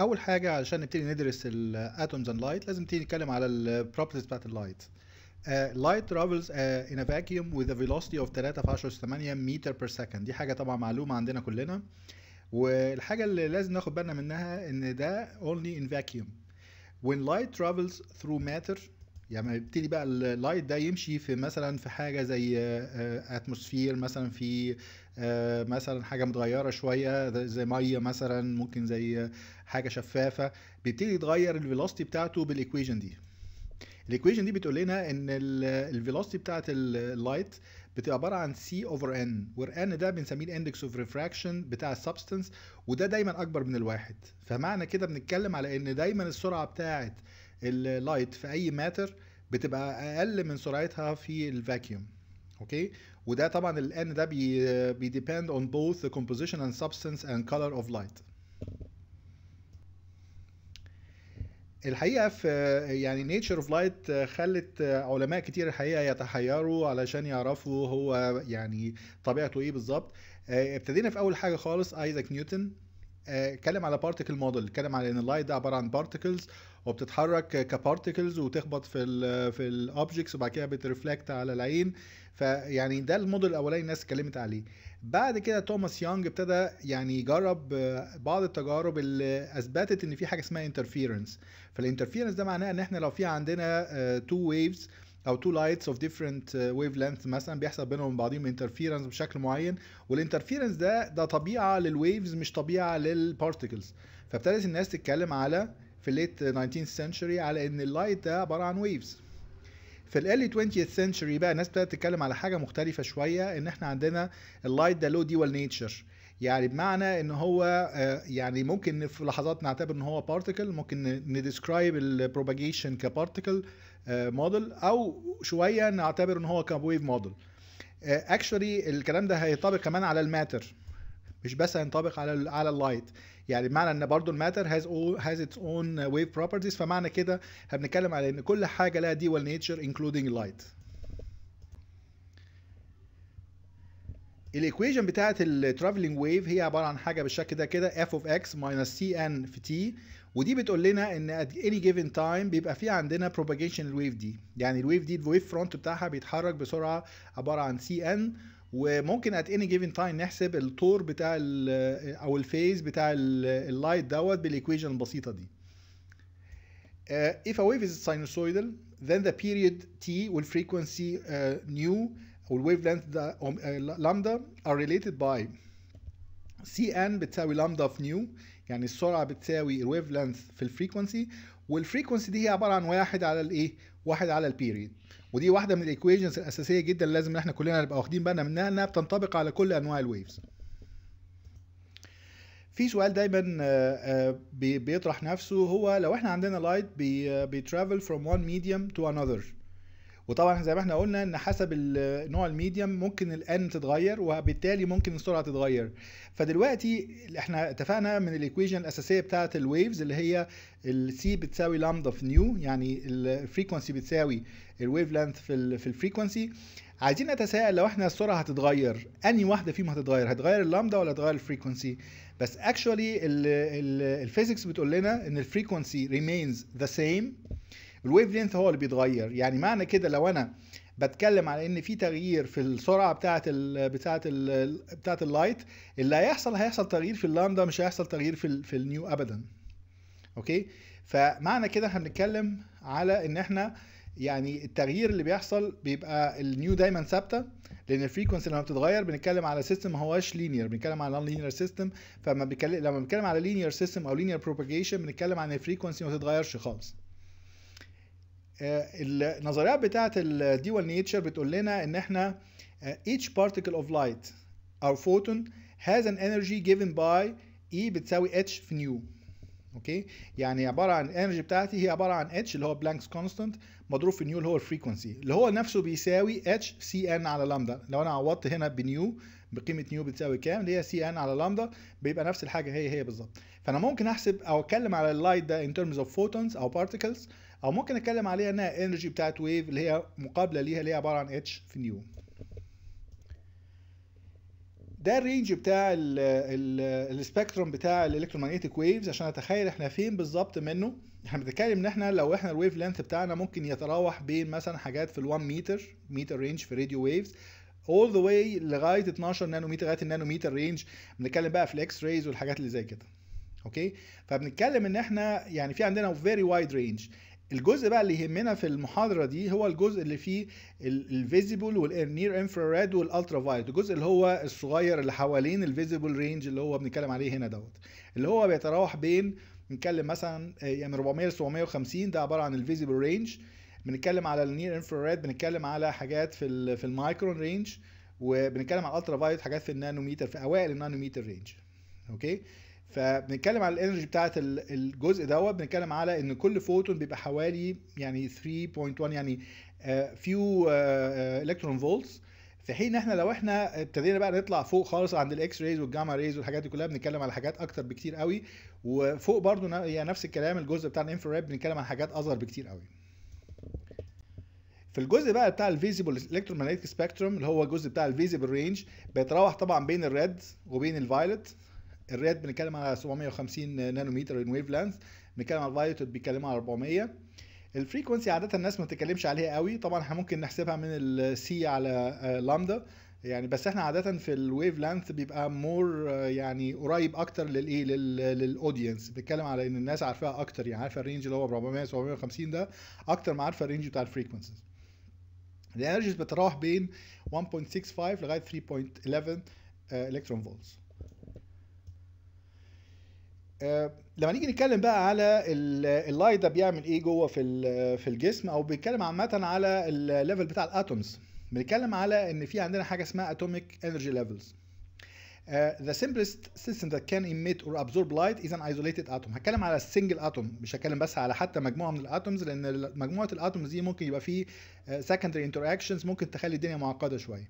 اول حاجه علشان نبتدي ندرس الاتومز اند لايت لازم نبتدي نتكلم على البروبرتيز بتاعت اللايت لايت ترافلز ان ا فاكيوم وذ ا فيلوسيتي اوف 3 في 10 8 متر بير سكند دي حاجه طبعا معلومه عندنا كلنا والحاجه اللي لازم ناخد بالنا منها ان ده اونلي ان فاكيوم when light travels through matter يعني يبتدي بقى اللايت ده يمشي في مثلا في حاجه زي اتموسفير آه، آه، مثلا في آه، مثلا حاجه متغيره شويه زي ميه مثلا ممكن زي حاجه شفافه بيبتدي يتغير الفيلوستي بتاعته بالايكويشن دي الايكويشن دي بتقول لنا ان الفيلوستي بتاعه اللايت بتبقى عباره عن سي اوفر ان وير ان ده بنسميه الاندكس اوف ريفراكشن بتاع السبستنس وده دايما اكبر من الواحد فمعنى كده بنتكلم على ان دايما السرعه بتاعه اللايت في اي ماتر بتبقى اقل من سرعتها في الفاكيوم اوكي وده طبعا الان ده بي ديبند اون بوث كومبوزيشن اند substance اند كلر اوف لايت الحقيقه في يعني نيتشر اوف لايت خلت علماء كتير الحقيقه يتحيروا علشان يعرفوا هو يعني طبيعته ايه بالظبط آه، ابتدينا في اول حاجه خالص ايزاك آه، نيوتن اتكلم على بارتكل موديل اتكلم على ان اللايت ده عباره عن بارتكلز وبتتحرك كبارتكلز وتخبط في الـ في الاوبجكتس وبعد كده بترفلكت على العين فيعني ده الموديل الاولاني الناس اتكلمت عليه بعد كده توماس يونج ابتدى يعني يجرب بعض التجارب اللي اثبتت ان في حاجه اسمها انترفيرنس فالانترفيرنس ده معناه ان احنا لو في عندنا تو آه، ويفز او تو لايتس اوف ديفرنت ويف لينث مثلا بيحصل بينهم وبين بعضهم انترفيرنس بشكل معين والانترفيرنس ده ده طبيعه للويفز مش طبيعه للبارتيكلز فابتدت الناس تتكلم على في الليت 19th uh, century على ان اللايت ده عباره عن ويفز في الالي 20th century بقى الناس بدات تتكلم على حاجه مختلفه شويه ان احنا عندنا اللايت ده له ديوال نيتشر يعني بمعنى ان هو آه، يعني ممكن في لحظات نعتبر ان هو بارتيكل ممكن نديسكرايب البروباجيشن كبارتيكل موديل او شويه نعتبر ان هو كويف موديل اكشولي الكلام ده هيطبق كمان على الماتر مش بس هينطبق على على اللايت يعني معنى ان برضه الماتر هاز هاز اتس اون ويف بروبرتيز فمعنى كده هنتكلم على ان كل حاجه لها ديوال نيتشر انكلودنج لايت الايكويشن بتاعه الترافلنج ويف هي عباره عن حاجه بالشكل ده كده اف اوف اكس ماينس سي ان في تي ودي بتقول لنا ان at any given time بيبقى في عندنا propagation الويف دي يعني الويف دي الويف فرونت بتاعها بيتحرك بسرعه عباره عن سي ان وممكن ات اني جيفن تايم نحسب الطور بتاع او الفيز بتاع اللايت دوت بالايكويشن البسيطه دي uh, if a wave is sinusoidal then the period t والfrequency uh, nu او الويف لامدا are related by cn بتساوي لامدا اوف نيو يعني السرعه بتساوي الويف لينث في الفريكونسي والفريكونسي دي هي عباره عن واحد على الايه؟ واحد على البيريد ودي واحده من الايكويشنز الاساسيه جدا لازم احنا كلنا نبقى واخدين بالنا منها انها بتنطبق على كل انواع الويفز في سؤال دايما آه، آه، بيطرح نفسه هو لو احنا عندنا لايت بيترافل فروم وان ميديوم تو انذر وطبعا زي ما احنا قلنا ان حسب نوع الميديم ممكن الان تتغير وبالتالي ممكن السرعه تتغير فدلوقتي احنا اتفقنا من الايكويشن الاساسيه بتاعه الويفز اللي هي السي بتساوي لامدا في نيو يعني الفريكوانسي بتساوي الويف لينث في في الفريكوانسي عايزين نتساءل لو احنا السرعه هتتغير اني واحده فيهم هتتغير هتغير اللامدا ولا هتغير الفريكوانسي بس اكشولي الفيزيكس بتقول لنا ان الفريكوانسي ريمينز ذا سيم الويف لينث هو اللي بيتغير يعني معنى كده لو انا بتكلم على ان في تغيير في السرعه بتاعه بتاعه بتاعه اللايت اللي هيحصل هيحصل تغيير في اللامدا مش هيحصل تغيير في في النيو ابدا اوكي فمعنى كده احنا بنتكلم على ان احنا يعني التغيير اللي بيحصل بيبقى النيو دايما ثابته لان الفريكونسي لما بتتغير بنتكلم على سيستم ما هواش لينير بنتكلم على لينير سيستم فلما بنتكلم لما بنتكلم على لينير سيستم او لينير بروباجيشن بنتكلم عن الفريكونسي ما بتتغيرش خالص آه، النظريات بتاعت الديوال نيتشر بتقول لنا ان احنا آه، each particle of light or photon has an energy given by E بتساوي H في نيو اوكي يعني عباره عن الانرجي بتاعتي هي عباره عن H اللي هو بلانكس كونستانت مضروب في نيو اللي هو الفريكونسي اللي هو نفسه بيساوي H Cn على لامدا لو انا عوضت هنا بنيو بقيمه نيو بتساوي كام اللي هي Cn على لامدا بيبقى نفس الحاجه هي هي بالظبط فانا ممكن احسب او اتكلم على اللايت ده in terms of photons او particles او ممكن اتكلم عليها انها انرجي بتاعت ويف اللي هي مقابله ليها اللي هي عباره عن اتش في نيو ده الرينج بتاع السبيكتروم بتاع الالكترومagnetic ويفز عشان اتخيل احنا فين بالظبط منه احنا بنتكلم ان احنا لو احنا الويف لينث بتاعنا ممكن يتراوح بين مثلا حاجات في ال 1 متر متر رينج في راديو ويفز all the way لغايه 12 نانومتر لغايه النانومتر رينج بنتكلم بقى في الاكس رايز والحاجات اللي زي كده اوكي فبنتكلم ان احنا يعني في عندنا فيري وايد رينج الجزء بقى اللي يهمنا في المحاضره دي هو الجزء اللي فيه الفيزيبل والنير انفراريد والالترا فايلت الجزء اللي هو الصغير اللي حوالين الفيزيبل رينج اللي هو بنتكلم عليه هنا دوت اللي هو بيتراوح بين بنتكلم مثلا آه، يعني 400 ل 750 ده عباره عن الفيزيبل رينج بنتكلم على النير انفراريد بنتكلم على حاجات في في المايكرون رينج وبنتكلم على الالترا فايلت حاجات في النانوميتر في اوائل النانوميتر رينج اوكي فبنتكلم على الانرجي بتاعت الجزء دوت بنتكلم على ان كل فوتون بيبقى حوالي يعني 3.1 يعني فيو الكترون فولتس في حين احنا لو احنا ابتدينا بقى نطلع فوق خالص عند الاكس ريز والجاما ريز والحاجات دي كلها بنتكلم على حاجات اكتر بكتير قوي وفوق برضو نفس الكلام الجزء بتاع الانفراريد بنتكلم على حاجات اصغر بكتير قوي في الجزء بقى بتاع الفيزيبل الكترومagnetic سبيكتروم اللي هو الجزء بتاع الفيزيبل رينج بيتراوح طبعا بين الريد وبين الفايلت الريد بنتكلم على 750 نانومتر ان ويف لانس بنتكلم على الفايوتد بيتكلموا على 400 الفريكونسي عاده الناس ما بتتكلمش عليها قوي طبعا احنا ممكن نحسبها من السي على لامدا آه، يعني بس احنا عاده في الويف لانث بيبقى مور آه، يعني قريب اكتر للايه للاودينس بنتكلم على ان الناس عارفاها اكتر يعني عارفه الرينج اللي هو 400 750 ده اكتر ما عارفه الرينج بتاع الفريكونسيز الانرجيز بتتراوح بين 1.65 لغايه 3.11 الكترون فولتس آه، لما نيجي نتكلم بقى على اللايت ده بيعمل ايه جوه في في الجسم او بيتكلم عامه على الليفل بتاع الاتومز بنتكلم على ان في عندنا حاجه اسمها اتوميك انرجي ليفلز ذا simplest سيستم ذات كان emit اور absorb لايت از ان ايزوليتد اتوم هتكلم على السنجل اتوم مش هتكلم بس على حتى مجموعه من الاتومز لان مجموعه الاتومز دي ممكن يبقى فيه آه، secondary interactions ممكن تخلي الدنيا معقده شويه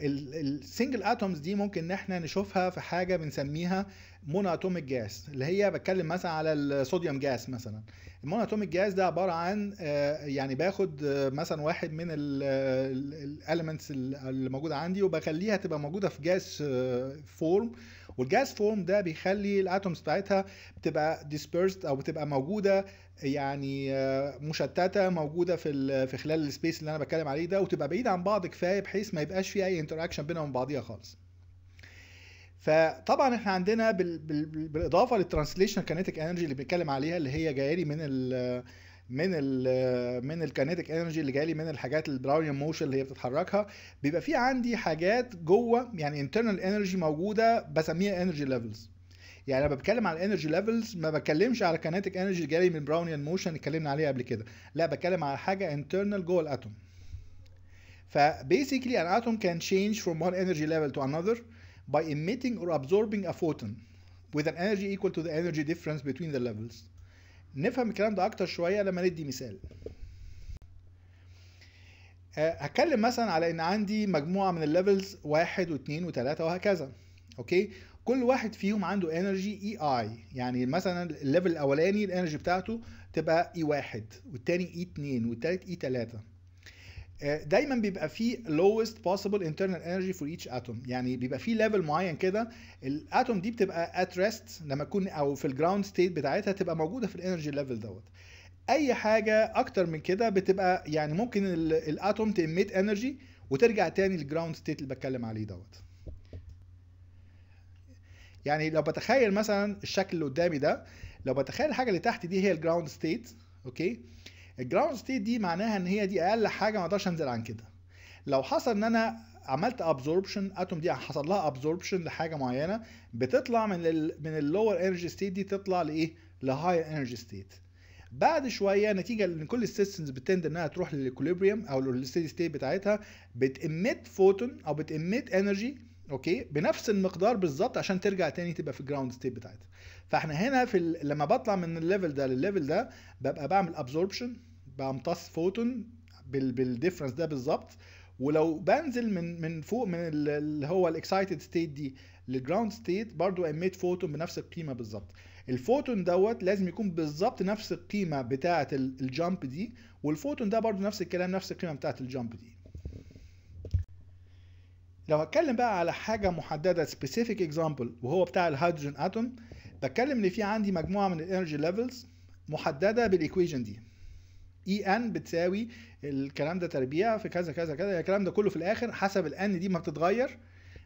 السنجل اتومز دي ممكن ان احنا نشوفها في حاجه بنسميها مونو اتوميك جاس اللي هي بتكلم مثلا على الصوديوم جاس مثلا المونو اتوميك جاس ده عباره عن آه، يعني باخد آه، مثلا واحد من الاليمنتس اللي موجوده عندي وبخليها تبقى موجوده في جاس فورم والجاس فورم ده بيخلي الاتومز بتاعتها بتبقى ديسبيرست او بتبقى موجوده يعني آه، مشتته موجوده في في خلال السبيس اللي انا بتكلم عليه ده وتبقى بعيد عن بعض كفايه بحيث ما يبقاش في اي انتراكشن بينهم وبين بعضيها خالص فطبعا احنا عندنا بال... بال... بالاضافه للترانسليشن كينيتك انرجي اللي بنتكلم عليها اللي هي جايه لي من ال من الـ من الكانيتيك انرجي اللي جايه لي من الحاجات البراونيان موشن اللي هي بتتحركها بيبقى في عندي حاجات جوه يعني انترنال انرجي موجوده بسميها انرجي ليفلز يعني انا بتكلم على الانرجي ليفلز ما بتكلمش على كانتيك انرجي جاي من براونيان موشن اللي اتكلمنا عليها قبل كده لا بتكلم على حاجه انترنال جوه الاتوم فبيسيكلي an atom can change from one energy level to another by emitting or absorbing a photon with an energy equal to the energy difference between the levels نفهم الكلام ده اكتر شويه لما ندي مثال آه، هتكلم مثلا على ان عندي مجموعه من الليفلز واحد واثنين وثلاثه وهكذا اوكي كل واحد فيهم عنده انرجي اي اي يعني مثلا الليفل الاولاني الانرجي بتاعته تبقى اي e واحد والتاني اي e اتنين والتالت اي e تلاته آه، دايما بيبقى فيه lowest possible internal energy for each atom يعني بيبقى فيه ليفل معين كده الاتوم دي بتبقى at rest لما تكون او في الجراوند ستيت بتاعتها تبقى موجوده في الانرجي ليفل دوت اي حاجه اكتر من كده بتبقى يعني ممكن الاتوم تيميت انرجي وترجع تاني للجراوند ستيت اللي بتكلم عليه دوت يعني لو بتخيل مثلا الشكل اللي قدامي ده لو بتخيل الحاجه اللي تحت دي هي الجراوند ستيت اوكي الجراوند ستيت دي معناها ان هي دي اقل حاجه ما اقدرش انزل عن كده لو حصل ان انا عملت ابزوربشن اتوم دي حصل لها ابزوربشن لحاجه معينه بتطلع من الـ من اللور انرجي ستيت دي تطلع لايه لهاير انرجي ستيت بعد شويه نتيجه ان كل السيستمز بتند انها تروح للكوليبريم او للستيدي ستيت بتاعتها بتاميت فوتون او بتاميت انرجي اوكي بنفس المقدار بالظبط عشان ترجع تاني تبقى في الجراوند ستيت بتاعتها فاحنا هنا في ال... لما بطلع من الليفل ده للليفل ده ببقى بعمل ابزوربشن بمتص فوتون بال... بالديفرنس ده بالظبط ولو بنزل من من فوق من اللي هو الاكسايتد ستيت دي للجراوند ستيت برضو اميت فوتون بنفس القيمه بالظبط الفوتون دوت لازم يكون بالظبط نفس القيمه بتاعه الجامب دي والفوتون ده برضو نفس الكلام نفس القيمه بتاعه الجامب دي لو هتكلم بقى على حاجه محدده سبيسيفيك اكزامبل وهو بتاع الهيدروجين اتوم بتكلم ان في عندي مجموعه من الانرجي ليفلز محدده بالايكويشن دي اي e ان بتساوي الكلام ده تربيع في كذا كذا كذا الكلام ده كله في الاخر حسب الان دي ما بتتغير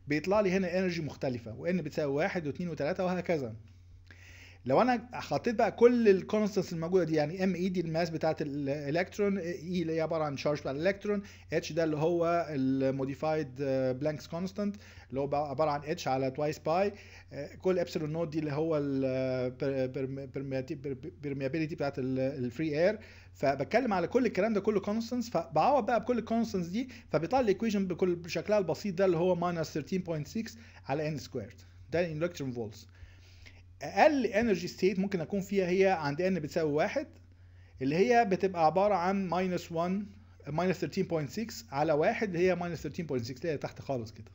بيطلع لي هنا انرجي مختلفه وان بتساوي واحد واثنين وثلاثه وهكذا لو انا حطيت بقى كل الكونستنس الموجوده دي يعني ام اي e دي الماس بتاعت الالكترون اي e اللي هي عباره عن شارج بتاع الالكترون اتش ده اللي هو الموديفايد بلانكس كونستنت اللي هو عباره عن اتش على توايس آه، باي كل ابسلون نوت دي اللي هو البرميابيليتي آه، آه، بتاعت الفري اير فبتكلم على كل الكلام ده كله كونستنس فبعوض بقى بكل الكونستنس دي فبيطلع لي ايكويشن بكل بشكلها البسيط ده اللي هو ماينس 13.6 على ان سكويرد ده الالكترون فولتس اقل انرجي ستيت ممكن اكون فيها هي عند ان بتساوي واحد اللي هي بتبقى عباره عن ماينس 1 ماينس 13.6 على واحد اللي هي ماينس 13.6 اللي هي تحت خالص كده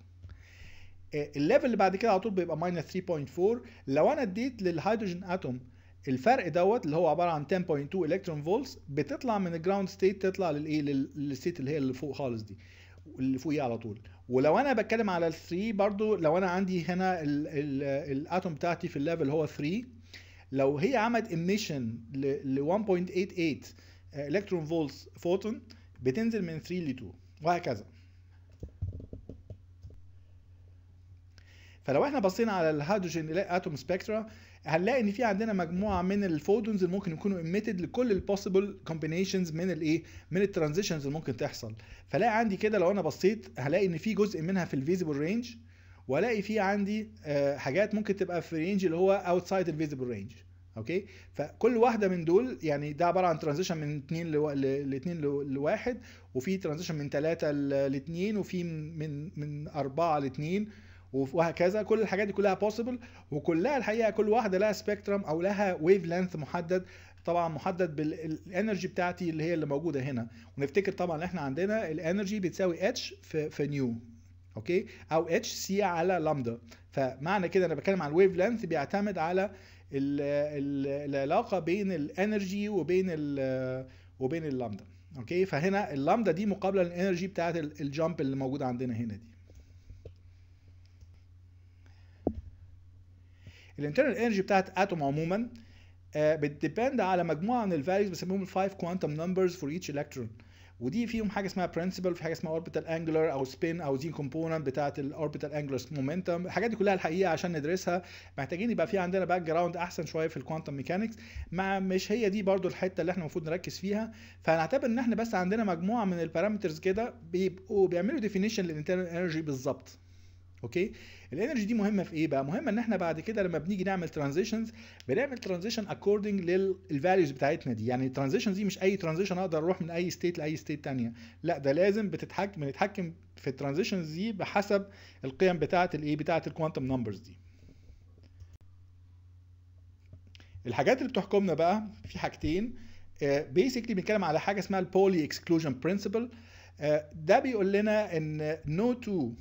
آه، الليفل اللي بعد كده على طول بيبقى ماينس 3.4 لو انا اديت للهيدروجين اتوم الفرق دوت اللي هو عباره عن 10.2 الكترون فولتس بتطلع من الجراوند ستيت تطلع للايه للستيت اللي هي اللي فوق خالص دي اللي فوقيه على طول ولو انا بتكلم على ال 3 برضو لو انا عندي هنا الاتوم بتاعتي في الليفل هو 3 لو هي عملت ايميشن ل 1.88 الكترون فولت فوتون بتنزل من 3 ل 2 وهكذا فلو احنا بصينا على الهيدروجين اتوم سبيكترا هنلاقي ان في عندنا مجموعه من الفوتونز اللي ممكن يكونوا ايميتد لكل البوسيبل كومبينيشنز من الايه من الترانزيشنز اللي ممكن تحصل فلاقي عندي كده لو انا بصيت هلاقي ان في جزء منها في الفيزيبل رينج والاقي في عندي آه، حاجات ممكن تبقى في رينج اللي هو اوتسايد الفيزيبل رينج اوكي فكل واحده من دول يعني ده عباره عن ترانزيشن من 2 ل 2 لواحد وفي ترانزيشن من 3 ل 2 وفي من من 4 ل 2 وهكذا كل الحاجات دي كلها بوسيبل وكلها الحقيقه كل واحده لها سبيكترم او لها ويف لينث محدد طبعا محدد بالانرجي بتاعتي اللي هي اللي موجوده هنا ونفتكر طبعا ان احنا عندنا الانرجي بتساوي اتش في في نيو اوكي او اتش سي على لامدا فمعنى كده انا بتكلم على الويف لينث بيعتمد على الـ الـ العلاقه بين الانرجي وبين الـ وبين اللامدا اوكي فهنا اللامدا دي مقابله للانرجي بتاعت الجامب اللي موجوده عندنا هنا دي الانترنال انرجي بتاعت اتوم عموما آه، بتديبند على مجموعه من الفاليوز بنسميهم الفايف كوانتم نمبرز فور ايتش الكترون ودي فيهم حاجه اسمها برنسبل في حاجه اسمها اوربيتال انجلر او سبين او زين كومبوننت بتاعه الاوربيتال انجلر مومنتم الحاجات دي كلها الحقيقه عشان ندرسها محتاجين يبقى في عندنا باك جراوند احسن شويه في الكوانتم ميكانكس مع مش هي دي برضو الحته اللي احنا المفروض نركز فيها فهنعتبر ان احنا بس عندنا مجموعه من البارامترز كده بيبقوا بيعملوا ديفينيشن للانترنال انرجي بالظبط اوكي الانرجي دي مهمه في ايه بقى مهمه ان احنا بعد كده لما بنيجي نعمل ترانزيشنز بنعمل ترانزيشن اكوردنج للفاليوز بتاعتنا دي يعني الترانزيشنز دي مش اي ترانزيشن اقدر اروح من اي ستيت لاي ستيت ثانيه لا ده لازم بتتحكم بنتحكم في الترانزيشنز دي بحسب القيم بتاعه الايه بتاعه الكوانتم نمبرز دي الحاجات اللي بتحكمنا بقى في حاجتين بيسكلي آه، بنتكلم على حاجه اسمها البولي اكسكلوجن برينسيبل ده بيقول لنا ان no تو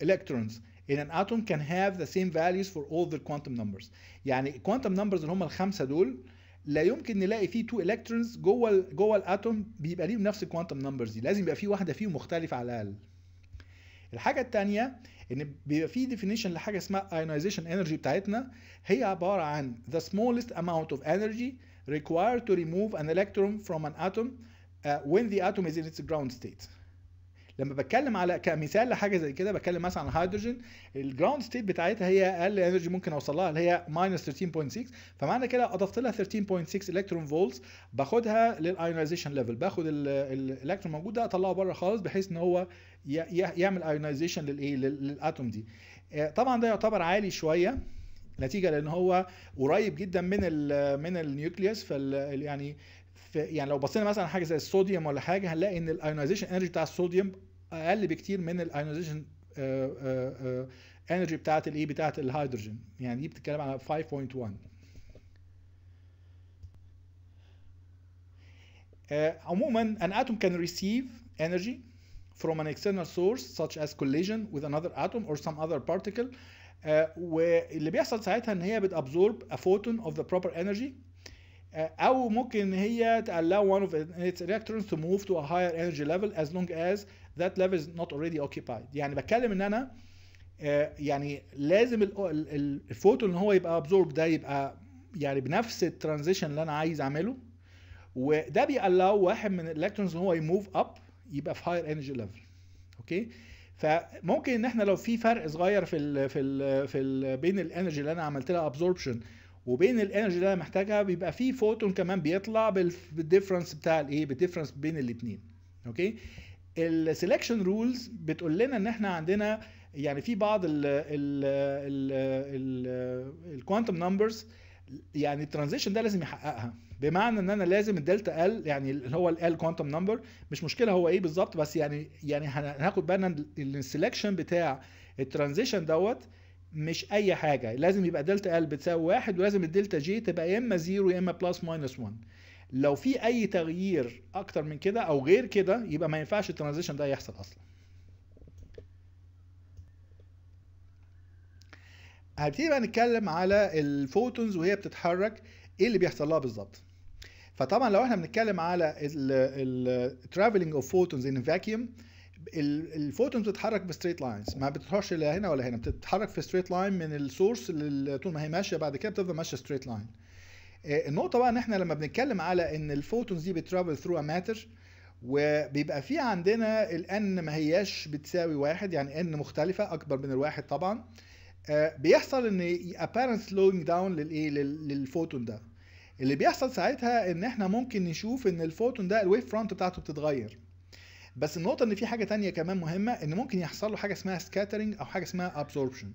electrons in an atom can have the same values for all the quantum numbers يعني quantum numbers اللي هم الخمسه دول لا يمكن نلاقي فيه two electrons جوه ال جوه الاتوم بيبقى ليهم نفس الكوانتم نمبرز دي لازم يبقى فيه واحده فيهم مختلفه على الاقل الحاجه الثانيه ان بيبقى فيه ديفينيشن لحاجه اسمها ionization energy بتاعتنا هي عباره عن the smallest amount of energy required to remove an electron from an atom uh, when the atom is in its ground state لما بتكلم على كمثال لحاجه زي كده بتكلم مثلا عن الهيدروجين الجراوند ستيت بتاعتها هي اقل انرجي ممكن اوصل لها اللي هي ماينس 13.6 فمعنى كده اضفت لها 13.6 الكترون فولتس باخدها للايونيزيشن ليفل باخد الالكترون موجود ده اطلعه بره خالص بحيث ان هو يعمل ايونيزيشن للايه للاتوم دي آه، طبعا ده يعتبر عالي شويه نتيجه لان هو قريب جدا من الـ من النيوكليوس فال يعني يعني لو بصينا مثلا حاجه زي الصوديوم ولا حاجه هنلاقي ان الايونيزيشن انرجي بتاع الصوديوم اقل بكتير من الايونيزيشن انرجي بتاعت الايه بتاعت الهيدروجين يعني دي بتتكلم على 5.1 عموما an atom can receive energy from an external source such as collision with another atom or some other particle uh, واللي بيحصل ساعتها ان هي بتابزورب a photon of the proper energy uh, او ممكن ان هي to one of its electrons to move to a higher energy level as long as that level is not already occupied يعني بتكلم ان انا آه، يعني لازم الفوتون ان هو يبقى ابزورب ده يبقى يعني بنفس الترانزيشن اللي انا عايز اعمله وده بيألاو واحد من الالكترونز ان هو يموف اب يبقى في هاير انرجي ليفل اوكي فممكن ان احنا لو في فرق صغير في ال في ال في ال بين الانرجي اللي انا عملت لها ابزوربشن وبين الانرجي اللي انا محتاجها بيبقى في فوتون كمان بيطلع بالديفرنس بتاع الايه بالديفرنس بين الاثنين اوكي السيلكشن رولز بتقول لنا ان احنا عندنا يعني في بعض ال الكوانتم نمبرز يعني الترانزيشن ده لازم يحققها بمعنى ان انا لازم الدلتا ال يعني اللي هو ال كوانتم نمبر مش مشكله هو ايه بالظبط بس يعني يعني هناخد بالنا ان السelection بتاع الترانزيشن دوت مش اي حاجه لازم يبقى دلتا ال بتساوي واحد ولازم الدلتا جي تبقى يا اما زيرو يا اما بلس ماينس 1 لو في اي تغيير اكتر من كده او غير كده يبقى ما ينفعش الترانزيشن ده يحصل اصلا هنبتدي بقى نتكلم على الفوتونز وهي بتتحرك ايه اللي بيحصل لها بالظبط فطبعا لو احنا بنتكلم على الترافلنج اوف فوتونز ان فاكيوم الفوتونز بتتحرك بستريت لاينز ما بتروحش لا هنا ولا هنا بتتحرك في ستريت لاين من السورس طول ما هي ماشيه بعد كده بتفضل ماشيه ستريت لاين آه، النقطه بقى ان احنا لما بنتكلم على ان الفوتونز دي بترافل ثرو ا ماتر وبيبقى في عندنا الـ N ما هياش بتساوي واحد يعني N مختلفه اكبر من الواحد طبعا آه، بيحصل ان أبارنت سلوينج داون للايه للفوتون ده اللي بيحصل ساعتها ان احنا ممكن نشوف ان الفوتون ده الويف فرونت بتاعته بتتغير بس النقطه ان في حاجه تانية كمان مهمه ان ممكن يحصل له حاجه اسمها سكاترينج او حاجه اسمها absorption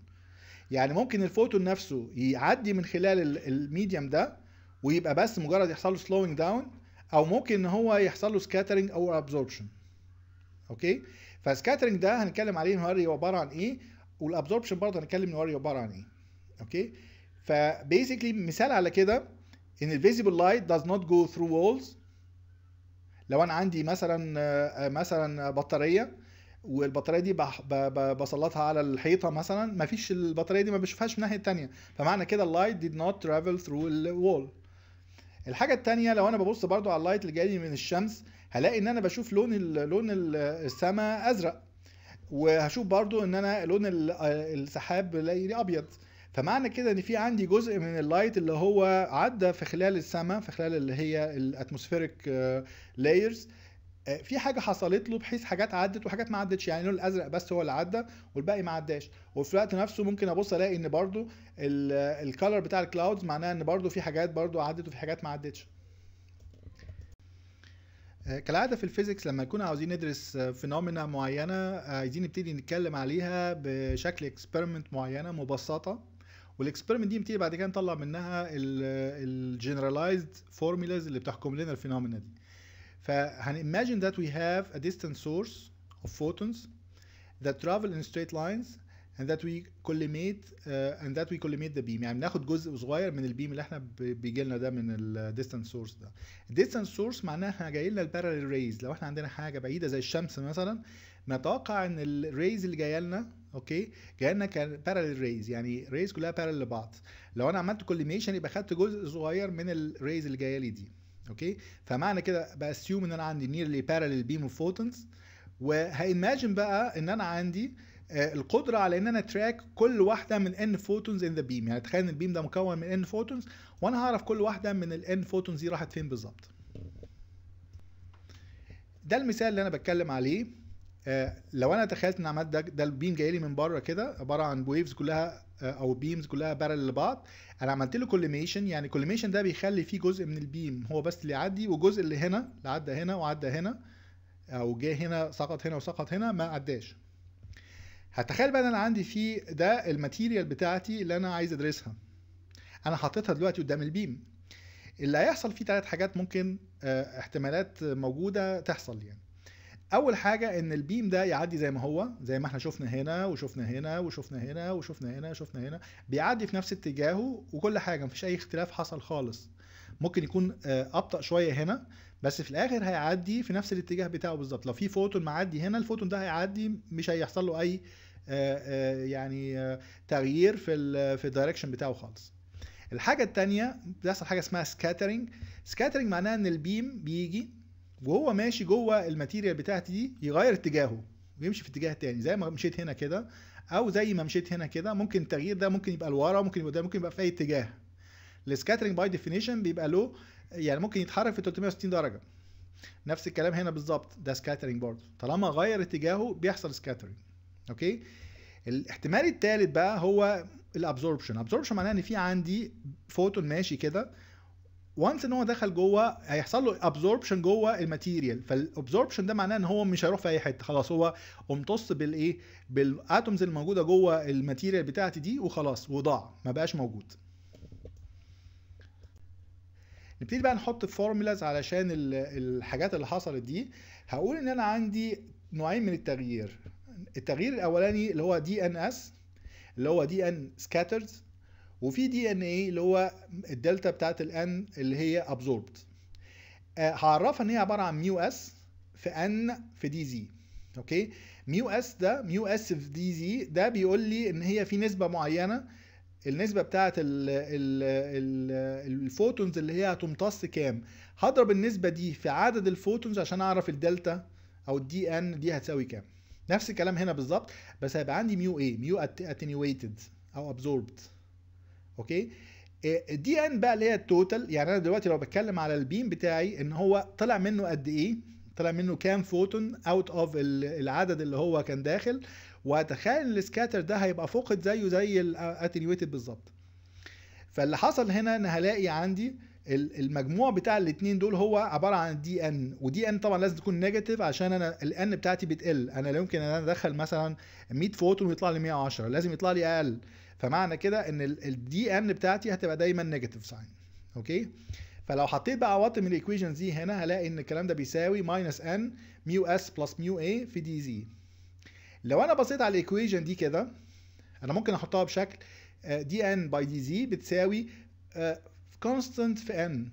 يعني ممكن الفوتون نفسه يعدي من خلال الميديم ده ويبقى بس مجرد يحصل له سلوينج داون او ممكن ان هو يحصل له سكاترنج او absorption اوكي فالسكاترنج ده هنتكلم عليه نهاري عباره عن ايه والابزوربشن برضه هنتكلم نهاري عباره عن ايه اوكي فبيزيكلي مثال على كده ان الفيزيبل لايت داز نوت جو ثرو وولز لو انا عندي مثلا مثلا بطاريه والبطاريه دي بسلطها على الحيطه مثلا مفيش البطاريه دي ما بشوفهاش من الناحيه الثانيه فمعنى كده اللايت ديد نوت ترافل ثرو الوول الحاجه التانية لو انا ببص برضو على اللايت اللي جاي من الشمس هلاقي ان انا بشوف لون لون السماء ازرق وهشوف برضو ان انا لون آه، السحاب بلاقيه ابيض فمعنى كده ان في عندي جزء من اللايت اللي هو عدى في خلال السماء في خلال اللي هي الاتموسفيريك لايرز uh, آه، في حاجه حصلت له بحيث حاجات عدت وحاجات ما عدتش يعني اللون الازرق بس هو اللي عدى والباقي ما عداش وفي الوقت نفسه ممكن ابص الاقي ان برضو الكالر بتاع الكلاودز معناها ان برضو في حاجات برضو عدت وفي حاجات ما عدتش آه، كالعاده في الفيزيكس لما نكون عاوزين ندرس فينومينا معينه آه، عايزين نبتدي نتكلم عليها بشكل اكسبيرمنت معينه مبسطه والاكسبيرمنت دي بتيجي بعد كده نطلع منها الجنراليزد فورمولاز اللي بتحكم لنا الفينومينا دي فهن imagine that we have a distant source of photons that travel in straight lines and that we collimate uh, and that we collimate the beam يعني بناخد جزء صغير من البيم اللي احنا بيجي لنا ده من ال distant source ده distant source معناها احنا جاي لنا parallel rays لو احنا عندنا حاجه بعيده زي الشمس مثلا نتوقع ان ال rays اللي جايه لنا اوكي جايه لنا parallel rays يعني rays كلها parallel لبعض لو انا عملت collimation يبقى خدت جزء صغير من ال rays اللي جايه لي دي اوكي فمعنى كده باسيوم ان انا عندي نيرلي بارلل بيم اوف فوتونز وهايماجن بقى ان انا عندي آه، القدره على ان انا تراك كل واحده من ان فوتونز ان ذا بيم يعني تخيل ان البيم ده مكون من ان فوتونز وانا هعرف كل واحده من ال ان فوتونز دي راحت فين بالظبط ده المثال اللي انا بتكلم عليه آه، لو انا تخيلت ان عملت ده, ده البيم جاي لي من بره كده عباره عن ويفز كلها او بيمز كلها بارل لبعض انا عملت له كوليميشن يعني كوليميشن ده بيخلي فيه جزء من البيم هو بس اللي يعدي وجزء اللي هنا اللي عدى هنا وعدى هنا او جه هنا سقط هنا وسقط هنا ما عداش هتخيل بقى ان انا عندي فيه ده الماتيريال بتاعتي اللي انا عايز ادرسها انا حاططها دلوقتي قدام البيم اللي هيحصل فيه ثلاث حاجات ممكن اه احتمالات موجوده تحصل يعني اول حاجه ان البيم ده يعدي زي ما هو زي ما احنا شفنا هنا وشفنا هنا وشفنا هنا وشفنا هنا وشفنا هنا بيعدي في نفس اتجاهه وكل حاجه مفيش اي اختلاف حصل خالص ممكن يكون آه، ابطا شويه هنا بس في الاخر هيعدي في نفس الاتجاه بتاعه بالظبط لو في فوتون معدي هنا الفوتون ده هيعدي مش هيحصل له اي آه، آه، يعني تغيير في الـ في الدايركشن بتاعه خالص الحاجه الثانيه بيحصل حاجه اسمها سكاترينج سكاترينج معناها ان البيم بيجي وهو ماشي جوه الماتيريال بتاعتي دي يغير اتجاهه ويمشي في اتجاه تاني زي ما مشيت هنا كده او زي ما مشيت هنا كده ممكن التغيير ده ممكن يبقى لورا ممكن يبقى قدام ممكن يبقى في اي اتجاه السكاترنج باي ديفينيشن بيبقى له يعني ممكن يتحرك في 360 درجه نفس الكلام هنا بالظبط ده سكاترنج برضه طالما غير اتجاهه بيحصل سكاترنج اوكي الاحتمال الثالث بقى هو الابزوربشن ابزوربشن معناه ان في عندي فوتون ماشي كده وانس ان هو دخل جوه هيحصل له ابزوربشن جوه الماتيريال فالابزوربشن ده معناه ان هو مش هيروح في اي حته خلاص هو امتص بالايه بالاتومز الموجوده جوه الماتيريال بتاعتي دي وخلاص وضاع ما بقاش موجود نبتدي بقى نحط فورمولاز علشان الحاجات اللي حصلت دي هقول ان انا عندي نوعين من التغيير التغيير الاولاني اللي هو دي ان اس اللي هو دي ان سكاترز وفي دي ان ايه اللي هو الدلتا بتاعت الان اللي هي ابزوربت آه، هعرفها ان هي عباره عن ميو اس في ان في دي زي اوكي ميو اس ده ميو اس في دي زي ده بيقول لي ان هي في نسبه معينه النسبه الـ الـ الـ الـ الفوتونز اللي هي هتمتص كام هضرب النسبه دي في عدد الفوتونز عشان اعرف الدلتا او الدي ان دي هتساوي كام نفس الكلام هنا بالظبط بس هيبقى عندي ميو ايه ميو اتنيويتد او ابزوربد اوكي إيه، دي ان بقى اللي هي التوتال يعني انا دلوقتي لو بتكلم على البيم بتاعي ان هو طلع منه قد ايه طلع منه كام فوتون اوت اوف العدد اللي هو كان داخل واتخيل السكاتر ده هيبقى فقد زيه زي الاتنيويتد بالظبط فاللي حصل هنا ان هلاقي عندي المجموع بتاع الاثنين دول هو عباره عن دي ان ودي ان طبعا لازم تكون نيجاتيف عشان انا الان بتاعتي بتقل انا لا يمكن ان انا ادخل مثلا 100 فوتون ويطلع لي 110 لازم يطلع لي اقل فمعنى كده ان الدي ان بتاعتي هتبقى دايما نيجاتيف ساين اوكي فلو حطيت بقى عواطم الايكويشنز دي هنا هلاقي ان الكلام ده بيساوي ماينس ان ميو اس بلس ميو اي في دي زي لو انا بصيت على الايكويشن دي كده انا ممكن احطها بشكل دي ان باي دي زي بتساوي كونستنت آه، في ان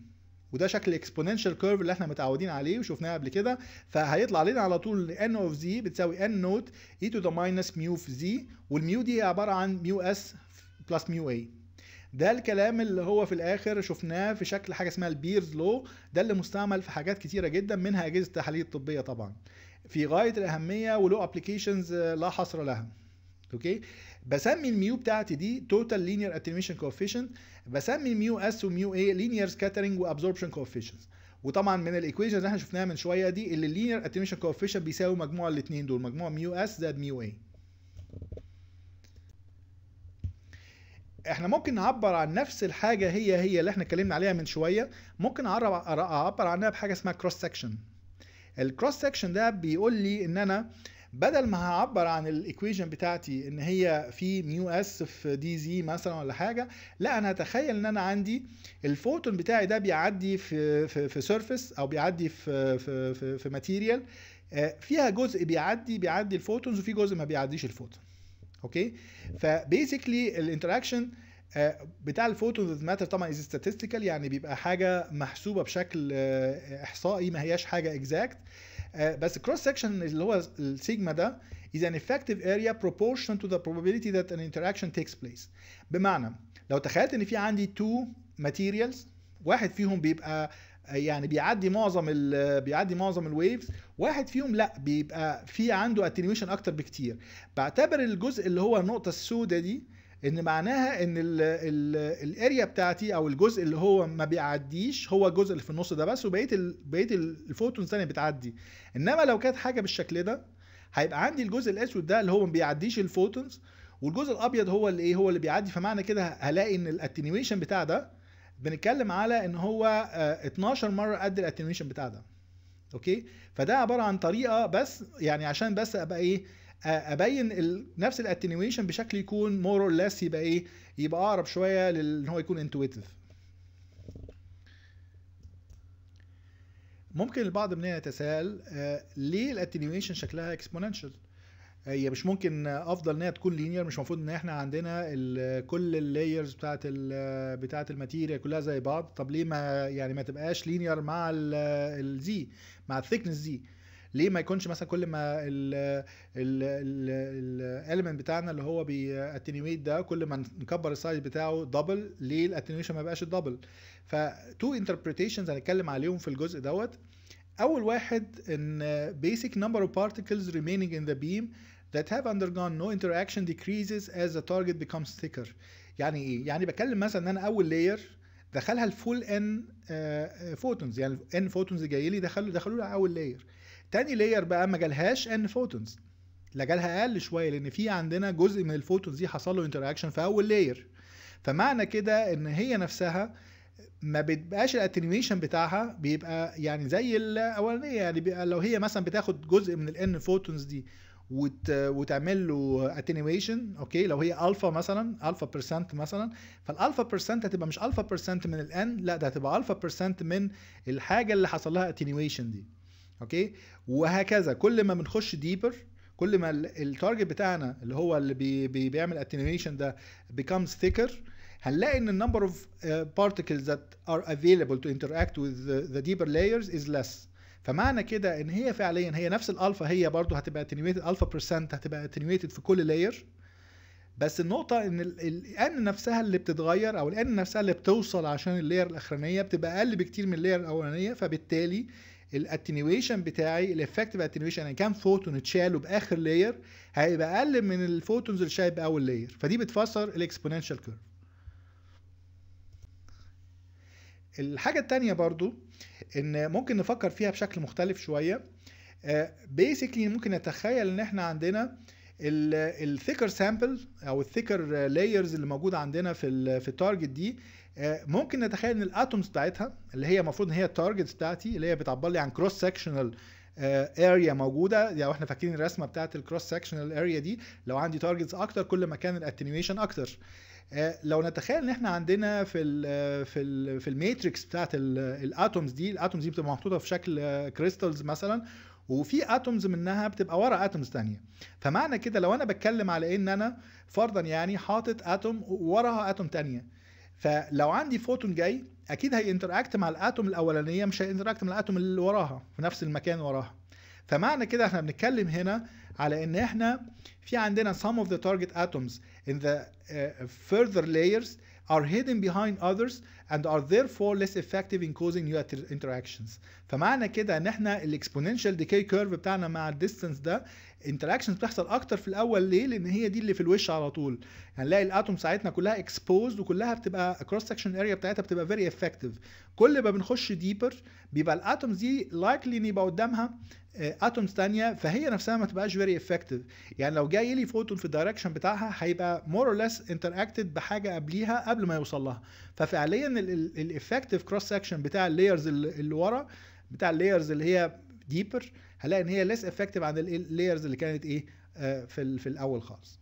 وده شكل الاكسبوننشال كيرف اللي احنا متعودين عليه وشفناه قبل كده فهيطلع لنا على طول ان اوف زي بتساوي ان نوت اي تو ذا ماينس ميو في زي والميو دي عباره عن ميو اس بلس ميو اي ده الكلام اللي هو في الاخر شفناه في شكل حاجه اسمها البيرز لو ده اللي مستعمل في حاجات كتيره جدا منها اجهزه التحاليل الطبيه طبعا في غايه الاهميه وله آه، ابلكيشنز لا حصر لها اوكي بسمي الميو بتاعتي دي توتال لينير اتنيشن كوفيشنت بسمي الميو اس وميو اي لينير سكاترنج وابزوربشن كوفيشنت وطبعا من الايكويشن اللي احنا شفناها من شويه دي اللي اللينير اتنيشن كوفيشنت بيساوي مجموع الاثنين دول مجموع ميو اس زائد ميو اي احنا ممكن نعبر عن نفس الحاجه هي هي اللي احنا اتكلمنا عليها من شويه ممكن اعبر عنها بحاجه اسمها كروس سكشن الكروس سكشن ده بيقول لي ان انا بدل ما هعبر عن الايكويشن بتاعتي ان هي في ميو اس في دي زي مثلا ولا حاجه لا انا هتخيل ان انا عندي الفوتون بتاعي ده بيعدي في في في سيرفيس او بيعدي في في في, في ماتيريال آه، فيها جزء بيعدي بيعدي الفوتونز وفي جزء ما بيعديش الفوتون اوكي فبيسكلي الانتراكشن آه، بتاع الفوتونز ماتر طبعا از statistical يعني بيبقى حاجه محسوبه بشكل آه، احصائي ما هياش حاجه اكزاكت آه، بس cross section اللي هو السيجما ده is an effective area proportion to the probability that an interaction takes place بمعنى لو تخيلت ان في عندي two materials واحد فيهم بيبقى آه، يعني بيعدي معظم ال آه، بيعدي معظم الويفز واحد فيهم لا بيبقى في عنده اتنيويشن اكتر بكتير بعتبر الجزء اللي هو النقطه السوداء دي ان معناها ان الاريا بتاعتي او الجزء اللي هو ما بيعديش هو الجزء اللي في النص ده بس وبقيه بقيه الفوتون ثانيه بتعدي انما لو كانت حاجه بالشكل ده هيبقى عندي الجزء الاسود ده اللي هو ما بيعديش الفوتونز والجزء الابيض هو اللي ايه هو اللي بيعدي فمعنى كده هلاقي ان الاتنيويشن بتاع ده بنتكلم على ان هو 12 آه، مره قد الاتنيويشن بتاع ده اوكي فده عباره عن طريقه بس يعني عشان بس ابقى ايه ابين نفس الاتنيويشن بشكل يكون مور اور ليس يبقى ايه يبقى اقرب شويه لان هو يكون انتويتف. ممكن البعض مننا يتساءل ليه الاتنيويشن شكلها اكسبوننشال هي مش ممكن افضل انها تكون لينير مش المفروض ان احنا عندنا كل اللايرز بتاعه بتاعت بتاعه الماتيريال كلها زي بعض طب ليه ما يعني ما تبقاش لينير مع الزي مع الثيكنس زي ليه ما يكونش مثلا كل ما الاليمنت بتاعنا اللي هو بياتنيويت ده كل ما نكبر السايز بتاعه دبل ليه الاتنيويشن ما يبقاش ف فتو انتربريتيشنز هنتكلم عليهم في الجزء دوت اول واحد ان بيسك نمبر اوف particles ريميننج ان ذا بيم that have undergone no interaction decreases as the target becomes thicker يعني ايه يعني بكلم مثلا ان انا اول لاير دخلها الفول ان فوتونز يعني ان فوتونز جاي لي دخلوا دخلوا لي اول لاير تاني لاير بقى ما جالهاش ان فوتونز لا جالها اقل شويه لان في عندنا جزء من الفوتونز دي حصل له انتراكشن في اول لاير فمعنى كده ان هي نفسها ما بتبقاش الاتنيويشن بتاعها بيبقى يعني زي الاولانيه يعني بيبقى لو هي مثلا بتاخد جزء من الان فوتونز دي وت... وتعمل له اتنيويشن اوكي لو هي الفا مثلا الفا بيرسنت مثلا فالالفا بيرسنت هتبقى مش الفا بيرسنت من الان لا ده هتبقى الفا بيرسنت من الحاجه اللي حصل لها اتنيويشن دي اوكي وهكذا كل ما بنخش ديبر كل ما التارجت بتاعنا اللي هو اللي بي بي بيعمل اتنيميشن ده becomes thicker هنلاقي ان النمبر اوف بارتكلز ذات ار افيلبل تو انتراكت وذ ذا ديبر لايرز از لس فمعنى كده ان هي فعليا هي نفس الالفا هي برضو هتبقى اتنيميتد الفا برسنت هتبقى اتنيميتد في كل لاير بس النقطة ان الان نفسها اللي بتتغير او الان نفسها اللي بتوصل عشان اللاير الاخرانية بتبقى اقل بكتير من اللاير الاولانية فبالتالي الاتنيويشن بتاعي الافكتيف اتنيويشن يعني كام فوتون اتشالوا باخر لاير هيبقى اقل من الفوتونز اللي شايب باول لاير فدي بتفسر الاكسبوننشال كيرف الحاجه الثانيه برضو ان ممكن نفكر فيها بشكل مختلف شويه بيسكلي آه، uh, ممكن نتخيل ان احنا عندنا الثيكر سامبل او الثيكر لايرز اللي موجوده عندنا في في التارجت دي آه، ممكن نتخيل ان الاتومز بتاعتها اللي هي المفروض ان هي التارجت بتاعتي اللي هي بتعبر لي عن كروس سكشنال اريا موجوده لو يعني احنا فاكرين الرسمه بتاعت الكروس سكشنال اريا دي لو عندي تارجتس اكتر كل ما كان الاتنيويشن اكتر آه، لو نتخيل ان احنا عندنا في الـ آه، في الـ في الماتريكس بتاعت الاتومز دي الاتومز دي بتبقى محطوطه في شكل كريستالز مثلا وفي اتومز منها بتبقى ورا اتومز تانية فمعنى كده لو انا بتكلم على ان انا فرضا يعني حاطط اتوم وراها اتوم تانية فلو عندي فوتون جاي اكيد هينتراكت مع الاتوم الاولانيه مش هينتراكت مع الاتوم اللي وراها في نفس المكان وراها فمعنى كده احنا بنتكلم هنا على ان احنا في عندنا some of the target atoms in the uh, further layers are hidden behind others and are therefore less effective in causing new interactions فمعنى كده ان احنا الاكسبوننشال ديكاي كيرف بتاعنا مع الديستنس ده انتراكشنز بتحصل اكتر في الاول ليه لان هي دي اللي في الوش على طول هنلاقي يعني الاتوم ساعتنا كلها اكسبوزد وكلها بتبقى كروس سكشن اريا بتاعتها بتبقى فيري افكتيف كل ما بنخش ديبر بيبقى الاتومز دي لايكلي ان يبقى قدامها اتومز آه، تانية فهي نفسها ما تبقاش فيري افكتيف يعني لو جاي لي فوتون في الدايركشن بتاعها هيبقى مور اور ليس انتراكتد بحاجه قبليها قبل ما يوصل لها ففعليا الافكتيف كروس سكشن بتاع اللايرز اللي ورا بتاع اللايرز اللي هي ديبر هلاقي ان هي ليس افكتيف عن layers اللي كانت ايه آه، في في الاول خالص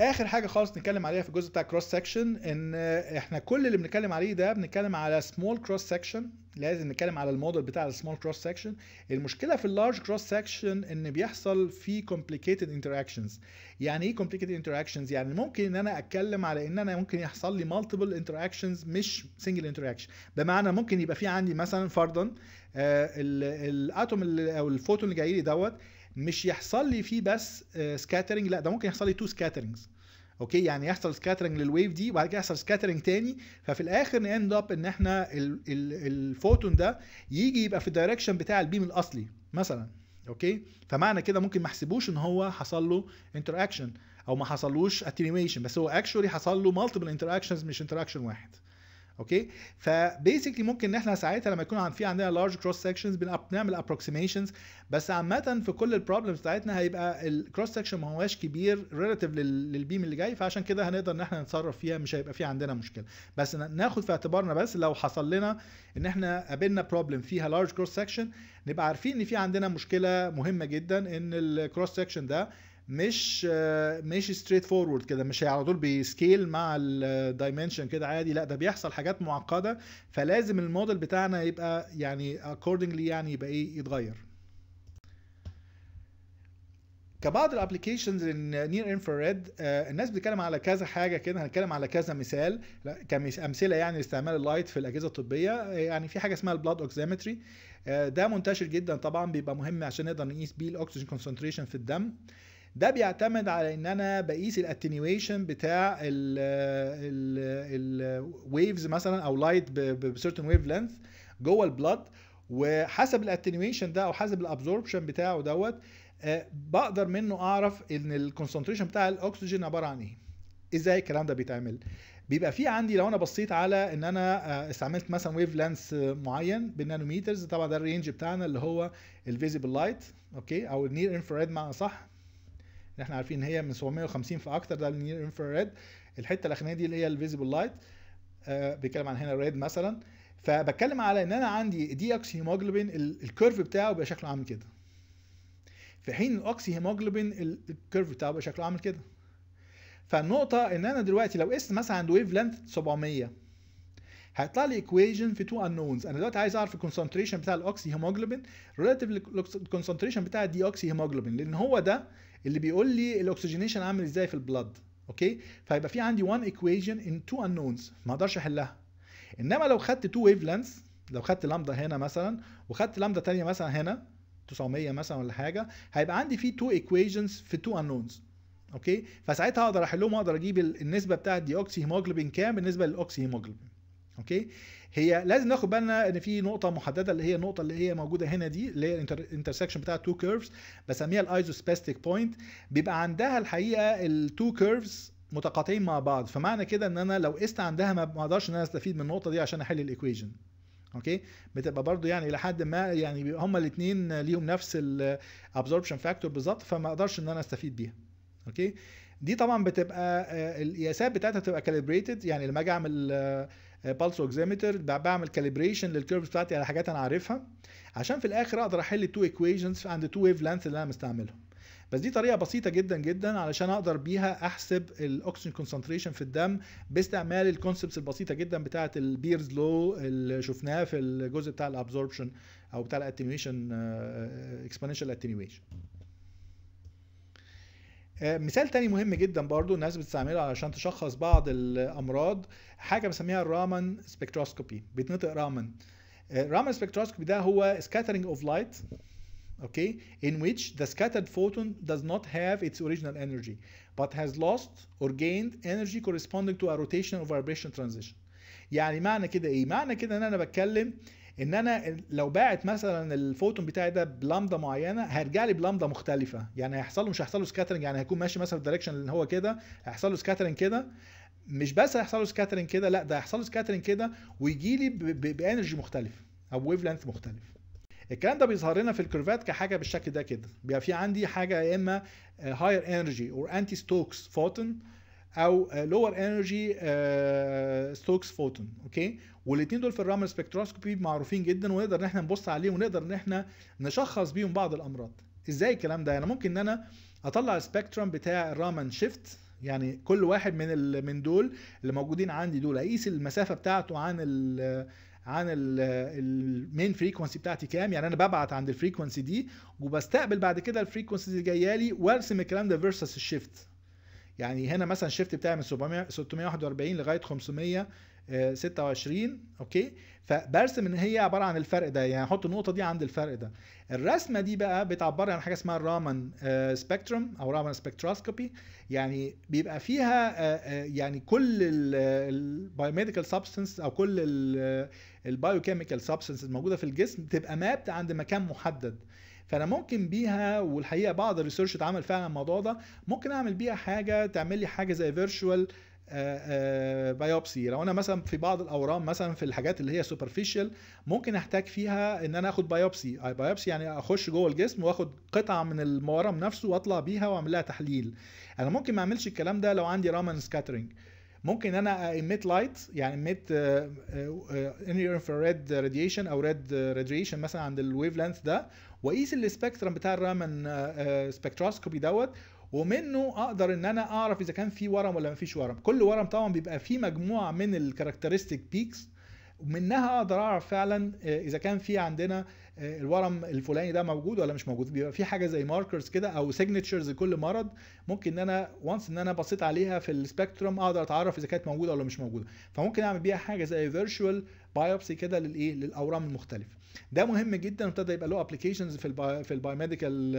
اخر حاجه خالص نتكلم عليها في الجزء بتاع كروس سكشن ان احنا كل اللي بنتكلم عليه ده بنتكلم على سمول كروس سكشن لازم نتكلم على الموديل بتاع السمول كروس سكشن المشكله في اللارج كروس سكشن ان بيحصل في كومبليكيتد انتراكشنز يعني ايه كومبليكيتد انتراكشنز يعني ممكن ان انا اتكلم على ان انا ممكن يحصل لي مالتيبل انتراكشنز مش سنجل انتراكشن بمعنى ممكن يبقى في عندي مثلا فرضا آه، الاتوم او الفوتون اللي جاي لي دوت مش يحصل لي فيه بس سكاترنج آه، لا ده ممكن يحصل لي تو سكاترنجز اوكي يعني يحصل سكاترنج للويف دي وبعد كده يحصل سكاترنج تاني ففي الاخر ناند اب ان احنا الفوتون ده يجي يبقى في الدايركشن بتاع البيم الاصلي مثلا اوكي فمعنى كده ممكن ما احسبوش ان هو حصل له انتراكشن او ما حصلوش اتنيويشن بس هو اكشولي حصل له مالتيبل انتراكشنز مش انتراكشن واحد اوكي فبيسكلي ممكن ان احنا ساعتها لما يكون في عندنا لارج كروس سكشنز بنعمل ابروكسيميشنز بس عامه في كل البروبلمز بتاعتنا هيبقى الكروس سكشن ما هواش كبير ريلاتيف للبيم اللي جاي فعشان كده هنقدر ان احنا نتصرف فيها مش هيبقى في عندنا مشكله بس ناخد في اعتبارنا بس لو حصل لنا ان احنا قابلنا بروبلم فيها لارج كروس سكشن نبقى عارفين ان في عندنا مشكله مهمه جدا ان الكروس سكشن ده مش مش ستريت فورورد كده مش على طول بيسكيل مع الدايمنشن كده عادي لا ده بيحصل حاجات معقده فلازم الموديل بتاعنا يبقى يعني اكوردنجلي يعني يبقى ايه يتغير كبعض الابلكيشنز النير انفراد الناس بتتكلم على كذا حاجه كده هنتكلم على كذا مثال كامثله يعني لاستعمال اللايت في الاجهزه الطبيه آه، يعني في حاجه اسمها البلاد اوكسيمتري آه، ده منتشر جدا طبعا بيبقى مهم عشان نقدر نقيس بيه الاكسجين كونسنتريشن في الدم ده بيعتمد على ان انا بقيس الاتنيويشن بتاع الويفز مثلا او لايت بسيرتن ويف لينث جوه البلد وحسب الاتنيويشن ده او حسب الابزوربشن بتاعه دوت آه، بقدر منه اعرف ان الكونسنتريشن بتاع الاكسجين عباره عن ايه ازاي الكلام ده بيتعمل بيبقى في عندي لو انا بصيت على ان انا آه، استعملت مثلا ويف لانس معين بالنانوميترز طبعا ده الرينج بتاعنا اللي هو الفيزيبل لايت اوكي او النير انفراريد معنى صح اللي احنا عارفين هي من 750 فاكتر ده النير انفراريد الحته الاخرانيه دي اللي هي الفيزيبل لايت آه، بيتكلم عن هنا ريد مثلا فبتكلم على ان انا عندي دي اكسي هيموجلوبين الكيرف بتاعه بيبقى شكله عامل كده في حين الاكسي هيموجلوبين الكيرف بتاعه بيبقى شكله عامل كده فالنقطه ان انا دلوقتي لو قست مثلا عند ويف لينث 700 هيطلع لي ايكويجن في تو انونز انا دلوقتي عايز اعرف الكونسنتريشن بتاع الاوكسي هيموجلوبين ريلاتيف للكونسنتريشن بتاع الدي اوكسي هيموجلوبين لان هو ده اللي بيقول لي الاكسجينيشن عامل ازاي في البلد اوكي فهيبقى في عندي 1 equation ان 2 انونز ما اقدرش احلها انما لو خدت ويف wavelengths لو خدت لامدا هنا مثلا وخدت لامدا ثانيه مثلا هنا 900 مثلا ولا حاجه هيبقى عندي في تو ايكويشنز في تو انونز اوكي فساعتها اقدر احلهم واقدر اجيب النسبه بتاعه دي اوكسي هيموجلوبين كام بالنسبه للاوكسي هيموجلوبين اوكي هي لازم ناخد بالنا ان في نقطه محدده اللي هي النقطه اللي هي موجوده هنا دي اللي هي الانترسكشن بتاع تو كيرفز بسميها الايزوسباستيك بوينت بيبقى عندها الحقيقه التو كيرفز متقاطعين مع بعض فمعنى كده ان انا لو قست عندها ما اقدرش ان انا استفيد من النقطه دي عشان احل الايكويشن اوكي بتبقى برضو يعني الى حد ما يعني هما الاثنين ليهم نفس الابزوربشن فاكتور بالظبط فما اقدرش ان انا استفيد بيها اوكي دي طبعا بتبقى آه، القياسات بتاعتها بتبقى كاليبريتد يعني لما اجي اعمل آه، آه، بالس اوكسيمتر بعمل كاليبريشن للكيرفز بتاعتي على حاجات انا عارفها عشان في الاخر اقدر احل التو ايكويشنز عند تو ويف لانث اللي انا مستعملهم بس دي طريقه بسيطه جدا جدا علشان اقدر بيها احسب الاكسجين كونسنتريشن في الدم باستعمال الكونسبتس البسيطه جدا بتاعه البيرز لو اللي شفناها في الجزء بتاع الابزوربشن او بتاع الاتنيويشن اكسبوننشال اتنيويشن مثال تاني مهم جدا برضو الناس بتستعمله علشان تشخص بعض الامراض حاجه بسميها الرامن سبكتروسكوبي بيتنطق رامن الرامن سبكتروسكوبي ده هو scattering of light okay in which the scattered photon does not have its original energy but has lost or gained energy corresponding to a rotation or vibration transition يعني معنى كده ايه معنى كده ان انا بتكلم آه ان انا لو باعت مثلا الفوتون بتاعي ده بلامدا معينه هيرجع لي بلامدا مختلفه يعني هيحصل له مش هيحصل له سكاترنج يعني هيكون ماشي مثلا في الدايركشن اللي هو كده هيحصل له سكاترنج كده مش بس هيحصل له سكاترنج كده لا ده هيحصل له سكاترنج كده ويجي لي بانرجي مختلف او ويف لينث مختلف الكلام ده بيظهر لنا في الكيرفات كحاجه بالشكل ده كده بيبقى في عندي حاجه يا اما هاير انرجي اور انتي ستوكس فوتون او لور انرجي ستوكس فوتون اوكي والاثنين دول في الرامر سبكتروسكوبي معروفين جدا ونقدر ان احنا نبص عليهم ونقدر ان احنا نشخص بيهم بعض الامراض ازاي الكلام ده انا يعني ممكن ان انا اطلع السبكترم بتاع الرامن شيفت يعني كل واحد من من دول اللي موجودين عندي دول اقيس المسافه بتاعته عن الـ عن المين فريكونسي بتاعتي كام يعني انا ببعت عند الفريكونسي دي وبستقبل بعد كده الفريكونسي اللي جايه لي وارسم الكلام ده فيرسس الشيفت يعني هنا مثلا شيفت بتاعي من 641 لغايه 526 آه، اوكي فبرسم ان هي عباره عن الفرق ده يعني احط النقطه دي عند الفرق ده الرسمه دي بقى بتعبر عن حاجه اسمها الرامان آه، سبيكتروم او رامان سبيكتروسكوبي يعني بيبقى فيها آه، يعني كل البايوميديكال سبستنس او كل البايوكيميكال سبستنس الموجوده في الجسم تبقى مابت عند مكان محدد فانا ممكن بيها والحقيقه بعض الريسيرش اتعمل فعلا الموضوع ده ممكن اعمل بيها حاجه تعمل لي حاجه زي فيرتشوال آه، بايوبسي آه، لو انا مثلا في بعض الاورام مثلا في الحاجات اللي هي سوبرفيشال ممكن احتاج فيها ان انا اخد بايوبسي آه، بايوبسي يعني اخش جوه الجسم واخد قطعه من المورم نفسه واطلع بيها واعمل لها تحليل انا ممكن ما اعملش الكلام ده لو عندي رامن سكاترنج ممكن انا اميت لايت يعني اميت انفراريد راديشن او ريد راديشن مثلا عند الويف لينث ده واقيس السبيكترم بتاع الرامن سبكتروسكوبي آه، آه، دوت ومنه اقدر ان انا اعرف اذا كان في ورم ولا ما فيش ورم كل ورم طبعا بيبقى فيه مجموعه من الكاركترستيك بيكس ومنها اقدر اعرف فعلا آه، اذا كان في عندنا آه، الورم الفلاني ده موجود ولا مش موجود بيبقى في حاجه زي ماركرز كده او سيجنتشرز لكل مرض ممكن ان انا وانس ان انا بصيت عليها في السبيكتروم اقدر اتعرف اذا كانت موجوده ولا مش موجوده فممكن اعمل بيها حاجه زي فيرتشوال بايوبسي كده للايه للاورام المختلفه ده مهم جدا وابتدى يبقى له ابلكيشنز في الباي في البايوميديكال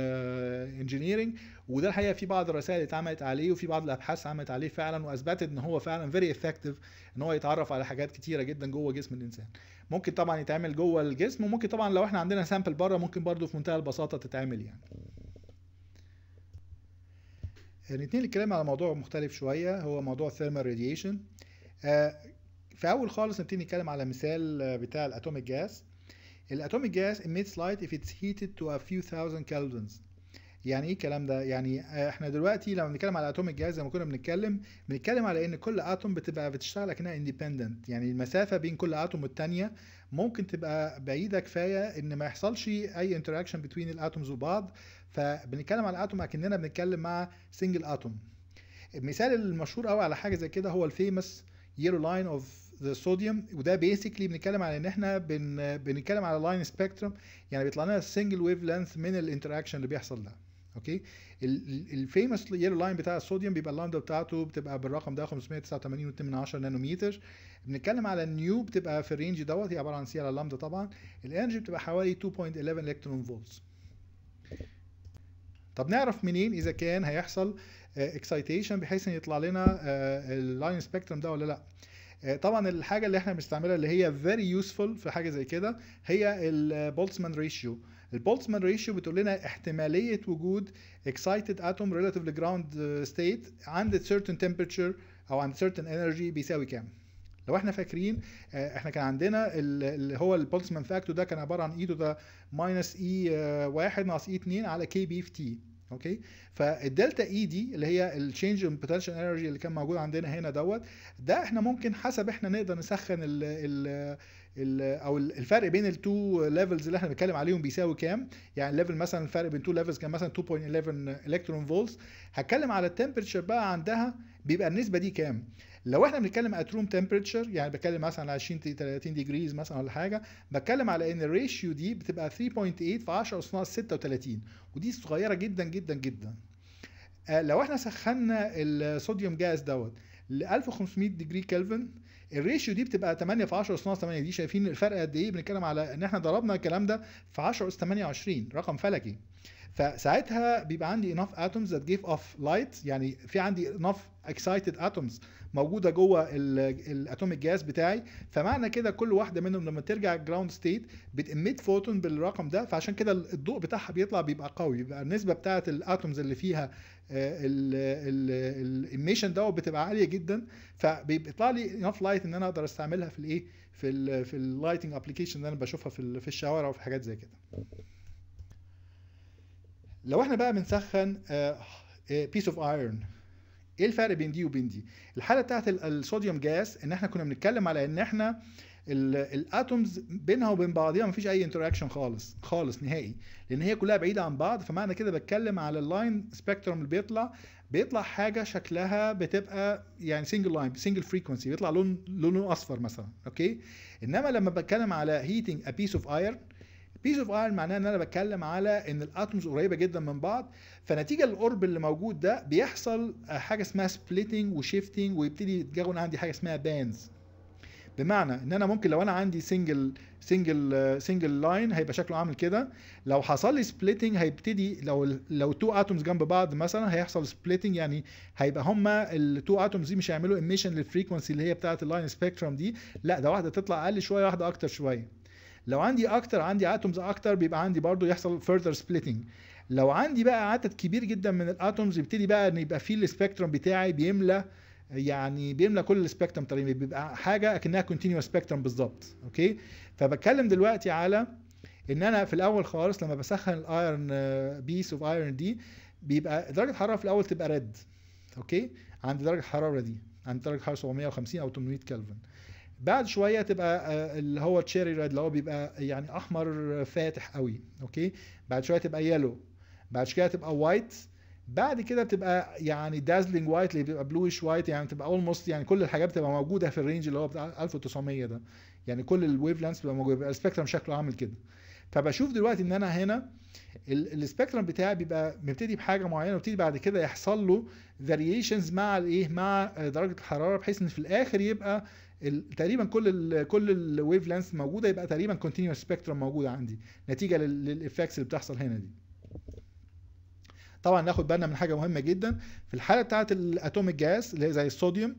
انجينيرنج آه، وده الحقيقه في بعض الرسائل اتعملت عليه وفي بعض الابحاث اتعملت عليه فعلا واثبتت ان هو فعلا فيري افكتيف ان هو يتعرف على حاجات كتيره جدا جوه جسم الانسان ممكن طبعا يتعمل جوه الجسم وممكن طبعا لو احنا عندنا سامبل بره ممكن برضو في منتهى البساطه تتعمل يعني آه، نتنين الكلام على موضوع مختلف شويه هو موضوع الثيرمال آه، راديشن في اول خالص نبتدي نتكلم على مثال آه، بتاع الاتوميك جاس الاتوميك جاس emits light if it's heated to a few thousand kelvins يعني ايه الكلام ده يعني آه، احنا دلوقتي لو بنتكلم على اتوميك جاز زي ما كنا بنتكلم بنتكلم على ان كل اتوم بتبقى بتشتغل اكنها اندبندنت يعني المسافه بين كل اتوم والثانيه ممكن تبقى بعيده كفايه ان ما يحصلش اي انتراكشن بين الاتومز وبعض فبنتكلم على اتوم اكننا بنتكلم مع سنجل اتوم المثال المشهور قوي على حاجه زي كده هو الفيمس يلو لاين اوف ذا صوديوم وده بيسكلي بنتكلم على ان احنا بن... بنتكلم على لاين سبيكتروم يعني بيطلع لنا سنجل ويف لينث من الانتراكشن اللي بيحصل ده اوكي الفيمس يلو لاين بتاع الصوديوم بيبقى اللامدا بتاعته بتبقى بالرقم ده 589.2 نانومتر بنتكلم على النيو بتبقى في الرينج دوت هي عباره عن سي على اللامدا طبعا الانرجي بتبقى حوالي 2.11 الكترون فولت طب نعرف منين اذا كان هيحصل اكسايتيشن آه، بحيث ان يطلع لنا آه، اللاين سبيكترم ده ولا لا آه، طبعا الحاجه اللي احنا بنستعملها اللي هي فيري يوسفول في حاجه زي كده هي البولتسمان ريشيو البولتزمان ريشيو بتقول لنا احتماليه وجود اكسايتد اتوم ريلاتيف لجراوند ستيت عند سيرتن تمبرتشر او عند سيرتن انرجي بيساوي كام لو احنا فاكرين آه، احنا كان عندنا اللي هو البولتزمان فاكتور ده كان عباره عن اي تو ذا ماينس اي 1 ناقص e اي 2 على كي بي في تي اوكي فالدلتا اي e دي اللي هي التشينج ان بوتنشال انرجي اللي كان موجود عندنا هنا دوت ده احنا ممكن حسب احنا نقدر نسخن ال ال او الفرق بين التو ليفلز اللي احنا بنتكلم عليهم بيساوي كام يعني الليفل مثلا الفرق بين تو ليفلز كان مثلا 2.11 الكترون فولتس هتكلم على التمبرتشر بقى عندها بيبقى النسبه دي كام لو احنا بنتكلم ات روم تمبرتشر يعني بتكلم مثلا على 20 30 ديجريز مثلا ولا حاجه بتكلم على ان الريشيو دي بتبقى 3.8 في 10 اس 36 ودي صغيره جدا جدا جدا آه، لو احنا سخنا الصوديوم جاز دوت ل 1500 ديجري كلفن الريشيو دي بتبقى 8 في 10 اس 8 دي شايفين الفرق قد ايه بنتكلم على ان احنا ضربنا الكلام ده في 10 اس 28 رقم فلكي فساعتها بيبقى عندي انف اتومز ذات جيف اوف لايت يعني في عندي انف اكسايتد اتومز موجوده جوه الاتوميك جاز بتاعي فمعنى كده كل واحده منهم لما ترجع جراوند ستيت بتاميت فوتون بالرقم ده فعشان كده الضوء بتاعها بيطلع بيبقى قوي بيبقى النسبه بتاعه الاتومز اللي فيها آه، الايميشن دوت بتبقى عاليه جدا فبيطلع لي انف لايت ان انا اقدر استعملها في الايه في ال في اللايتنج ابلكيشن اللي انا بشوفها في في الشوارع وفي حاجات زي كده لو احنا بقى بنسخن بيس اوف ايرون ايه الفرق بين دي وبين دي الحاله بتاعت الصوديوم جاس ان احنا كنا بنتكلم على ان احنا الاتومز بينها وبين بعضيها فيش اي انتراكشن خالص خالص نهائي لان هي كلها بعيده عن بعض فمعنى كده بتكلم على اللاين سبيكتروم اللي بيطلع بيطلع حاجه شكلها بتبقى يعني سنجل لاين سنجل فريكونسي بيطلع لون لونه اصفر مثلا اوكي انما لما بتكلم على هيتنج ا بيس اوف ايرن بيس اوف ايرن معناه ان انا بتكلم على ان الاتومز قريبه جدا من بعض فنتيجه للقرب اللي موجود ده بيحصل حاجه اسمها سبليتنج وشيفتنج ويبتدي يتكون عندي حاجه اسمها بانز بمعنى ان انا ممكن لو انا عندي سنجل سنجل سنجل لاين هيبقى شكله عامل كده لو حصل لي سبليتنج هيبتدي لو لو تو اتومز جنب بعض مثلا هيحصل سبليتنج يعني هيبقى هما التو اتومز دي مش هيعملوا ايميشن للفريكونسي اللي هي بتاعه اللاين سبيكترم دي لا ده واحده تطلع اقل شويه واحده اكتر شويه لو عندي اكتر عندي اتومز اكتر بيبقى عندي برضو يحصل فيرذر سبليتنج لو عندي بقى عدد كبير جدا من الاتومز يبتدي بقى ان يبقى في السبيكترم بتاعي بيملى آه يعني بيملى كل السبيكترم تقريبا يعني بيبقى حاجه اكنها كونتينيوس سبيكترم بالظبط اوكي فبتكلم دلوقتي على ان انا في الاول خالص لما بسخن الايرون بيس اوف ايرون دي بيبقى درجه الحراره في الاول تبقى ريد اوكي عند درجه الحراره دي عند درجه حراره 750 او 800 كلفن بعد شويه تبقى آه، اللي هو تشيري ريد اللي هو بيبقى يعني احمر فاتح قوي اوكي بعد شويه تبقى يلو بعد شويه تبقى وايت بعد كده بتبقى يعني دازلينج وايت اللي بيبقى بلويش وايت يعني بتبقى اولموست يعني كل الحاجات بتبقى موجوده في الرينج اللي هو بتاع 1900 ده يعني كل الويف لانس بتبقى موجوده بيبقى السبيكترم شكله عامل كده فبشوف دلوقتي ان انا هنا السبيكترم بتاعي بيبقى مبتدي بحاجه معينه ويبتدي بعد كده يحصل له فاريشنز مع الايه مع درجه الحراره بحيث ان في الاخر يبقى تقريبا كل الـ كل الويف لانس موجوده يبقى تقريبا كونتينيوس سبيكترم موجوده عندي نتيجه للافكتس اللي بتحصل هنا دي طبعا ناخد بالنا من حاجه مهمه جدا في الحاله بتاعه الاتوميك جاز اللي هي زي الصوديوم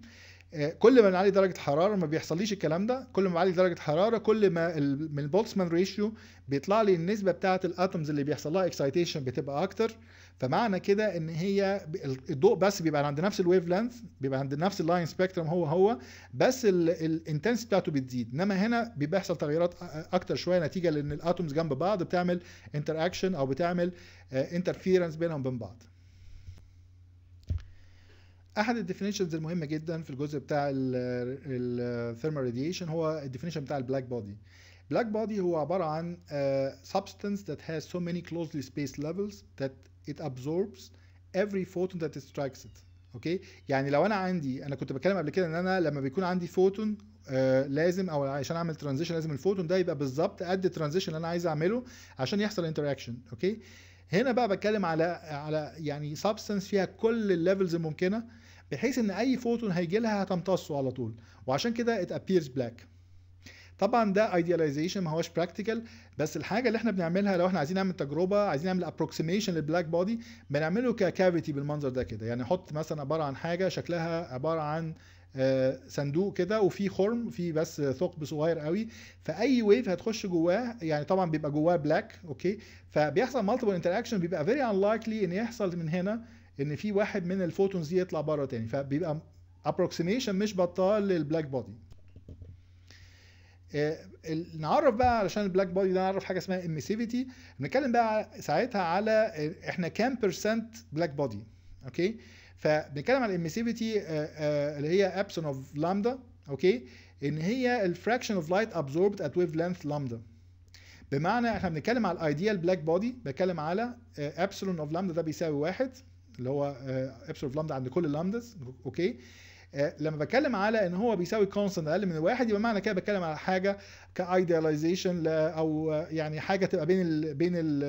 آه، كل ما بنعلي درجه حراره ما بيحصليش الكلام ده كل ما بعلي درجه حراره كل ما من البولتسمان ريشيو بيطلع لي النسبه بتاعه الاتومز اللي بيحصل لها اكسايتيشن بتبقى اكتر فمعنى كده ان هي الضوء بس بيبقى عند نفس الويف لينث بيبقى عند نفس اللاين سبيكترم هو هو بس الانتنس بتاعته بتزيد انما هنا بيحصل تغيرات اكتر شويه نتيجه لان الاتومز جنب بعض بتعمل انتر اكشن او بتعمل انترفيرنس آه، بينهم وبين بعض احد الديفينيشنز المهمه جدا في الجزء بتاع الثيرمال راديشن هو الديفينيشن بتاع البلاك بودي black body هو عبارة عن uh, substance that has so many closely spaced levels that it absorbs every photon that it strikes it اوكي يعني لو انا عندي انا كنت بتكلم قبل كده ان انا لما بيكون عندي فوتون آه لازم او عشان اعمل ترانزيشن لازم الفوتون ده يبقى بالظبط قد الترانزيشن اللي انا عايز اعمله عشان يحصل انتراكشن اوكي هنا بقى بتكلم على على يعني سبستنس فيها كل الليفلز الممكنه بحيث ان اي فوتون هيجي لها هتمتصه على طول وعشان كده it appears black طبعا ده ايدياليزيشن ما هوش براكتيكال بس الحاجه اللي احنا بنعملها لو احنا عايزين نعمل تجربه عايزين نعمل ابروكسيميشن للبلاك بودي بنعمله ككافيتي بالمنظر ده كده يعني نحط مثلا عباره عن حاجه شكلها عباره عن آه، صندوق كده وفي خرم في بس ثقب صغير قوي فاي ويف هتخش جواه يعني طبعا بيبقى جواه بلاك اوكي فبيحصل مالتيبل انتراكشن بيبقى فيري انلايكلي ان يحصل من هنا ان في واحد من الفوتونز دي يطلع بره تاني فبيبقى ابروكسيميشن مش بطال للبلاك بودي آه، نعرف بقى علشان البلاك بودي ده نعرف حاجه اسمها اميسيفيتي بنتكلم بقى ساعتها على آه، احنا كام بيرسنت بلاك بودي اوكي فبنتكلم على الاميسيفيتي آه، اللي هي ابسون اوف لامدا اوكي ان هي الفراكشن اوف لايت ابزوربد ات ويف لينث لامدا بمعنى احنا بنتكلم على الايديال بلاك بودي بتكلم على ابسلون اوف لامدا ده بيساوي واحد اللي هو ابسلون اوف لامدا عند كل اللامداز اوكي آه، لما بتكلم على ان هو بيساوي كونستنت اقل من واحد يبقى معنى كده بتكلم على حاجه كايدياليزيشن او يعني حاجه تبقى بين الـ بين الـ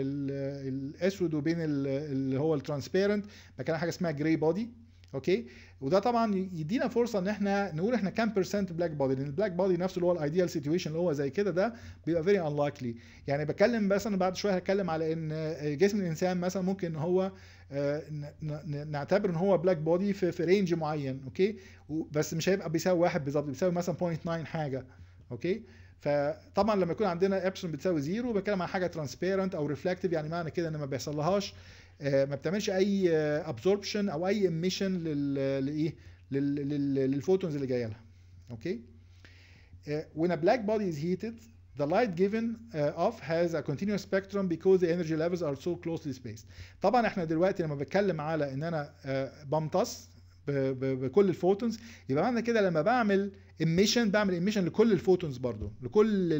الـ الاسود وبين الـ اللي هو الترانسبيرنت بتكلم حاجه اسمها جراي بودي اوكي وده طبعا يدينا فرصه ان احنا نقول احنا كام بيرسنت بلاك بودي لان البلاك بودي نفسه اللي هو الايديال سيتويشن اللي هو زي كده ده بيبقى فيري انلايكلي يعني بتكلم مثلا بعد شويه هتكلم على ان جسم الانسان مثلا ممكن ان هو آه، نعتبر ان هو بلاك بودي في, في رينج معين اوكي بس مش هيبقى بيساوي واحد بالظبط بيساوي مثلا 0.9 حاجه اوكي فطبعا لما يكون عندنا ابسلون بتساوي زيرو بتكلم عن حاجه ترانسبيرنت او ريفلكتيف يعني معنى كده ان ما بيحصلهاش ما بتعملش اي ابزوربشن او اي اميشن لايه للفوتونز اللي جايه لها اوكي when a black body is heated the light given off has a continuous spectrum because the energy levels are so closely spaced طبعا احنا دلوقتي لما بتكلم على ان انا بمتص بكل الفوتونز يبقى معنى كده لما بعمل ايميشن بعمل ايميشن لكل الفوتونز برضو لكل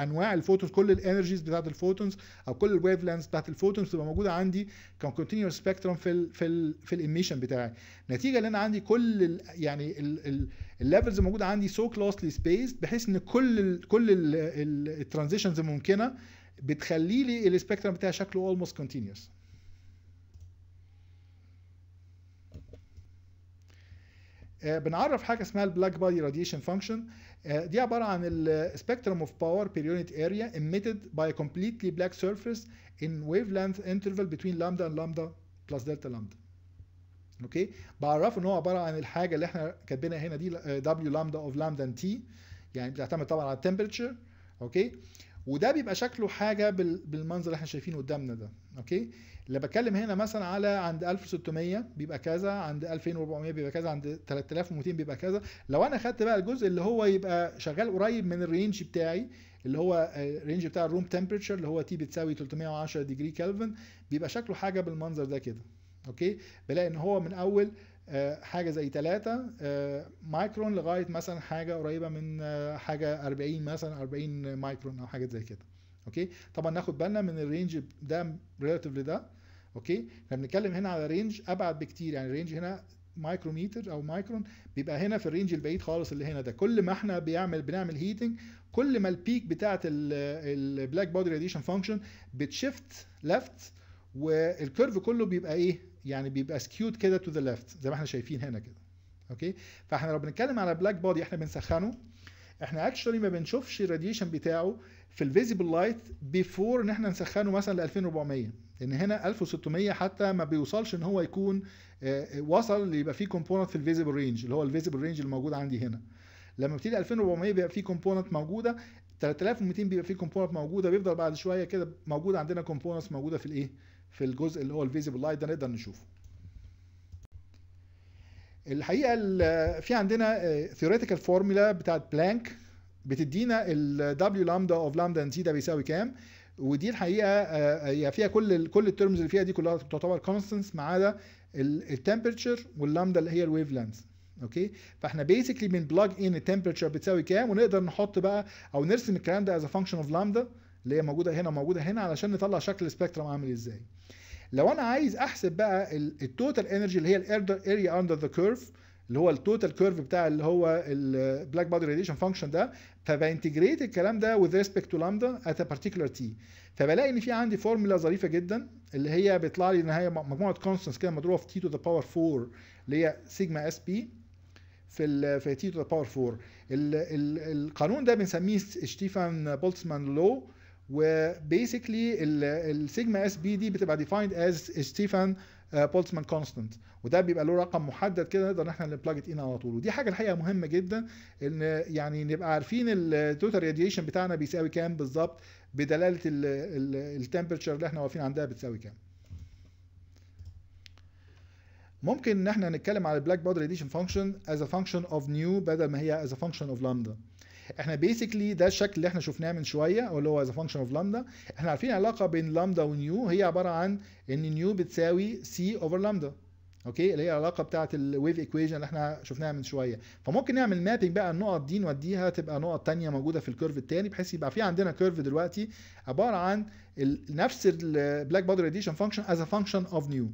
انواع الفوتونز كل الانرجيز بتاعت الفوتونز او كل الويف لانس بتاعت الفوتونز تبقى موجوده عندي كونتينيوس سبيكتروم في الـ في الـ في الايميشن بتاعي نتيجه ان انا عندي كل الـ يعني الليفلز موجوده عندي سو كلوزلي سبيس بحيث ان كل الـ كل الترانزيشنز الممكنه بتخلي لي السبيكتروم بتاعي شكله اولموست كونتينيوس آه، بنعرف حاجه اسمها البلاك بادي راديشن فانكشن دي عباره عن السبيكترم اوف باور بير يونت اريا emitted by a completely black surface in wavelength interval between لامدا and لامدا plus delta لامدا اوكي بعرفه ان هو عباره عن الحاجه اللي احنا كاتبينها هنا دي دبليو لامدا اوف لامدا تي يعني بتعتمد طبعا على التمبرتشر اوكي وده بيبقى شكله حاجه بالمنظر اللي احنا شايفينه قدامنا ده اوكي اللي بتكلم هنا مثلا على عند 1600 بيبقى كذا عند 2400 بيبقى كذا عند 3200 بيبقى كذا لو انا خدت بقى الجزء اللي هو يبقى شغال قريب من الرينج بتاعي اللي هو آه، الرينج بتاع الروم تمبرتشر اللي هو تي بتساوي 310 ديجري كلفن بيبقى شكله حاجه بالمنظر ده كده اوكي بلاقي ان هو من اول آه، حاجه زي 3 مايكرون آه، لغايه مثلا حاجه قريبه من حاجه 40 مثلا 40 مايكرون او حاجه زي كده اوكي طبعا ناخد بالنا من الرينج ده ريلاتيف لده اوكي احنا بنتكلم هنا على رينج ابعد بكتير يعني الرينج هنا مايكروميتر او مايكرون بيبقى هنا في الرينج البعيد خالص اللي هنا ده كل ما احنا بيعمل بنعمل هيتنج كل ما البيك بتاعه البلاك بودي راديشن فانكشن بتشفت ليفت والكيرف كله بيبقى ايه يعني بيبقى سكيوت كده تو ذا ليفت زي ما احنا شايفين هنا كده اوكي فاحنا لو بنتكلم على بلاك بودي احنا بنسخنه احنا اكشولي ما بنشوفش الراديشن بتاعه في الفيزيبل لايت بيفور ان احنا نسخنه مثلا ل 2400 لان هنا 1600 حتى ما بيوصلش ان هو يكون آه، آه، وصل اللي يبقى فيه كومبوننت في الفيزيبل رينج اللي هو الفيزيبل رينج الموجود عندي هنا لما بتيجي 2400 بيبقى فيه كومبوننت موجوده 3200 بيبقى فيه كومبوننت موجوده بيفضل بعد شويه كده موجود عندنا كومبوننتس موجوده في الايه في الجزء اللي هو الفيزيبل لايت ده نقدر نشوفه الحقيقه آه، في عندنا ثيوريتيكال فورمولا بتاعت بلانك بتدينا ال W لامدا اوف لامدا ان ده بيساوي كام ودي الحقيقه آه، هي فيها كل كل الترمز اللي فيها دي كلها تعتبر كونستنتس ما عدا التمبرتشر واللامدا اللي هي الويف لينث اوكي فاحنا بيسكلي بنبلاج ان التمبرتشر بتساوي كام ونقدر نحط بقى او نرسم الكلام ده از فانكشن اوف لامدا اللي هي موجوده هنا وموجوده هنا علشان نطلع شكل السبيكترم عامل ازاي لو انا عايز احسب بقى التوتال انرجي اللي هي الاريا اندر ذا كيرف اللي هو التوتال كيرف بتاع اللي هو البلاك بودي راديشن فانكشن ده فبانتجريت الكلام ده with respect to lambda at a particular t فبلاقي ان في عندي فورمولا ظريفه جدا اللي هي بيطلع لي ان هي مجموعه كونستنتس كده مضروبه في t to the power 4 اللي هي سيجما اس بي في الـ في تي تو باور 4 الـ الـ القانون ده بنسميه ستيفان بولتسمان لو وبيسكلي السيجما اس بي دي بتبقى ديفايند از ستيفان آه، بولتسمان كونستنت وده بيبقى له رقم محدد كده نقدر احنا نبلج ات ان على طول ودي حاجه الحقيقه مهمه جدا ان يعني نبقى عارفين التوتال راديشن بتاعنا بيساوي كام بالظبط بدلاله التمبرتشر اللي احنا واقفين عندها بتساوي كام ممكن ان احنا نتكلم على البلاك بودي راديشن فانكشن از ا فانكشن اوف نيو بدل ما هي از ا فانكشن اوف لامدا احنا بيسكلي ده الشكل اللي احنا شفناه من شويه او اللي هو از فانكشن اوف لامدا احنا عارفين العلاقه بين لامدا ونيو هي عباره عن ان نيو بتساوي سي اوفر لامدا اوكي اللي هي العلاقه بتاعه الويف ايكويشن اللي احنا شفناها من شويه فممكن نعمل مابنج بقى النقط دي نوديها تبقى نقط ثانيه موجوده في الكيرف الثاني بحيث يبقى في عندنا كيرف دلوقتي عباره عن نفس البلاك بودي راديشن فانكشن از ا فانكشن اوف نيو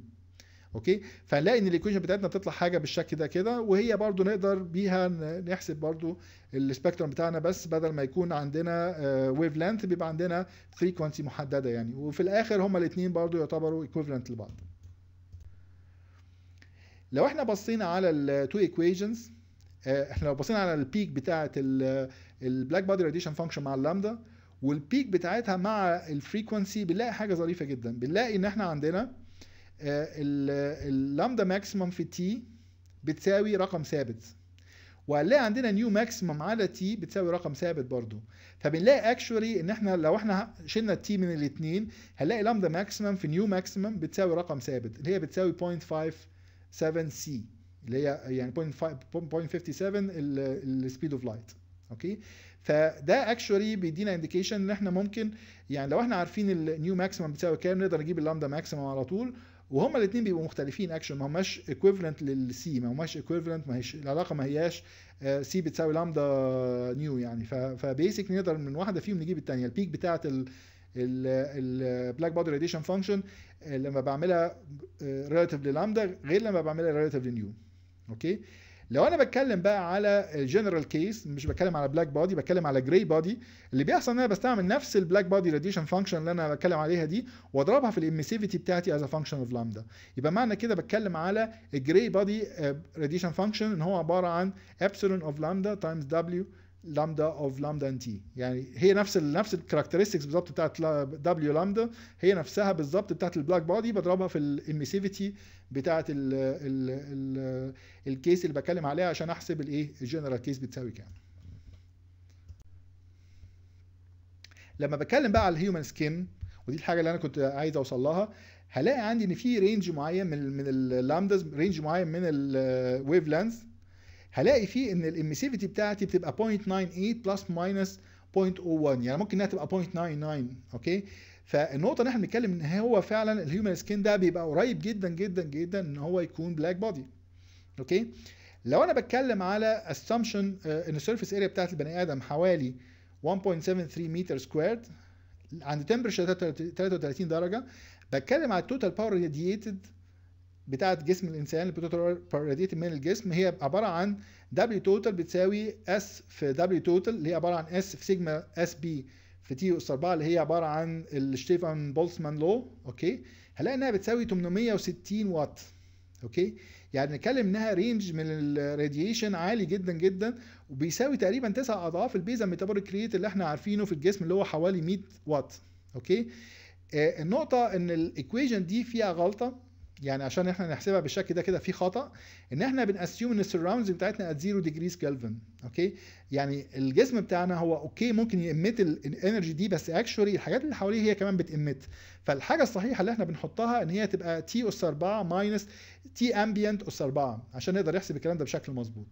اوكي فنلاقي ان الايكويشن بتاعتنا بتطلع حاجه بالشكل ده كده وهي برضو نقدر بيها نحسب برضو السبيكترم بتاعنا بس بدل ما يكون عندنا ويف آه، لينث بيبقى عندنا فريكوانسي محدده يعني وفي الاخر هما الاثنين برضو يعتبروا ايكويفالنت لبعض لو احنا بصينا على التو ايكويشنز آه، احنا لو بصينا على البيك بتاعه البلاك بادي راديشن فانكشن مع اللامدا والبيك بتاعتها مع الفريكوانسي بنلاقي حاجه ظريفه جدا بنلاقي ان احنا عندنا آه، اللامدا ماكسيمم في تي بتساوي رقم ثابت وهنلاقي عندنا نيو ماكسيمم على تي بتساوي رقم ثابت برضو فبنلاقي اكشوالي ان احنا لو احنا شلنا التي من الاثنين هنلاقي لامدا ماكسيمم في نيو ماكسيمم بتساوي رقم ثابت اللي هي بتساوي 0.57 سي اللي هي يعني 0.57 السبيد اوف لايت اوكي فده اكشوالي بيدينا انديكيشن ان احنا ممكن يعني لو احنا عارفين النيو ماكسيمم بتساوي كام نقدر نجيب اللامدا ماكسيمم على طول وهما الاثنين بيبقوا مختلفين اكشن ما هماش ايكويفالنت للسي ما هماش ايكويفالنت ما هيش العلاقه ما هياش سي آه، بتساوي لامدا نيو يعني فبيسك نقدر من واحده فيهم نجيب الثانيه البيك بتاعه البلاك بودي راديشن فانكشن لما بعملها ريلاتيف آه، للامدا غير لما بعملها ريلاتيف لنيو اوكي لو انا بتكلم بقى على جنرال كيس مش بتكلم على بلاك بودي بتكلم على جراي بودي اللي بيحصل ان انا بستعمل نفس البلاك بودي راديشن فانكشن اللي انا بتكلم عليها دي واضربها في الاميسيفيتي بتاعتي از فانكشن اوف لامدا يبقى معنى كده بتكلم على الجراي بودي راديشن فانكشن ان هو عباره عن ابسلون اوف لامدا تايمز دبليو لامدا اوف لامدا ان تي يعني هي نفس الـ نفس الكاركترستكس بالظبط بتاعت دبليو لامدا هي نفسها بالظبط بتاعت البلاك بودي بضربها في الاميسيفيتي بتاعت الـ الـ الـ الكيس اللي بتكلم عليها عشان احسب الايه الجنرال كيس بتساوي كام لما بتكلم بقى على الهيومن سكين ودي الحاجه اللي انا كنت عايز اوصل لها هلاقي عندي ان في رينج معين من من اللامداز رينج معين من الويف لينث هلاقي فيه ان الامسيفيتي بتاعتي بتبقى 0.98 بلس ماينس 0.01 يعني ممكن انها تبقى 0.99 اوكي فالنقطه اللي احنا بنتكلم ان هو فعلا الهيومن سكين ده بيبقى قريب جدا جدا جدا ان هو يكون بلاك بودي اوكي لو انا بتكلم على اسامبشن آه، ان السيرفيس اريا بتاعت البني ادم حوالي 1.73 متر سكويرد عند تمبرشر 33 درجه بتكلم على التوتال باور راديتد بتاعه جسم الانسان البروتوتال باراديت من الجسم هي عباره عن دبليو توتال بتساوي اس في دبليو توتال اللي هي عباره عن اس في سيجما اس بي في تي اس 4 اللي هي عباره عن الشتيفان بولسمان لو اوكي هنلاقي انها بتساوي 860 وات اوكي يعني نتكلم انها رينج من الراديشن عالي جدا جدا وبيساوي تقريبا 9 اضعاف البيزا ميتابوليك ريت اللي احنا عارفينه في الجسم اللي هو حوالي 100 وات اوكي النقطه ان الايكويشن دي فيها غلطه يعني عشان احنا نحسبها بالشكل ده كده في خطا ان احنا بنأسيوم ان السراوندز بتاعتنا ات 0 ديجريز كلفن اوكي يعني الجسم بتاعنا هو اوكي ممكن يمت الانرجي دي بس اكشولي الحاجات اللي حواليه هي كمان بتمت فالحاجه الصحيحه اللي احنا بنحطها ان هي تبقى تي اس 4 ماينس تي امبيانت اس 4 عشان نقدر نحسب الكلام ده بشكل مظبوط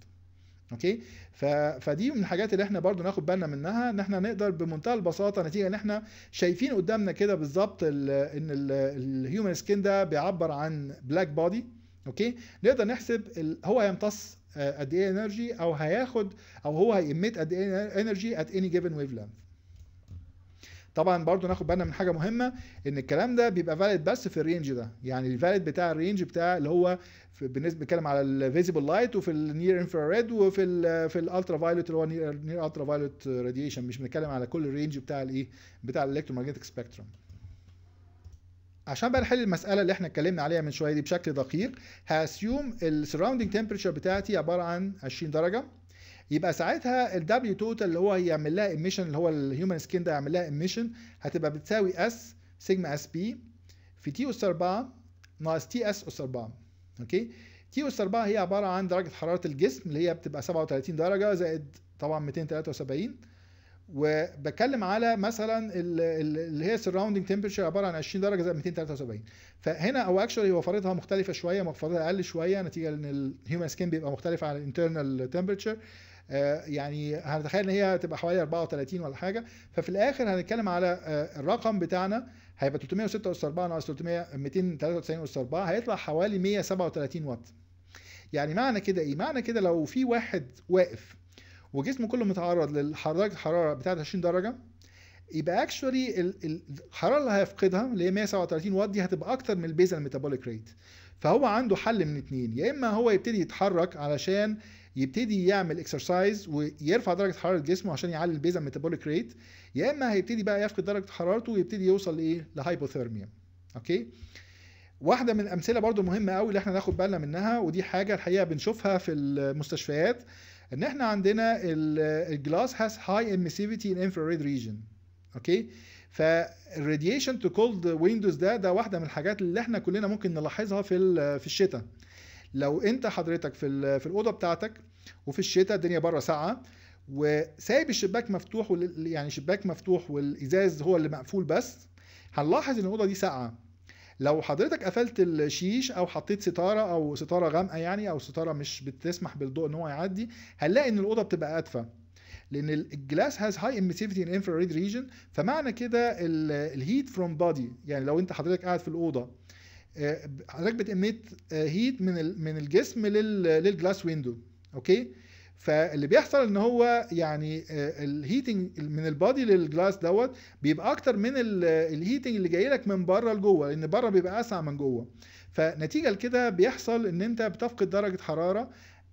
اوكي فدي من الحاجات اللي احنا برضو ناخد بالنا منها ان احنا نقدر بمنتهى البساطه نتيجه ان احنا شايفين قدامنا كده بالظبط ان الهيومن سكين ده بيعبر عن بلاك بودي اوكي نقدر نحسب هو هيمتص آه، قد ايه انرجي او هياخد او هو هيميت قد ايه انرجي ات اني جيفن ويف لينث طبعا برضو ناخد بالنا من حاجه مهمه ان الكلام ده بيبقى فاليد بس في الرينج ده يعني الفاليد بتاع الرينج بتاع اللي هو بالنسبه بنتكلم على الفيزيبل لايت وفي النير انفراريد وفي الـ في الالترا فايلوت اللي هو نير الترا فايلوت راديشن مش بنتكلم على كل الرينج بتاع الايه بتاع الالكترومغنتيك سبيكتروم عشان بقى نحل المساله اللي احنا اتكلمنا عليها من شويه دي بشكل دقيق هاسيوم السراوندنج تمبريتشر بتاعتي عباره عن 20 درجه يبقى ساعتها الدبليو توتال اللي هو هيعمل لها emission اللي هو الهيومن سكين ده هيعمل لها emission هتبقى بتساوي اس سيجما اس بي في تي اس 4 ناقص تي اس اس 4 اوكي تي اس 4 هي عباره عن درجه حراره الجسم اللي هي بتبقى 37 درجه زائد طبعا 273 وبتكلم على مثلا اللي هي سراوندنج تمبرتشر عباره عن 20 درجه زائد 273 فهنا او اكشولي هو فرضها مختلفه شويه مفروضها اقل شويه نتيجه ان الهيومن سكين بيبقى مختلف عن الانترنال تمبرتشر آه، يعني هنتخيل ان هي هتبقى حوالي 34 ولا حاجه ففي الاخر هنتكلم على آه، الرقم بتاعنا هيبقى 306 اس 4 ناقص 300 293 اس 4 هيطلع حوالي 137 واط يعني معنى كده ايه معنى كده لو في واحد واقف وجسمه كله متعرض لحراره حراره بتاعت 20 درجه يبقى اكشولي الحراره اللي هيفقدها اللي هي 137 واط دي هتبقى اكتر من البيزل ميتابوليك ريت فهو عنده حل من اتنين يا اما هو يبتدي يتحرك علشان يبتدي يعمل اكسرسايز ويرفع درجه حراره جسمه عشان يعلي البيزا ميتابوليك ريت يا اما هيبتدي بقى يفقد درجه حرارته ويبتدي يوصل لايه لهايبوثيرميا اوكي واحده من الامثله برضو مهمه قوي اللي احنا ناخد بالنا منها ودي حاجه الحقيقه بنشوفها في المستشفيات ان احنا عندنا الجلاس هاز هاي ان انفرا ريد ريجن اوكي فالراديشن تو كولد ويندوز ده ده واحده من الحاجات اللي احنا كلنا ممكن نلاحظها في في الشتاء لو انت حضرتك في في الاوضه بتاعتك وفي الشتاء الدنيا بره ساقعه وسايب الشباك مفتوح يعني شباك مفتوح والازاز هو اللي مقفول بس هنلاحظ ان الاوضه دي ساقعه لو حضرتك قفلت الشيش او حطيت ستاره او ستاره غامقه يعني او ستاره مش بتسمح بالضوء ان هو يعدي هنلاقي ان الاوضه بتبقى ادفى لان الجلاس هاز هاي ان انفرا ريد ريجن فمعنى كده الهيت فروم بادي يعني لو انت حضرتك قاعد في الاوضه آه، حضرتك بتميت هيت آه، من من الجسم للجلاس ويندو اوكي فاللي بيحصل ان هو يعني آه، الهيتنج من البادي للجلاس دوت بيبقى اكتر من الهيتنج اللي جاي لك من بره لجوه لان بره بيبقى اسع من جوه فنتيجه لكده بيحصل ان انت بتفقد درجه حراره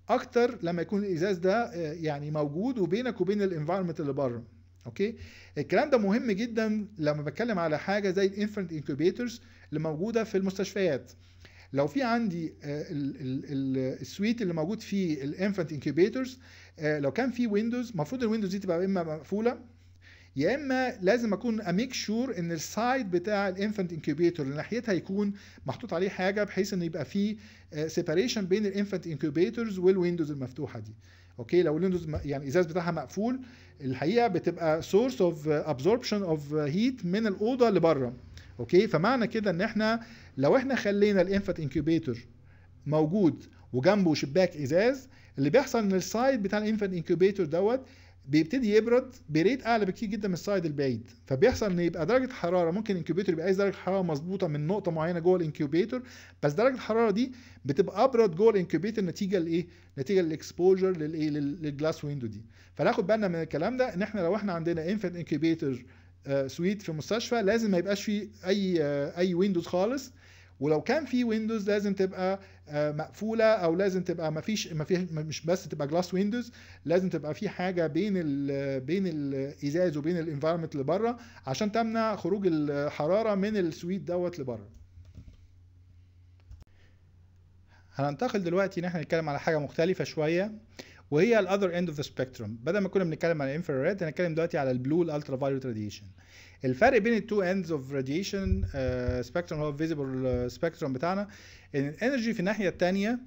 اكتر لما يكون الازاز ده يعني موجود وبينك وبين الانفايرمنت اللي بره اوكي الكلام ده مهم جدا لما بتكلم على حاجه زي الانفنت انكوبيتورز اللي موجوده في المستشفيات لو في عندي آه، السويت اللي موجود فيه الانفنت انكيبيتورز آه، لو كان في ويندوز المفروض الويندوز دي تبقى اما مقفوله يا اما لازم اكون اميك شور ان السايد بتاع الانفنت انكيبيتور اللي ناحيتها يكون محطوط عليه حاجه بحيث ان يبقى في سيباريشن آه، بين الانفنت انكيبيتورز والويندوز المفتوحه دي اوكي لو الويندوز يعني الازاز بتاعها مقفول الحقيقه بتبقى سورس اوف ابزوربشن اوف هيت من الاوضه لبره اوكي فمعنى كده ان احنا لو احنا خلينا الانفت انكيوبيتور موجود وجنبه شباك ازاز اللي بيحصل ان السايد بتاع الانفت انكيوبيتور دوت بيبتدي يبرد بريت اعلى بكتير جدا من السايد البعيد فبيحصل ان يبقى درجه حراره ممكن الانكيوبيتور يبقى عايز درجه حراره مظبوطه من نقطه معينه جوه الانكيوبيتور بس درجه الحراره دي بتبقى ابرد جوه الانكيوبيتور نتيجه لايه نتيجه للاكسبوجر للايه للجلاس ويندو دي فناخد بالنا من الكلام ده ان احنا لو احنا عندنا انفنت انكيوبيتور آه، سويت في مستشفى لازم ما يبقاش فيه اي آه، اي ويندوز خالص ولو كان في ويندوز لازم تبقى آه، مقفوله او لازم تبقى ما فيش ما فيش مش بس تبقى جلاس ويندوز لازم تبقى في حاجه بين ال بين الازاز وبين الانفايرمنت اللي بره عشان تمنع خروج الحراره من السويت دوت لبره هننتقل دلوقتي ان احنا نتكلم على حاجه مختلفه شويه وهي الاذر اند اوف the سبيكتروم بدل ما كنا بنتكلم عن الانفراريد هنتكلم دلوقتي على البلو الالترا فايولت راديشن الفرق بين التو اندز اوف راديشن سبيكتروم هو فيزيبل سبيكتروم آه، بتاعنا ان الانرجي في الناحيه الثانيه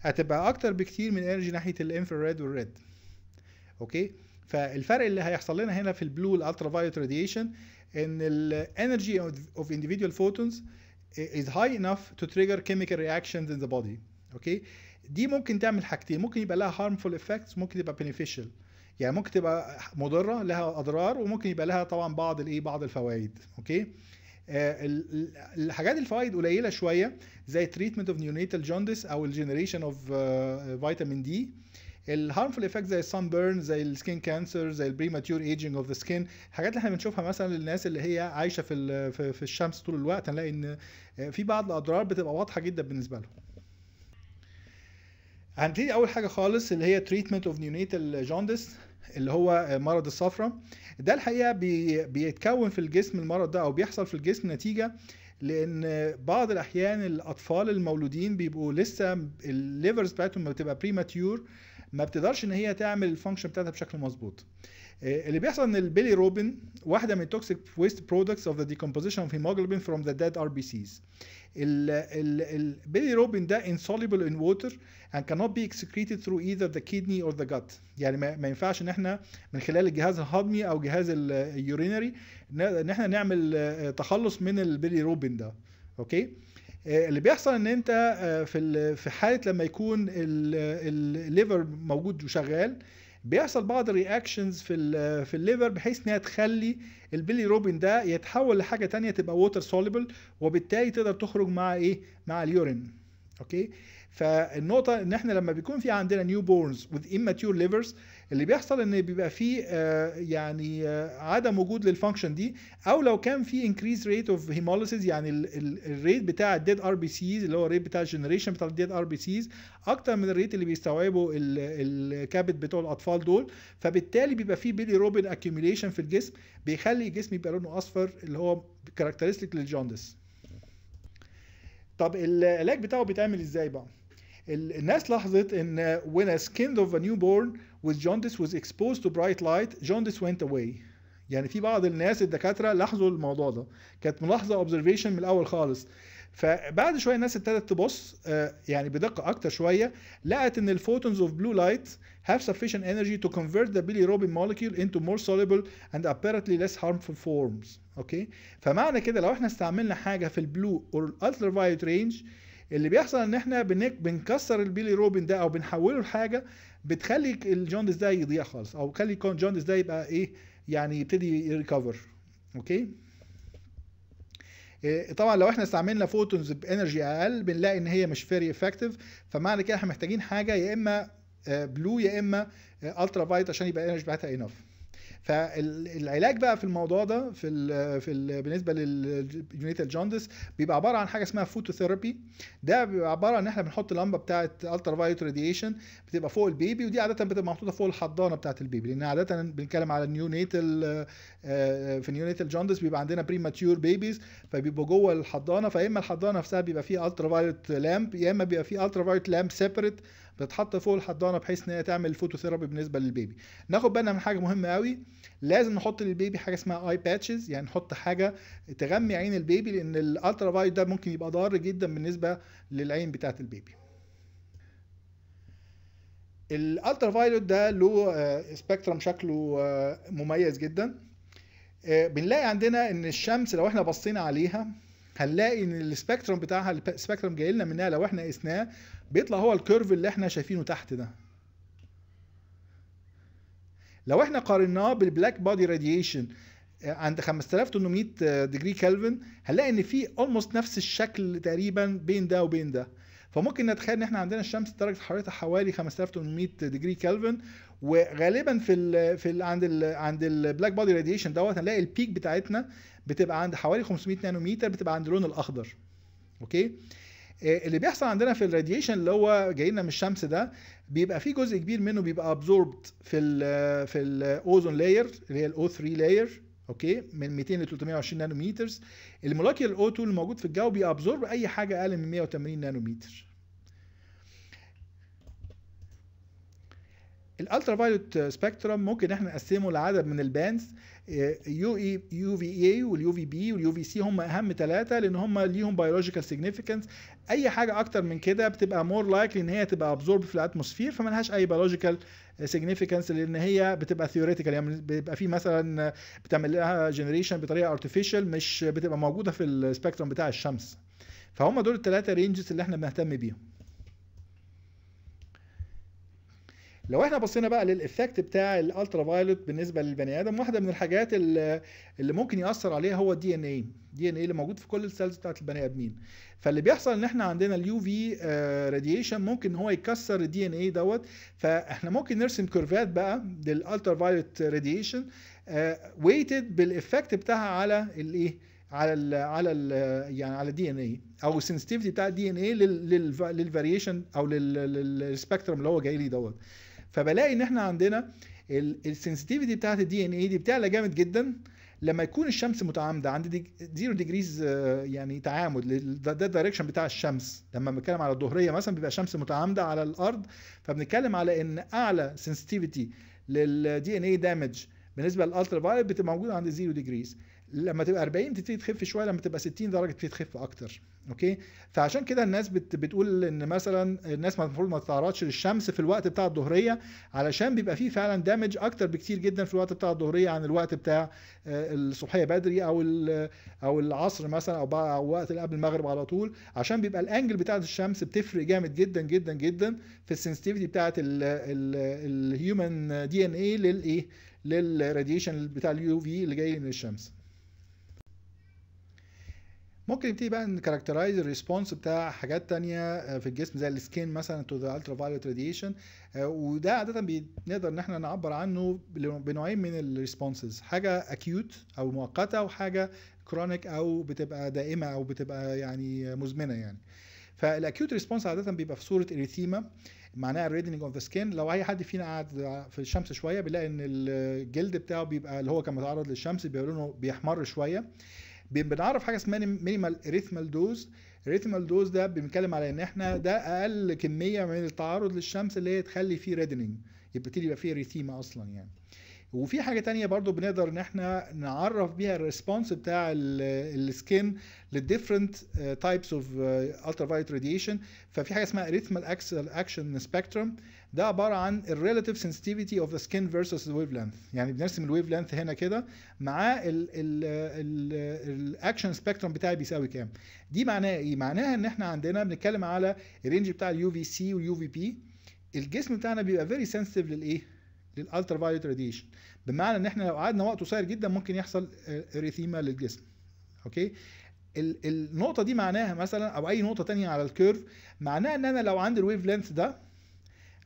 هتبقى اكتر بكتير من انرجي ناحيه الانفراريد والريد اوكي فالفرق اللي هيحصل لنا هنا في البلو الالترا فايولت راديشن ان الانرجي اوف individual photons آه، is high enough to trigger chemical reactions in the body اوكي okay? دي ممكن تعمل حاجتين ممكن يبقى لها هارمفول افكتس ممكن تبقى بينيفيشال يعني ممكن تبقى مضره لها اضرار وممكن يبقى لها طبعا بعض الايه بعض الفوائد اوكي آه، الحاجات الفوائد قليله شويه زي تريتمنت اوف نيونيتال جوندس او الجنريشن اوف فيتامين دي الهارمفول افكت زي السن بيرن زي السكين كانسر زي البريماتيور ايجنج اوف ذا سكين الحاجات اللي احنا بنشوفها مثلا للناس اللي هي عايشه في في الشمس طول الوقت هنلاقي ان آه، في بعض الاضرار بتبقى واضحه جدا بالنسبه لهم هنبتدي اول حاجه خالص اللي هي تريتمنت اوف نيونيتال جوندس اللي هو مرض الصفرة ده الحقيقه بي بيتكون في الجسم المرض ده او بيحصل في الجسم نتيجه لان بعض الاحيان الاطفال المولودين بيبقوا لسه الليفرز بتاعتهم بتبقى بريماتيور ما بتقدرش ان هي تعمل الفانكشن بتاعتها بشكل مظبوط آه، اللي بيحصل ان البيلي روبين واحده من التوكسيك ويست برودكتس اوف ذا ديكومبوزيشن اوف هيموجلوبين فروم ذا ديد ار بي سيز ال ال البيليروبين ده insoluble in water and cannot be excreted through either the kidney or the gut يعني ما, ما ينفعش ان احنا من خلال الجهاز الهضمي او جهاز اليورينري ان احنا نعمل آه، تخلص من البيليروبين ده اوكي آه، اللي بيحصل ان انت آه، في في حاله لما يكون الليفر موجود وشغال بيحصل بعض الرياكشنز في في الليفر بحيث انها تخلي البيلي روبين ده يتحول لحاجه تانية تبقى ووتر سوليبل وبالتالي تقدر تخرج مع ايه مع اليورين اوكي فالنقطه ان احنا لما بيكون في عندنا نيو بورنز وذ اماتيور ليفرز اللي بيحصل ان بيبقى فيه آه، يعني آه، عدم وجود للفانكشن دي او لو كان في انكريز ريت اوف هيموليسيس يعني الريت بتاع الديد ار بي سيز اللي هو الريت بتاع الجنريشن بتاع الديد ار بي سيز اكتر من الريت اللي بيستوعبه الكبد بتوع الاطفال دول فبالتالي بيبقى فيه بيلي روبن اكيوميليشن في الجسم بيخلي الجسم يبقى لونه اصفر اللي هو كاركترستيك للجوندس طب العلاج بتاعه بيتعمل ازاي بقى الناس لاحظت ان when a skin of a newborn with jaundice was exposed to bright light jaundice went away يعني في بعض الناس الدكاتره لاحظوا الموضوع ده كانت ملاحظه observation من الاول خالص فبعد شويه الناس ابتدت تبص يعني بدقه اكتر شويه لقت ان الفوتونز اوف بلو لايت have sufficient energy to convert the bilirubin molecule into more soluble and apparently less harmful forms اوكي فمعنى كده لو احنا استعملنا حاجه في البلو or ultraviolet range اللي بيحصل ان احنا بنكسر البيلي روبين ده او بنحوله لحاجه بتخلي الجوندس ده يضيع خالص او بتخلي الجوندس ده يبقى ايه يعني يبتدي يريكفر اوكي آه، طبعا لو احنا استعملنا فوتونز بانرجي اقل بنلاقي ان هي مش فيري افكتيف فمعنى كده احنا محتاجين حاجه يا اما بلو آه، يا اما الترا آه، فايت عشان يبقى الانرجي بتاعتها انف فالعلاج بقى في الموضوع ده في الـ في الـ بالنسبه للجينيتال جاندس بيبقى عباره عن حاجه اسمها فوتوثيرابي ده بيبقى عباره عن ان احنا بنحط لمبه بتاعه الترا فايولت راديشن بتبقى فوق البيبي ودي عاده بتبقى محطوطه فوق الحضانه بتاعه البيبي لان عاده بنتكلم على النيونيتال آه، آه، في النيونيتال جوندس جاندس بيبقى عندنا بريماتيور بيبيز فبيبقوا جوه الحضانه فيا اما الحضانه نفسها بيبقى فيها الترا فايولت لامب يا اما بيبقى فيه الترا فايولت لامب سيبريت بتتحط فوق الحضانه بحيث ان هي تعمل فوتوثيرابي بالنسبه للبيبي ناخد بالنا من حاجه مهمه قوي لازم نحط للبيبي حاجه اسمها اي باتشز يعني نحط حاجه تغمي عين البيبي لان الالترا فايت ده ممكن يبقى ضار جدا بالنسبه للعين بتاعه البيبي الالترا فايلوت ده له سبيكترم آه، شكله آه، مميز جدا آه، بنلاقي عندنا ان الشمس لو احنا بصينا عليها هنلاقي ان السبيكتروم بتاعها السبيكتروم جاي لنا منها لو احنا قسناه بيطلع هو الكيرف اللي احنا شايفينه تحت ده لو احنا قارناه بالبلاك بودي راديشن عند 5800 ديجري كلفن هنلاقي ان في اولموست نفس الشكل تقريبا بين ده وبين ده فممكن نتخيل ان احنا عندنا الشمس درجه حرارتها حوالي 5800 ديجري كلفن وغالبا في الـ في الـ عند الـ عند البلاك بودي راديشن دوت هنلاقي البيك بتاعتنا بتبقى عند حوالي 500 نانومتر بتبقى عند اللون الاخضر اوكي آه، اللي بيحصل عندنا في الراديشن اللي هو جاي لنا من الشمس ده بيبقى فيه جزء كبير منه بيبقى ابزوربد في الـ في الاوزون لاير اللي هي الاو 3 لاير اوكي من 200 ل 320 نانومتر المولكيول او 2 الموجود في الجو بيابزورب اي حاجه اقل من 180 نانومتر الالترا فايولت سبيكترم ممكن احنا نقسمه لعدد من البانز آه، يو اي يو في اي واليو في بي واليو في سي هم اهم ثلاثه لان هم ليهم بيولوجيكال سيجنيفيكانس اي حاجه اكتر من كده بتبقى مور لايكلي ان هي تبقى ابزورب في الاتموسفير فما لهاش اي بيولوجيكال آه، سيجنيفيكانس لان هي بتبقى ثيوريتيكال يعني بيبقى في مثلا آه، بتعمل لها جنريشن بطريقه ارتفيشال مش بتبقى موجوده في السبيكترم بتاع الشمس فهم دول الثلاثه رينجز اللي احنا بنهتم بيهم لو احنا بصينا بقى للايفكت بتاع الالترا فايلوت بالنسبه للبني ادم واحده من الحاجات اللي, ممكن ياثر عليها هو الدي ان اي الدي ان اي اللي موجود في كل السيلز بتاعت البني ادمين فاللي بيحصل ان احنا عندنا اليو في راديشن ممكن هو يكسر الدي ان اي دوت فاحنا ممكن نرسم كيرفات بقى للالترا فايلوت راديشن آه، ويتد بالايفكت بتاعها على الايه على الـ على الـ يعني على الدي ان اي او السنسيتيفيتي بتاع الدي ان اي للفاريشن او للسبكترم اللي هو جاي لي دوت فبلاقي ان احنا عندنا السنسيتيفيتي بتاعت الدي ان اي دي بتعلى جامد جدا لما يكون الشمس متعامده عند زيرو ديجريز آه، يعني تعامد ده الدايركشن بتاع الشمس لما بنتكلم على الظهريه مثلا بيبقى الشمس متعامده على الارض فبنتكلم على ان اعلى سنسيتيفيتي للدي ان اي دامج بالنسبه للالترا فايلت بتبقى موجوده عند زيرو ديجريز لما تبقى 40 تبتدي تخف شويه لما تبقى 60 درجه تبتدي تخف اكتر اوكي فعشان كده الناس بت بتقول ان مثلا الناس المفروض ما تتعرضش للشمس في الوقت بتاع الظهريه علشان بيبقى فيه فعلا دامج اكتر بكتير جدا في الوقت بتاع الظهريه عن الوقت بتاع آه، الصبحيه بدري او او العصر مثلا او بقى وقت اللي قبل المغرب على طول عشان بيبقى الانجل بتاعه الشمس بتفرق جامد جدا جدا جدا في السنسيتيفيتي بتاعه الهيومن دي ان ايه للايه للراديشن بتاع اليو في اللي جاي من الشمس ممكن نبتدي بقى نكاركترايز الريسبونس بتاع حاجات تانية آه، في الجسم زي السكين مثلا تو ذا الترا فايلوت راديشن وده عاده بنقدر ان احنا نعبر عنه بنوعين من الريسبونسز حاجه اكيوت او مؤقته وحاجه كرونيك او بتبقى دائمه او بتبقى يعني مزمنه يعني فالاكيوت ريسبونس عاده بيبقى في صوره اريثيما معناها الريدنج اوف ذا سكين لو اي حد فينا قاعد في الشمس شويه بيلاقي ان الجلد بتاعه بيبقى اللي هو كان متعرض للشمس بيبقى لونه بيحمر شويه بنعرف حاجه اسمها مينيمال اريثمال دوز الريثمال دوز ده بنتكلم على ان احنا ده اقل كميه من التعرض للشمس اللي هي تخلي فيه ريدنينج يبتدي يبقى فيه ريثيما اصلا يعني وفي حاجه تانية برضو بنقدر ان احنا نعرف بيها الريسبونس بتاع السكين للديفرنت تايبس اوف الترا فايت راديشن ففي حاجه اسمها ريثمال اكشن سبيكترم ده عباره عن الريلاتيف سنسيتيفيتي اوف ذا سكين فيرسس الويف لينث يعني بنرسم الويف لينث هنا كده مع الاكشن سبيكتروم بتاعي بيساوي كام دي معناها ايه معناها ان احنا عندنا بنتكلم على الرينج بتاع اليو في سي واليو في بي الجسم بتاعنا بيبقى فيري سنسيتيف للايه للالترا فايولت راديشن بمعنى ان احنا لو قعدنا وقت قصير جدا ممكن يحصل اريثيما للجسم اوكي النقطة دي معناها مثلا أو أي نقطة تانية على الكيرف معناها إن أنا لو عندي الويف لينث ده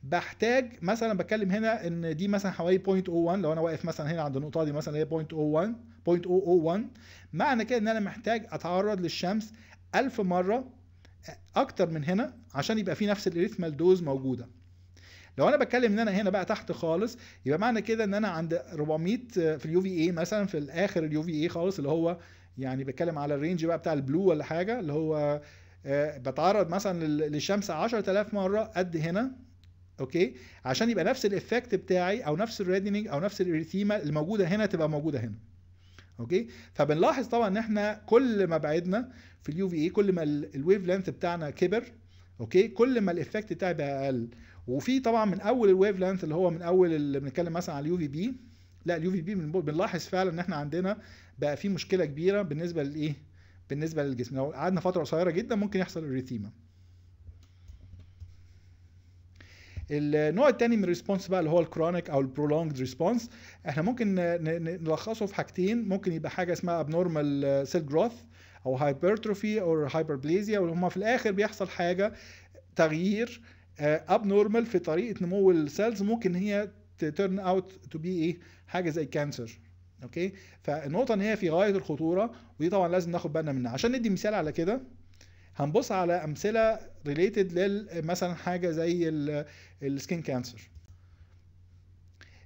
بحتاج مثلا بتكلم هنا ان دي مثلا حوالي 0.01 لو انا واقف مثلا هنا عند النقطه دي مثلا هي 0.01 0.001 معنى كده ان انا محتاج اتعرض للشمس 1000 مره اكتر من هنا عشان يبقى في نفس الاريثمال دوز موجوده لو انا بتكلم ان انا هنا بقى تحت خالص يبقى معنى كده ان انا عند 400 في اليو في اي مثلا في الاخر اليو في اي خالص اللي هو يعني بتكلم على الرينج بقى بتاع البلو ولا حاجه اللي هو آه، بتعرض مثلا للشمس 10000 مره قد هنا اوكي عشان يبقى نفس الايفكت بتاعي او نفس الريدنينج او نفس الاريثيما اللي موجوده هنا تبقى موجوده هنا اوكي فبنلاحظ طبعا ان احنا كل ما بعدنا في اليو في اي كل ما الويف لينث بتاعنا كبر اوكي كل ما الايفكت بتاعي بقى اقل وفي طبعا من اول الويف لينث اللي هو من اول اللي بنتكلم مثلا على اليو في بي لا اليو في بي بنلاحظ فعلا ان احنا عندنا بقى في مشكله كبيره بالنسبه للايه بالنسبه للجسم لو قعدنا فتره قصيره جدا ممكن يحصل اريثيما النوع الثاني من الريسبونس بقى اللي هو الكرونيك او البرولونجد ريسبونس احنا ممكن نلخصه في حاجتين ممكن يبقى حاجه اسمها ابنورمال سيل جروث او هايبرتروفي او هايبربليزيا واللي هم في الاخر بيحصل حاجه تغيير ابنورمال uh, في طريقه نمو السيلز ممكن هي تيرن اوت تو بي ايه حاجه زي كانسر اوكي فالنقطه ان هي في غايه الخطوره ودي طبعا لازم ناخد بالنا منها عشان ندي مثال على كده هنبص على امثله ريليتد مثلا حاجه زي السكين كانسر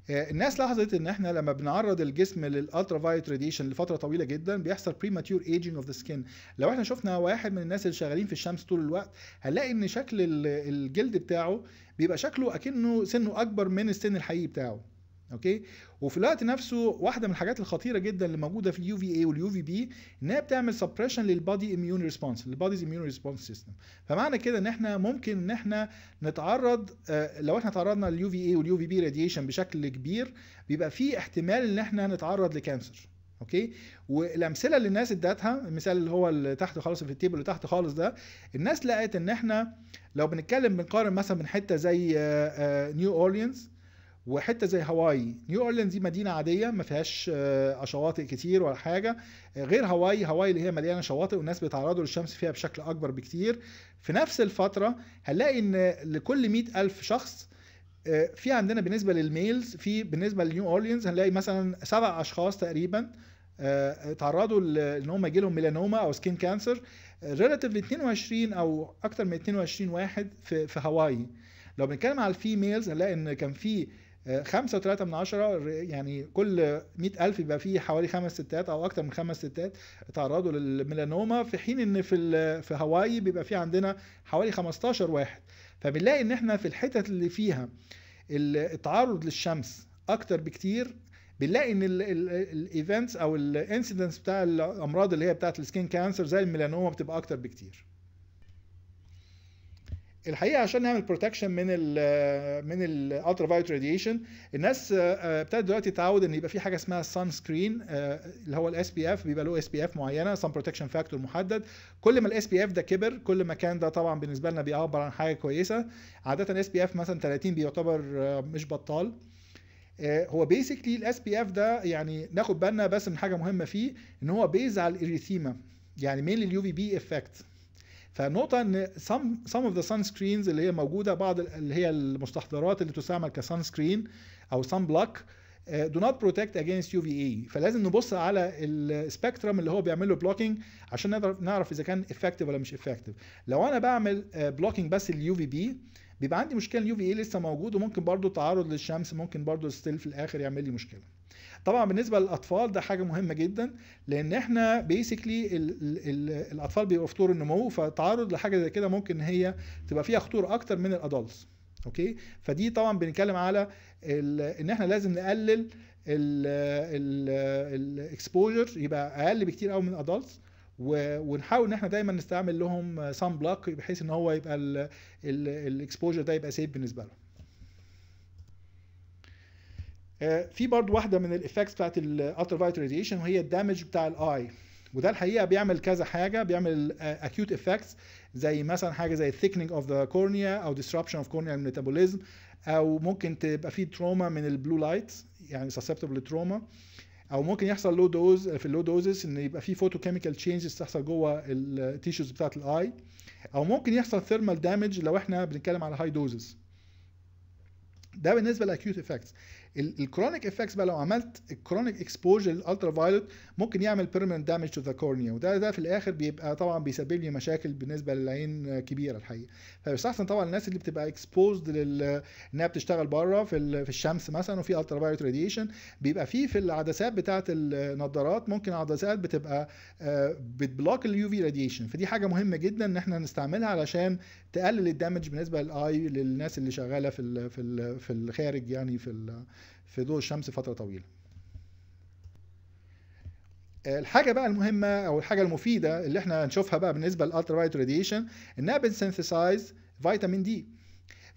آه، الناس لاحظت ان احنا لما بنعرض الجسم للالترا فايت راديشن لفتره طويله جدا بيحصل بريماتيور ايجينج اوف ذا سكين لو احنا شفنا واحد من الناس اللي شغالين في الشمس طول الوقت هنلاقي ان شكل الجلد بتاعه بيبقى شكله اكنه سنه اكبر من السن الحقيقي بتاعه اوكي وفي الوقت نفسه واحده من الحاجات الخطيره جدا اللي موجوده في اليو في اي واليو في بي انها بتعمل سبريشن للبادي اميون ريسبونس للباديز اميون ريسبونس سيستم فمعنى كده ان احنا ممكن ان احنا نتعرض آه، لو احنا تعرضنا لليو في اي واليو في بي راديشن بشكل كبير بيبقى في احتمال ان احنا نتعرض لكانسر اوكي والامثله اللي الناس ادتها المثال اللي هو اللي تحت خالص في التيبل اللي تحت خالص ده الناس لقت ان احنا لو بنتكلم بنقارن مثلا من حته زي نيو آه، اورليانز آه، وحته زي هاواي نيو اورلينز دي مدينه عاديه ما فيهاش آه، شواطئ كتير ولا حاجه غير هاواي هاواي اللي هي مليانه شواطئ والناس بيتعرضوا للشمس فيها بشكل اكبر بكتير في نفس الفتره هنلاقي ان لكل مئة ألف شخص آه، في عندنا بالنسبه للميلز في بالنسبه لنيو اورلينز هنلاقي مثلا سبع اشخاص تقريبا آه، تعرضوا ان هم يجي لهم ميلانوما او سكين كانسر ريلاتيف 22 او اكتر من 22 واحد في, في هاواي لو بنتكلم على الفيميلز هنلاقي ان كان في خمسة وثلاثة من عشرة يعني كل مئة ألف يبقى فيه حوالي خمس ستات أو أكتر من خمس ستات تعرضوا للميلانوما في حين إن في في هاواي بيبقى فيه عندنا حوالي 15 واحد فبنلاقي إن إحنا في الحتت اللي فيها التعرض للشمس أكتر بكتير بنلاقي ان الايفنتس او الانسيدنس بتاع الامراض اللي هي بتاعت السكين كانسر زي الميلانوما بتبقى اكتر بكتير الحقيقه عشان نعمل بروتكشن من الـ من الالترا فايت راديشن الناس آه، آه، ابتدت دلوقتي تتعود ان يبقى في حاجه اسمها سان آه، سكرين اللي هو الاس بي اف بيبقى له اس بي اف معينه سان بروتكشن فاكتور محدد كل ما الاس بي اف ده كبر كل ما كان ده طبعا بالنسبه لنا بيعبر عن حاجه كويسه عاده الاس بي اف مثلا 30 بيعتبر مش بطال هو بيسكلي الاس بي اف ده يعني ناخد بالنا بس من حاجه مهمه فيه ان هو بيز على الاريثيما يعني مين اليو في بي افكت فالنقطة ان some, some of the sun screens اللي هي موجودة بعض اللي هي المستحضرات اللي تستعمل كسان سكرين او سان آه، بلوك do not protect against UVA فلازم نبص على السبيكترم اللي هو بيعمل له بلوكينج عشان نعرف نعرف اذا كان افكتيف ولا مش افكتيف لو انا بعمل بلوكينج آه، بس اليو في بي بيبقى عندي مشكله اليو في اي لسه موجود وممكن برضو تعرض للشمس ممكن برضو ستيل في الاخر يعمل لي مشكله طبعا بالنسبه للاطفال ده حاجه مهمه جدا لان احنا بيسكلي الاطفال بيبقوا في طور النمو فتعرض لحاجه زي كده ممكن ان هي تبقى فيها خطوره اكتر من الادلتس اوكي فدي طبعا بنتكلم على ان احنا لازم نقلل الاكسبوجر يبقى اقل بكتير قوي من الادلتس ونحاول ان احنا دايما نستعمل لهم سان بلوك بحيث ان هو يبقى الاكسبوجر ده يبقى سيف بالنسبه لهم آه، في برضو واحده من الايفكتس بتاعت الالترا فايت راديشن وهي الدامج بتاع الاي وده الحقيقه بيعمل كذا حاجه بيعمل اكيوت آه، ايفكتس زي مثلا حاجه زي thickening اوف ذا كورنيا او disruption اوف كورنيا ميتابوليزم او ممكن تبقى في تروما من البلو لايت يعني سسبتبل لتروما او ممكن يحصل لو دوز في اللو دوزز ان يبقى في فوتو كيميكال تشينجز تحصل جوه التيشوز بتاعت الاي او ممكن يحصل ثيرمال دامج لو احنا بنتكلم على هاي دوزز ده بالنسبه للاكيوت ايفكتس الكرونيك افكتس بقى لو عملت الكرونيك اكسبوجر للالترا فايلوت ممكن يعمل بيرمننت دامج تو ذا كورنيا وده ده في الاخر بيبقى طبعا بيسبب لي مشاكل بالنسبه للعين كبيره الحقيقه فيستحسن طبعا الناس اللي بتبقى اكسبوزد لل انها بتشتغل بره في, في الشمس مثلا وفي الترا فايلوت راديشن بيبقى في في العدسات بتاعه النضارات ممكن عدسات بتبقى آه، بتبلوك اليو في راديشن فدي حاجه مهمه جدا ان احنا نستعملها علشان تقلل الدامج بالنسبه للاي للناس اللي شغاله في ال في ال في الخارج يعني في في ضوء الشمس فترة طويلة الحاجة بقى المهمة أو الحاجة المفيدة اللي احنا هنشوفها بقى بالنسبة للألترا وايت راديشن إنها بتسنثسايز فيتامين دي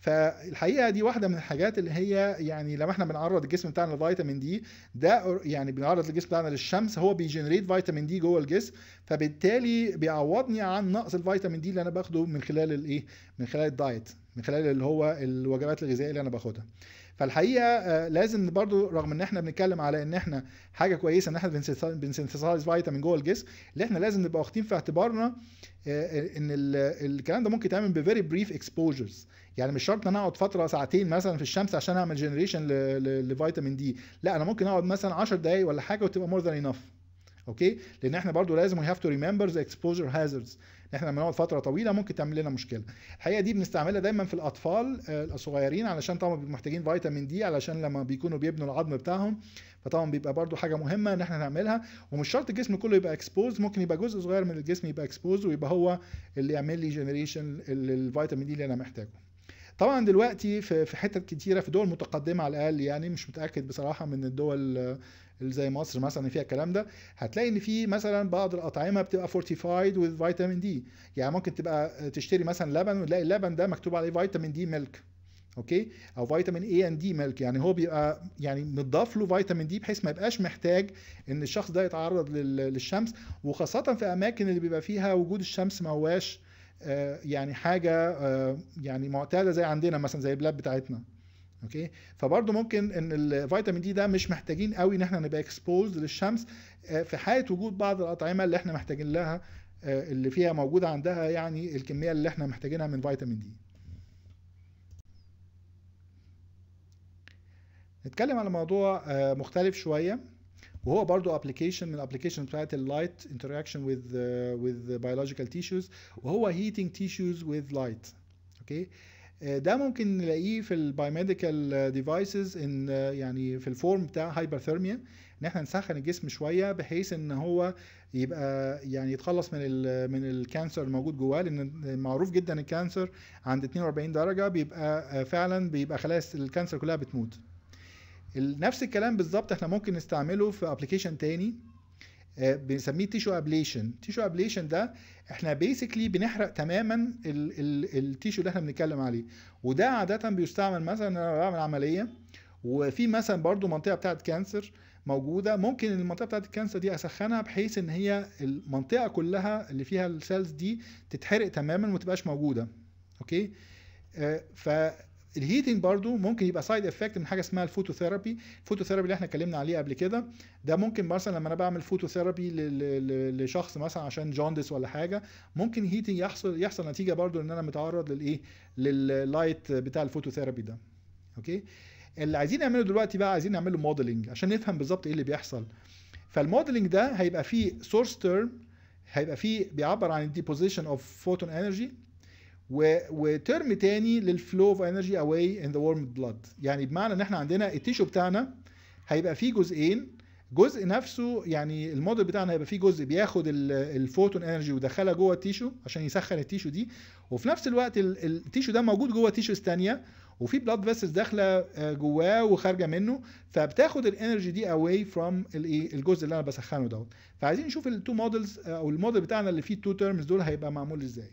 فالحقيقه دي واحده من الحاجات اللي هي يعني لما احنا بنعرض الجسم بتاعنا لفيتامين دي ده يعني بنعرض الجسم بتاعنا للشمس هو بيجنريت فيتامين دي جوه الجسم فبالتالي بيعوضني عن نقص الفيتامين دي اللي انا باخده من خلال الايه من خلال الدايت من خلال اللي هو الوجبات الغذائيه اللي انا باخدها فالحقيقه آه، لازم برضو رغم ان احنا بنتكلم على ان احنا حاجه كويسه ان احنا بنسنتسايز فيتامين جوه الجسم اللي احنا لازم نبقى واخدين في اعتبارنا آه، ان الكلام ده ممكن يتعمل بفيري بريف اكسبوجرز يعني مش شرط ان انا اقعد فتره ساعتين مثلا في الشمس عشان اعمل جنريشن لفيتامين دي لا انا ممكن اقعد مثلا 10 دقائق ولا حاجه وتبقى مور ذان انف اوكي لان احنا برضو لازم وي هاف تو ريمبر ذا اكسبوجر هازاردز احنا لما نقعد فتره طويله ممكن تعمل لنا مشكله الحقيقه دي بنستعملها دايما في الاطفال آه، الصغيرين علشان طبعا بيبقوا محتاجين فيتامين دي علشان لما بيكونوا بيبنوا العظم بتاعهم فطبعا بيبقى برده حاجه مهمه ان احنا نعملها ومش شرط الجسم كله يبقى اكسبوز ممكن يبقى جزء صغير من الجسم يبقى اكسبوز ويبقى هو اللي يعمل لي جنريشن للفيتامين دي اللي انا محتاجه طبعا دلوقتي في حتت كتيره في دول متقدمه على الاقل يعني مش متاكد بصراحه من الدول آه، زي مصر مثلا فيها الكلام ده هتلاقي ان في مثلا بعض الاطعمه بتبقى فورتيفايد وذ فيتامين دي يعني ممكن تبقى تشتري مثلا لبن وتلاقي اللبن ده مكتوب عليه فيتامين دي ملك اوكي او فيتامين اي ان دي ملك يعني هو بيبقى يعني متضاف له فيتامين دي بحيث ما يبقاش محتاج ان الشخص ده يتعرض للشمس وخاصه في اماكن اللي بيبقى فيها وجود الشمس ما هواش آه، يعني حاجه آه، يعني معتاده زي عندنا مثلا زي البلاد بتاعتنا اوكي فبرضه ممكن ان الفيتامين دي ده مش محتاجين قوي ان احنا نبقى اكسبوزد للشمس آه، في حاله وجود بعض الاطعمه اللي احنا محتاجين لها آه، اللي فيها موجوده عندها يعني الكميه اللي احنا محتاجينها من فيتامين دي نتكلم على موضوع آه، مختلف شويه وهو برضو ابلكيشن من الابلكيشن بتاعت اللايت انتراكشن with uh, with biological tissues وهو heating tissues with light اوكي okay. آه، ده ممكن نلاقيه في البايوميديكال ديفايسز ان يعني في الفورم بتاع هايبرثيرميا ان احنا نسخن الجسم شويه بحيث ان هو يبقى يعني يتخلص من الـ من الكانسر الموجود جواه لان معروف جدا الكانسر عند 42 درجه بيبقى آه، فعلا بيبقى خلايا الكانسر كلها بتموت نفس الكلام بالظبط احنا ممكن نستعمله في ابلكيشن تاني آه، بنسميه تيشو ابليشن تيشو ابليشن ده احنا بيسكلي بنحرق تماما التيشو اللي احنا بنتكلم عليه وده عاده بيستعمل مثلا انا بعمل عمليه وفي مثلا برضو منطقه بتاعه كانسر موجوده ممكن المنطقه بتاعه الكانسر دي اسخنها بحيث ان هي المنطقه كلها اللي فيها السيلز دي تتحرق تماما وما تبقاش موجوده اوكي آه ف الهيتنج برضو ممكن يبقى سايد افكت من حاجه اسمها الفوتوثيرابي الفوتوثيرابي اللي احنا اتكلمنا عليه قبل كده ده ممكن مثلا لما انا بعمل فوتوثيرابي لشخص مثلا عشان جوندس ولا حاجه ممكن هيتنج يحصل يحصل نتيجه برضو ان انا متعرض للايه لللايت بتاع الفوتوثيرابي ده اوكي اللي عايزين نعمله دلوقتي بقى عايزين نعمله موديلنج عشان نفهم بالظبط ايه اللي بيحصل فالموديلنج ده هيبقى فيه سورس تيرم هيبقى فيه بيعبر عن الديبوزيشن اوف فوتون انرجي و... وترم تاني للفلو اوف انرجي اواي ان ذا warmed بلاد يعني بمعنى ان احنا عندنا التيشو بتاعنا هيبقى فيه جزئين جزء نفسه يعني الموديل بتاعنا هيبقى فيه جزء بياخد الفوتون انرجي ويدخلها جوه التيشو عشان يسخن التيشو دي وفي نفس الوقت التيشو ده موجود جوه تيشوز ثانيه وفي بلاد فيسلز داخله آه، جواه وخارجه منه فبتاخد الانرجي دي اواي فروم الايه الجزء اللي انا بسخنه دوت فعايزين نشوف التو مودلز آه، او الموديل بتاعنا اللي فيه التو تيرمز دول هيبقى معمول ازاي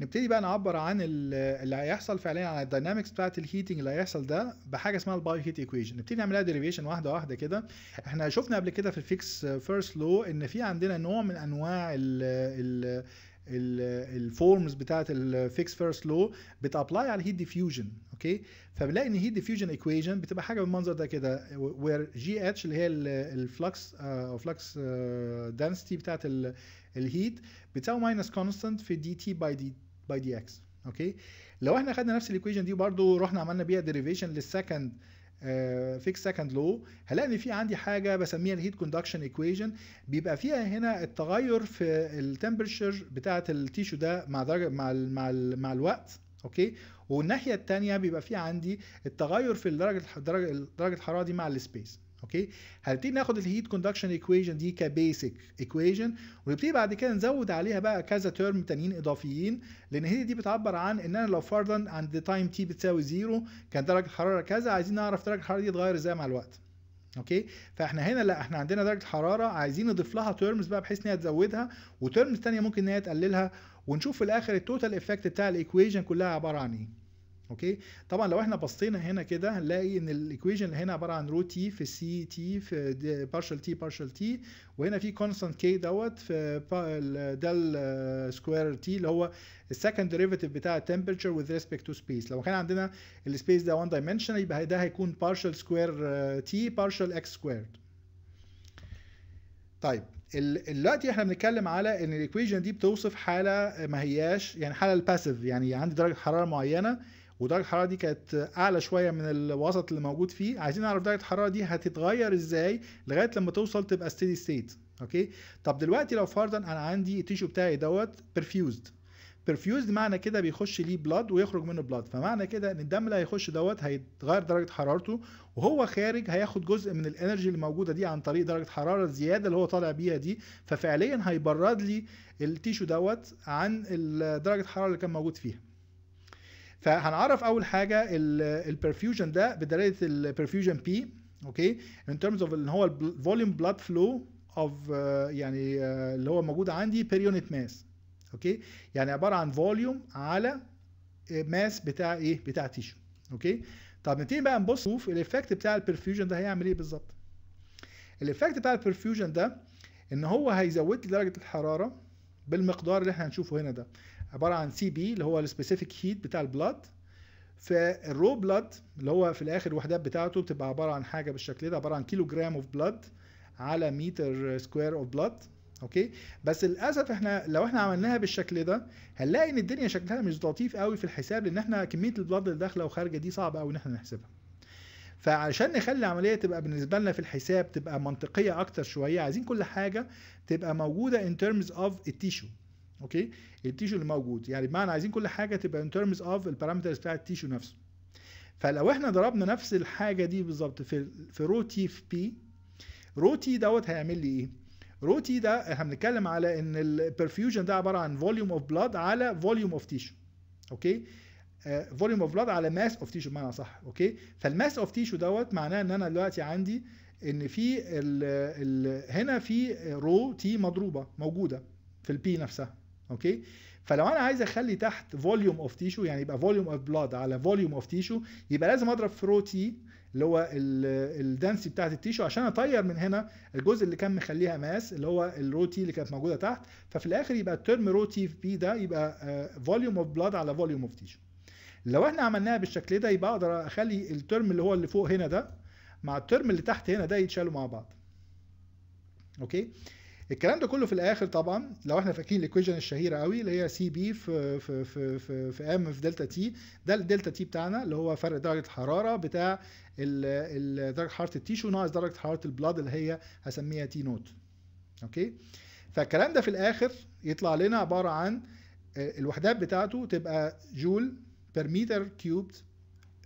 نبتدي بقى نعبر عن اللي هيحصل فعليا عن الداينامكس بتاعه الهيتنج اللي هيحصل ده بحاجه اسمها الباي هيت ايكويشن نبتدي نعملها ديريفيشن واحده واحده كده احنا شفنا قبل كده في الفيكس فيرست لو ان في عندنا نوع من انواع ال ال الفورمز بتاعه الفيكس فيرست لو بتابلاي على الهيت ديفيوجن اوكي فبنلاقي ان الهيت ديفيوجن ايكويشن بتبقى حاجه بالمنظر ده كده وير جي اتش اللي هي الفلكس او فلكس دنسيتي بتاعه الهيت بتساوي ماينس كونستانت في دي تي باي دي باي دي اكس اوكي لو احنا خدنا نفس الايكويشن دي برضو رحنا عملنا بيها ديريفيشن للسكند فيكس سكند لو هلاقي ان في عندي حاجه بسميها الهيت كوندكشن ايكويشن بيبقى فيها هنا التغير في التمبرشر بتاعه التيشو ده مع درجه مع الـ مع الـ مع الوقت اوكي والناحيه الثانيه بيبقى في عندي التغير في درجه درجه الحراره دي مع السبيس اوكي هنبتدي ناخد الهيت كوندكشن ايكويشن دي كبيسك ايكويشن ونبتدي بعد كده نزود عليها بقى كذا تيرم تانيين اضافيين لان هي دي بتعبر عن ان انا لو فرضا عند تايم تي بتساوي زيرو كان درجه الحراره كذا عايزين نعرف درجه الحراره دي اتغير ازاي مع الوقت اوكي فاحنا هنا لا احنا عندنا درجه الحراره عايزين نضيف لها تيرمز بقى بحيث ان هي تزودها وتيرمز ثانيه ممكن ان هي تقللها ونشوف في الاخر التوتال افكت بتاع الايكويشن كلها عباره عن ايه اوكي طبعا لو احنا بصينا هنا كده هنلاقي ان الايكويشن هنا عباره عن رو تي في سي تي في بارشال تي بارشال تي وهنا في كونستانت كي دوت في دل سكوير تي اللي هو السكند ديريفيتيف بتاع التمبرتشر وذ ريسبكت تو سبيس لو كان عندنا السبيس ده وان دايمنشن يبقى ده هيكون بارشال سكوير تي بارشال اكس سكويرد طيب دلوقتي احنا بنتكلم على ان الايكويشن دي بتوصف حاله ما هياش يعني حاله الباسيف يعني عندي درجه حراره معينه ودرجه الحراره دي كانت اعلى شويه من الوسط اللي موجود فيه عايزين نعرف درجه الحراره دي هتتغير ازاي لغايه لما توصل تبقى ستيدي ستيت اوكي طب دلوقتي لو فرضا انا عندي التيشو بتاعي دوت برفيوزد برفيوزد معنى كده بيخش ليه بلاد ويخرج منه بلاد فمعنى كده ان الدم اللي هيخش دوت هيتغير درجه حرارته وهو خارج هياخد جزء من الانرجي اللي موجوده دي عن طريق درجه حراره الزياده اللي هو طالع بيها دي ففعليا هيبرد لي التيشو دوت عن درجه الحراره اللي كان موجود فيها فهنعرف اول حاجه البرفيوجن ده بدلاله البرفيوجن بي اوكي ان ترمز اوف ان هو الفوليوم بلاد فلو اوف يعني آه، اللي هو موجود عندي بير يونت ماس اوكي يعني عباره عن فوليوم على ماس آه، بتاع ايه بتاع تيشو اوكي طب نبتدي بقى نبص نشوف الايفكت بتاع البرفيوجن ده هيعمل ايه بالظبط الايفكت بتاع البرفيوجن ده ان هو هيزود لي درجه الحراره بالمقدار اللي احنا هنشوفه هنا ده عباره عن سي بي اللي هو السبيسيفيك هيت بتاع البلاد فالرو بلاد اللي هو في الاخر الوحدات بتاعته بتبقى عباره عن حاجه بالشكل ده عباره عن كيلو جرام اوف بلاد على متر سكوير اوف بلاد اوكي بس للاسف احنا لو احنا عملناها بالشكل ده هنلاقي ان الدنيا شكلها مش لطيف قوي في الحساب لان احنا كميه البلاد اللي داخله وخارجه دي صعبه قوي ان احنا نحسبها فعشان نخلي العملية تبقى بالنسبة لنا في الحساب تبقى منطقية أكتر شوية عايزين كل حاجة تبقى موجودة in terms of التيشو اوكي التيشو اللي موجود يعني بمعنى عايزين كل حاجه تبقى ان ترمز اوف البارامترز بتاع التيشو نفسه فلو احنا ضربنا نفس الحاجه دي بالظبط في في رو تي في بي رو تي دوت هيعمل لي ايه رو تي ده احنا بنتكلم على ان البرفيوجن ده عباره عن فوليوم اوف بلاد على فوليوم اوف تيشو اوكي فوليوم اوف بلاد على ماس اوف تيشو بمعنى صح اوكي فالماس اوف تيشو دوت معناه ان انا دلوقتي عندي ان في الـ الـ هنا في رو تي مضروبه موجوده في البي نفسها اوكي فلو انا عايز اخلي تحت فوليوم اوف تيشو يعني يبقى فوليوم اوف بلاد على فوليوم اوف تيشو يبقى لازم اضرب في رو تي اللي هو الدنسي بتاعت التيشو عشان اطير من هنا الجزء اللي كان مخليها ماس اللي هو الرو تي اللي كانت موجوده تحت ففي الاخر يبقى الترم رو تي في بي ده يبقى فوليوم اوف بلاد على فوليوم اوف تيشو لو احنا عملناها بالشكل ده يبقى اقدر اخلي الترم اللي هو اللي فوق هنا ده مع الترم اللي تحت هنا ده يتشالوا مع بعض اوكي الكلام ده كله في الاخر طبعا لو احنا فاكرين الايكويشن الشهيره قوي اللي هي سي بي في في في في, في ام في دلتا تي ده الدلتا تي بتاعنا اللي هو فرق درجه الحراره بتاع درجه حراره التيشو ناقص درجه حراره البلاد اللي هي هسميها تي نوت اوكي فالكلام ده في الاخر يطلع لنا عباره عن آه، الوحدات بتاعته تبقى جول بير متر كيوبد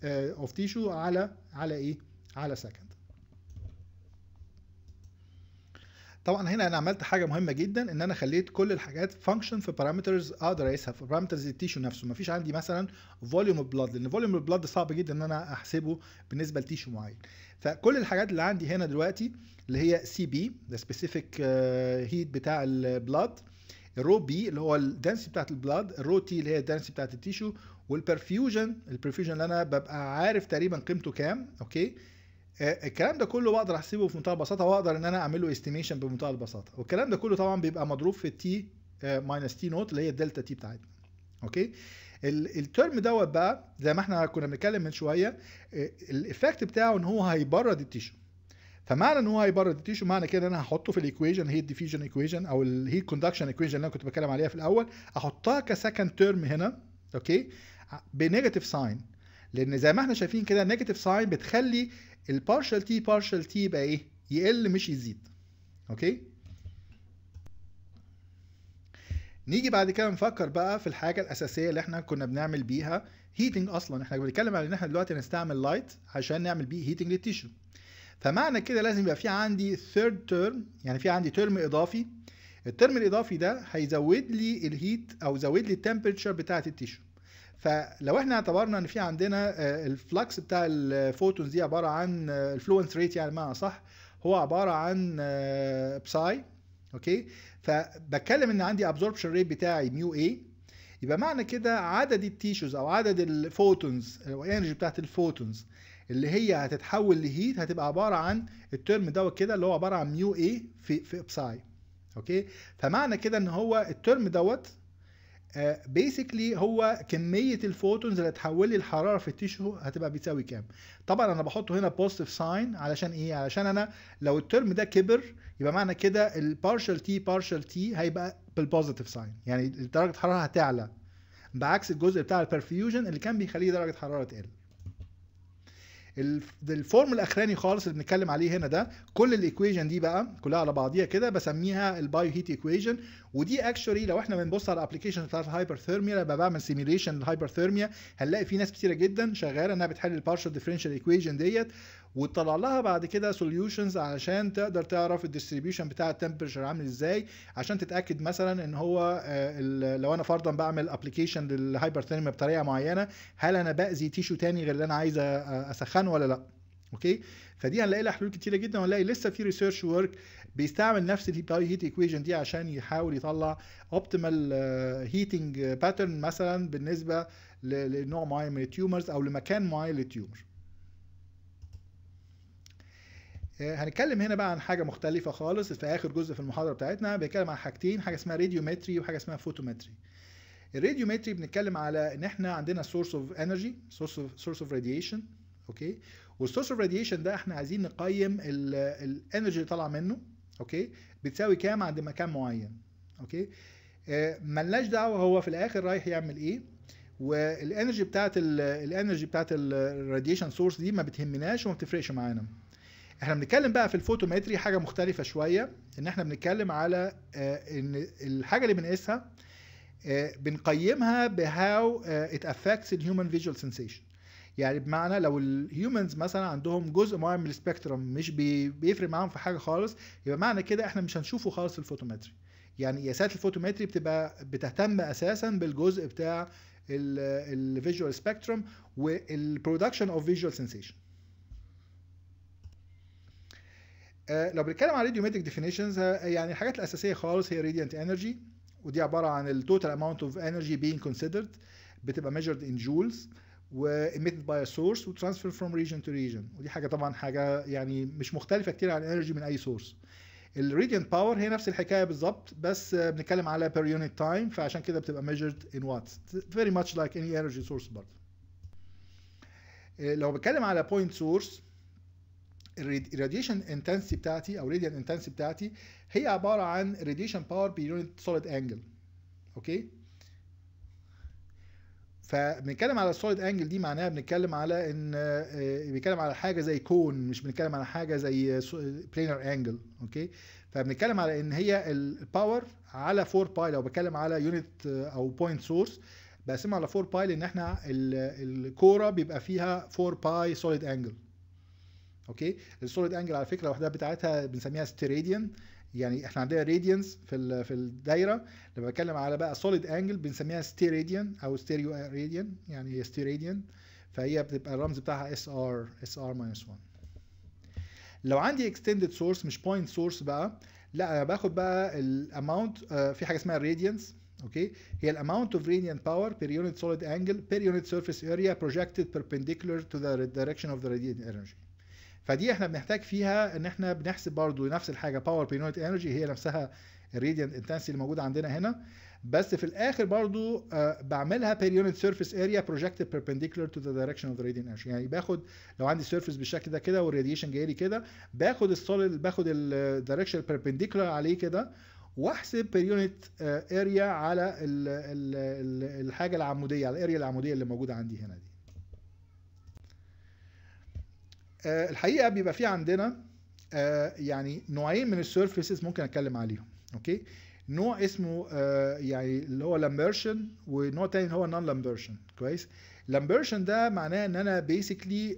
اوف تيشو على على ايه على سكند طبعا هنا انا عملت حاجه مهمه جدا ان انا خليت كل الحاجات فانكشن في بارامترز اقدر اقيسها في بارامترز التيشو نفسه ما فيش عندي مثلا فوليوم اوف بلاد لان فوليوم اوف بلاد صعب جدا ان انا احسبه بالنسبه لتيشو معين فكل الحاجات اللي عندي هنا دلوقتي اللي هي سي بي ده سبيسيفيك هيت بتاع البلاد الرو بي اللي هو الدنسي بتاعت البلاد الرو تي اللي هي الدنسي بتاعت التيشو والبرفيوجن البرفيوجن اللي انا ببقى عارف تقريبا قيمته كام اوكي آه، الكلام ده كله بقدر احسبه في منتهى البساطه واقدر ان انا اعمل له استيميشن بمنتهى البساطه والكلام ده كله طبعا بيبقى مضروب في تي ماينس تي نوت اللي هي الدلتا تي بتاعتنا اوكي الترم دوت بقى زي ما احنا كنا بنتكلم من شويه آه، الايفكت بتاعه ان هو هيبرد التيشو فمعنى ان هو هيبرد التيشو معنى كده ان انا هحطه في الايكويشن هي الديفيجن ايكويشن او الهيت كوندكشن ايكويشن اللي انا كنت بتكلم عليها في الاول احطها كسكند ترم هنا اوكي بنيجاتيف ساين لان زي ما احنا شايفين كده نيجاتيف ساين بتخلي البارشال تي بارشال تي يبقى ايه يقل مش يزيد اوكي نيجي بعد كده نفكر بقى في الحاجه الاساسيه اللي احنا كنا بنعمل بيها هيتنج اصلا احنا بنتكلم على ان احنا دلوقتي هنستعمل لايت عشان نعمل بيه هيتنج للتيشو فمعنى كده لازم يبقى في عندي ثيرد تيرم يعني في عندي تيرم اضافي الترم الاضافي ده هيزود لي الهيت او زود لي التمبرتشر بتاعه التيشو فلو احنا اعتبرنا ان في عندنا آه، الفلكس بتاع الفوتونز دي عباره عن آه، الفلوينس ريت يعني بمعنى صح هو عباره عن بساي آه، اوكي فبتكلم ان عندي ابزوربشن ريت بتاعي ميو اي يبقى معنى كده عدد التيشوز او عدد الفوتونز انرجي بتاعت الفوتونز اللي هي هتتحول لهيت هتبقى عباره عن الترم دوت كده اللي هو عباره عن ميو اي في في بساي اوكي فمعنى كده ان هو الترم دوت بيسكلي آه، uh, هو كميه الفوتونز اللي هتحول لي الحراره في التيشو هتبقى بتساوي كام طبعا انا بحطه هنا بوزيتيف ساين علشان ايه علشان انا لو الترم ده كبر يبقى معنى كده البارشال تي بارشال تي هيبقى بالبوزيتيف ساين يعني درجه الحراره هتعلى بعكس الجزء بتاع البرفيوجن اللي كان بيخليه درجه حراره تقل الفورم الاخراني خالص اللي بنتكلم عليه هنا ده كل الايكويجن دي بقى كلها على بعضيها كده بسميها البايو هيت ايكويجن ودي اكشوري لو احنا بنبص على الابلكيشن بتاعت الهايبرثيرميا لما بعمل سيميوليشن للهايبرثيرميا هنلاقي في ناس كتيره جدا شغاله انها بتحل البارشال ديفرنشال ايكويجن ديت وتطلع لها بعد كده سوليوشنز علشان تقدر تعرف الديستريبيوشن بتاع التمبرشر عامل ازاي عشان تتاكد مثلا ان هو آه، لو انا فرضا بعمل ابلكيشن للهايبرثيرميا بطريقه معينه هل انا باذي تيشو تاني غير اللي انا عايز اسخنه ولا لا اوكي فدي هنلاقي لها حلول كتيره جدا ونلاقي لسه في ريسيرش ورك بيستعمل نفس الباي هيت ايكويشن دي عشان يحاول يطلع اوبتيمال هيتنج باترن مثلا بالنسبه لنوع معين من التيومرز او لمكان معين للتيومر آه، هنتكلم هنا بقى عن حاجه مختلفه خالص في اخر جزء في المحاضره بتاعتنا بنتكلم عن حاجتين حاجه اسمها راديومتري وحاجه اسمها فوتومتري الراديومتري بنتكلم على ان احنا عندنا سورس اوف انرجي سورس اوف سورس اوف راديشن اوكي والسورس اوف راديشن ده احنا عايزين نقيم الانرجي اللي طالعه منه اوكي بتساوي كام عند مكان معين اوكي آه ملناش دعوه هو في الاخر رايح يعمل ايه والانرجي بتاعت الانرجي بتاعت الراديشن سورس دي ما بتهمناش وما بتفرقش معانا احنا بنتكلم بقى في الفوتومتري حاجه مختلفه شويه ان احنا بنتكلم على آه، ان الحاجه اللي بنقيسها آه، بنقيمها بهاو ات افكتس الهيومن فيجوال سنسيشن يعني بمعنى لو الهيومنز مثلا عندهم جزء معين من السبيكترم مش بي بيفرق معاهم في حاجه خالص يبقى معنى كده احنا مش هنشوفه خالص في الفوتومتري يعني قياسات الفوتومتري بتبقى بتهتم اساسا بالجزء بتاع الفيجوال سبيكترم والبرودكشن اوف فيجوال سنسيشن آه، لو بنتكلم على راديوميتريك ديفينيشنز يعني الحاجات الاساسيه خالص هي راديانت انرجي ودي عباره عن التوتال اماونت اوف انرجي بينج كونسيدرد بتبقى ميجرد ان جولز وايميتد باي سورس وترانسفير فروم ريجن تو ريجن ودي حاجه طبعا حاجه يعني مش مختلفه كتير عن انرجي من اي سورس الريديانت باور هي نفس الحكايه بالظبط بس آه، بنتكلم على بير يونت تايم فعشان كده بتبقى measured ان واتس فيري ماتش لايك اني انرجي سورس برضه آه، لو بتكلم على بوينت سورس الراديشن انتنسي بتاعتي او راديان انتنسي بتاعتي هي عباره عن راديشن باور يونت سوليد انجل اوكي فبنتكلم على السوليد انجل دي معناها بنتكلم على ان آه، بنتكلم على حاجه زي كون مش بنتكلم على حاجه زي بلينر انجل اوكي فبنتكلم على ان هي الباور على 4 باي لو بتكلم على يونت آه، او بوينت سورس بقسمها على 4 باي لان احنا الكوره بيبقى فيها 4 باي سوليد انجل اوكي السوليد انجل على فكره الوحدات بتاعتها بنسميها ستيريديان يعني احنا عندنا راديانس في في الدايره لما بتكلم على بقى سوليد انجل بنسميها ستيريديان او ستيريو راديان يعني هي ستيريديان فهي بتبقى الرمز بتاعها اس ار اس ار ماينس 1 لو عندي اكستندد سورس مش بوينت سورس بقى لا انا باخد بقى الاماونت آه، في حاجه اسمها الراديانس اوكي هي الاماونت اوف راديان باور بير يونت سوليد انجل بير يونت سيرفيس اريا بروجكتد بيربنديكولار تو ذا دايركشن اوف ذا راديان انرجي فدي احنا بنحتاج فيها ان احنا بنحسب برضو نفس الحاجه باور بير يونت انرجي هي نفسها الراديانت انتنسي اللي موجوده عندنا هنا بس في الاخر برضو آه، بعملها بير يونت سيرفيس اريا بروجكتد بيربنديكولار تو ذا دايركشن اوف ذا راديان انرجي يعني باخد لو عندي سيرفيس بالشكل ده كده والراديشن جاي لي كده باخد السوليد باخد الدايركشن آه، بيربنديكولار عليه كده واحسب بير يونت اريا على الـ الـ الـ الحاجه العموديه على الاريا العموديه اللي موجوده عندي هنا دي آه، الحقيقه بيبقى في عندنا آه، يعني نوعين من السيرفيسز ممكن اتكلم عليهم اوكي نوع اسمه آه، يعني اللي هو لامبرشن ونوع تاني هو نون لامبرشن كويس لامبرشن ده معناه ان انا بيسكلي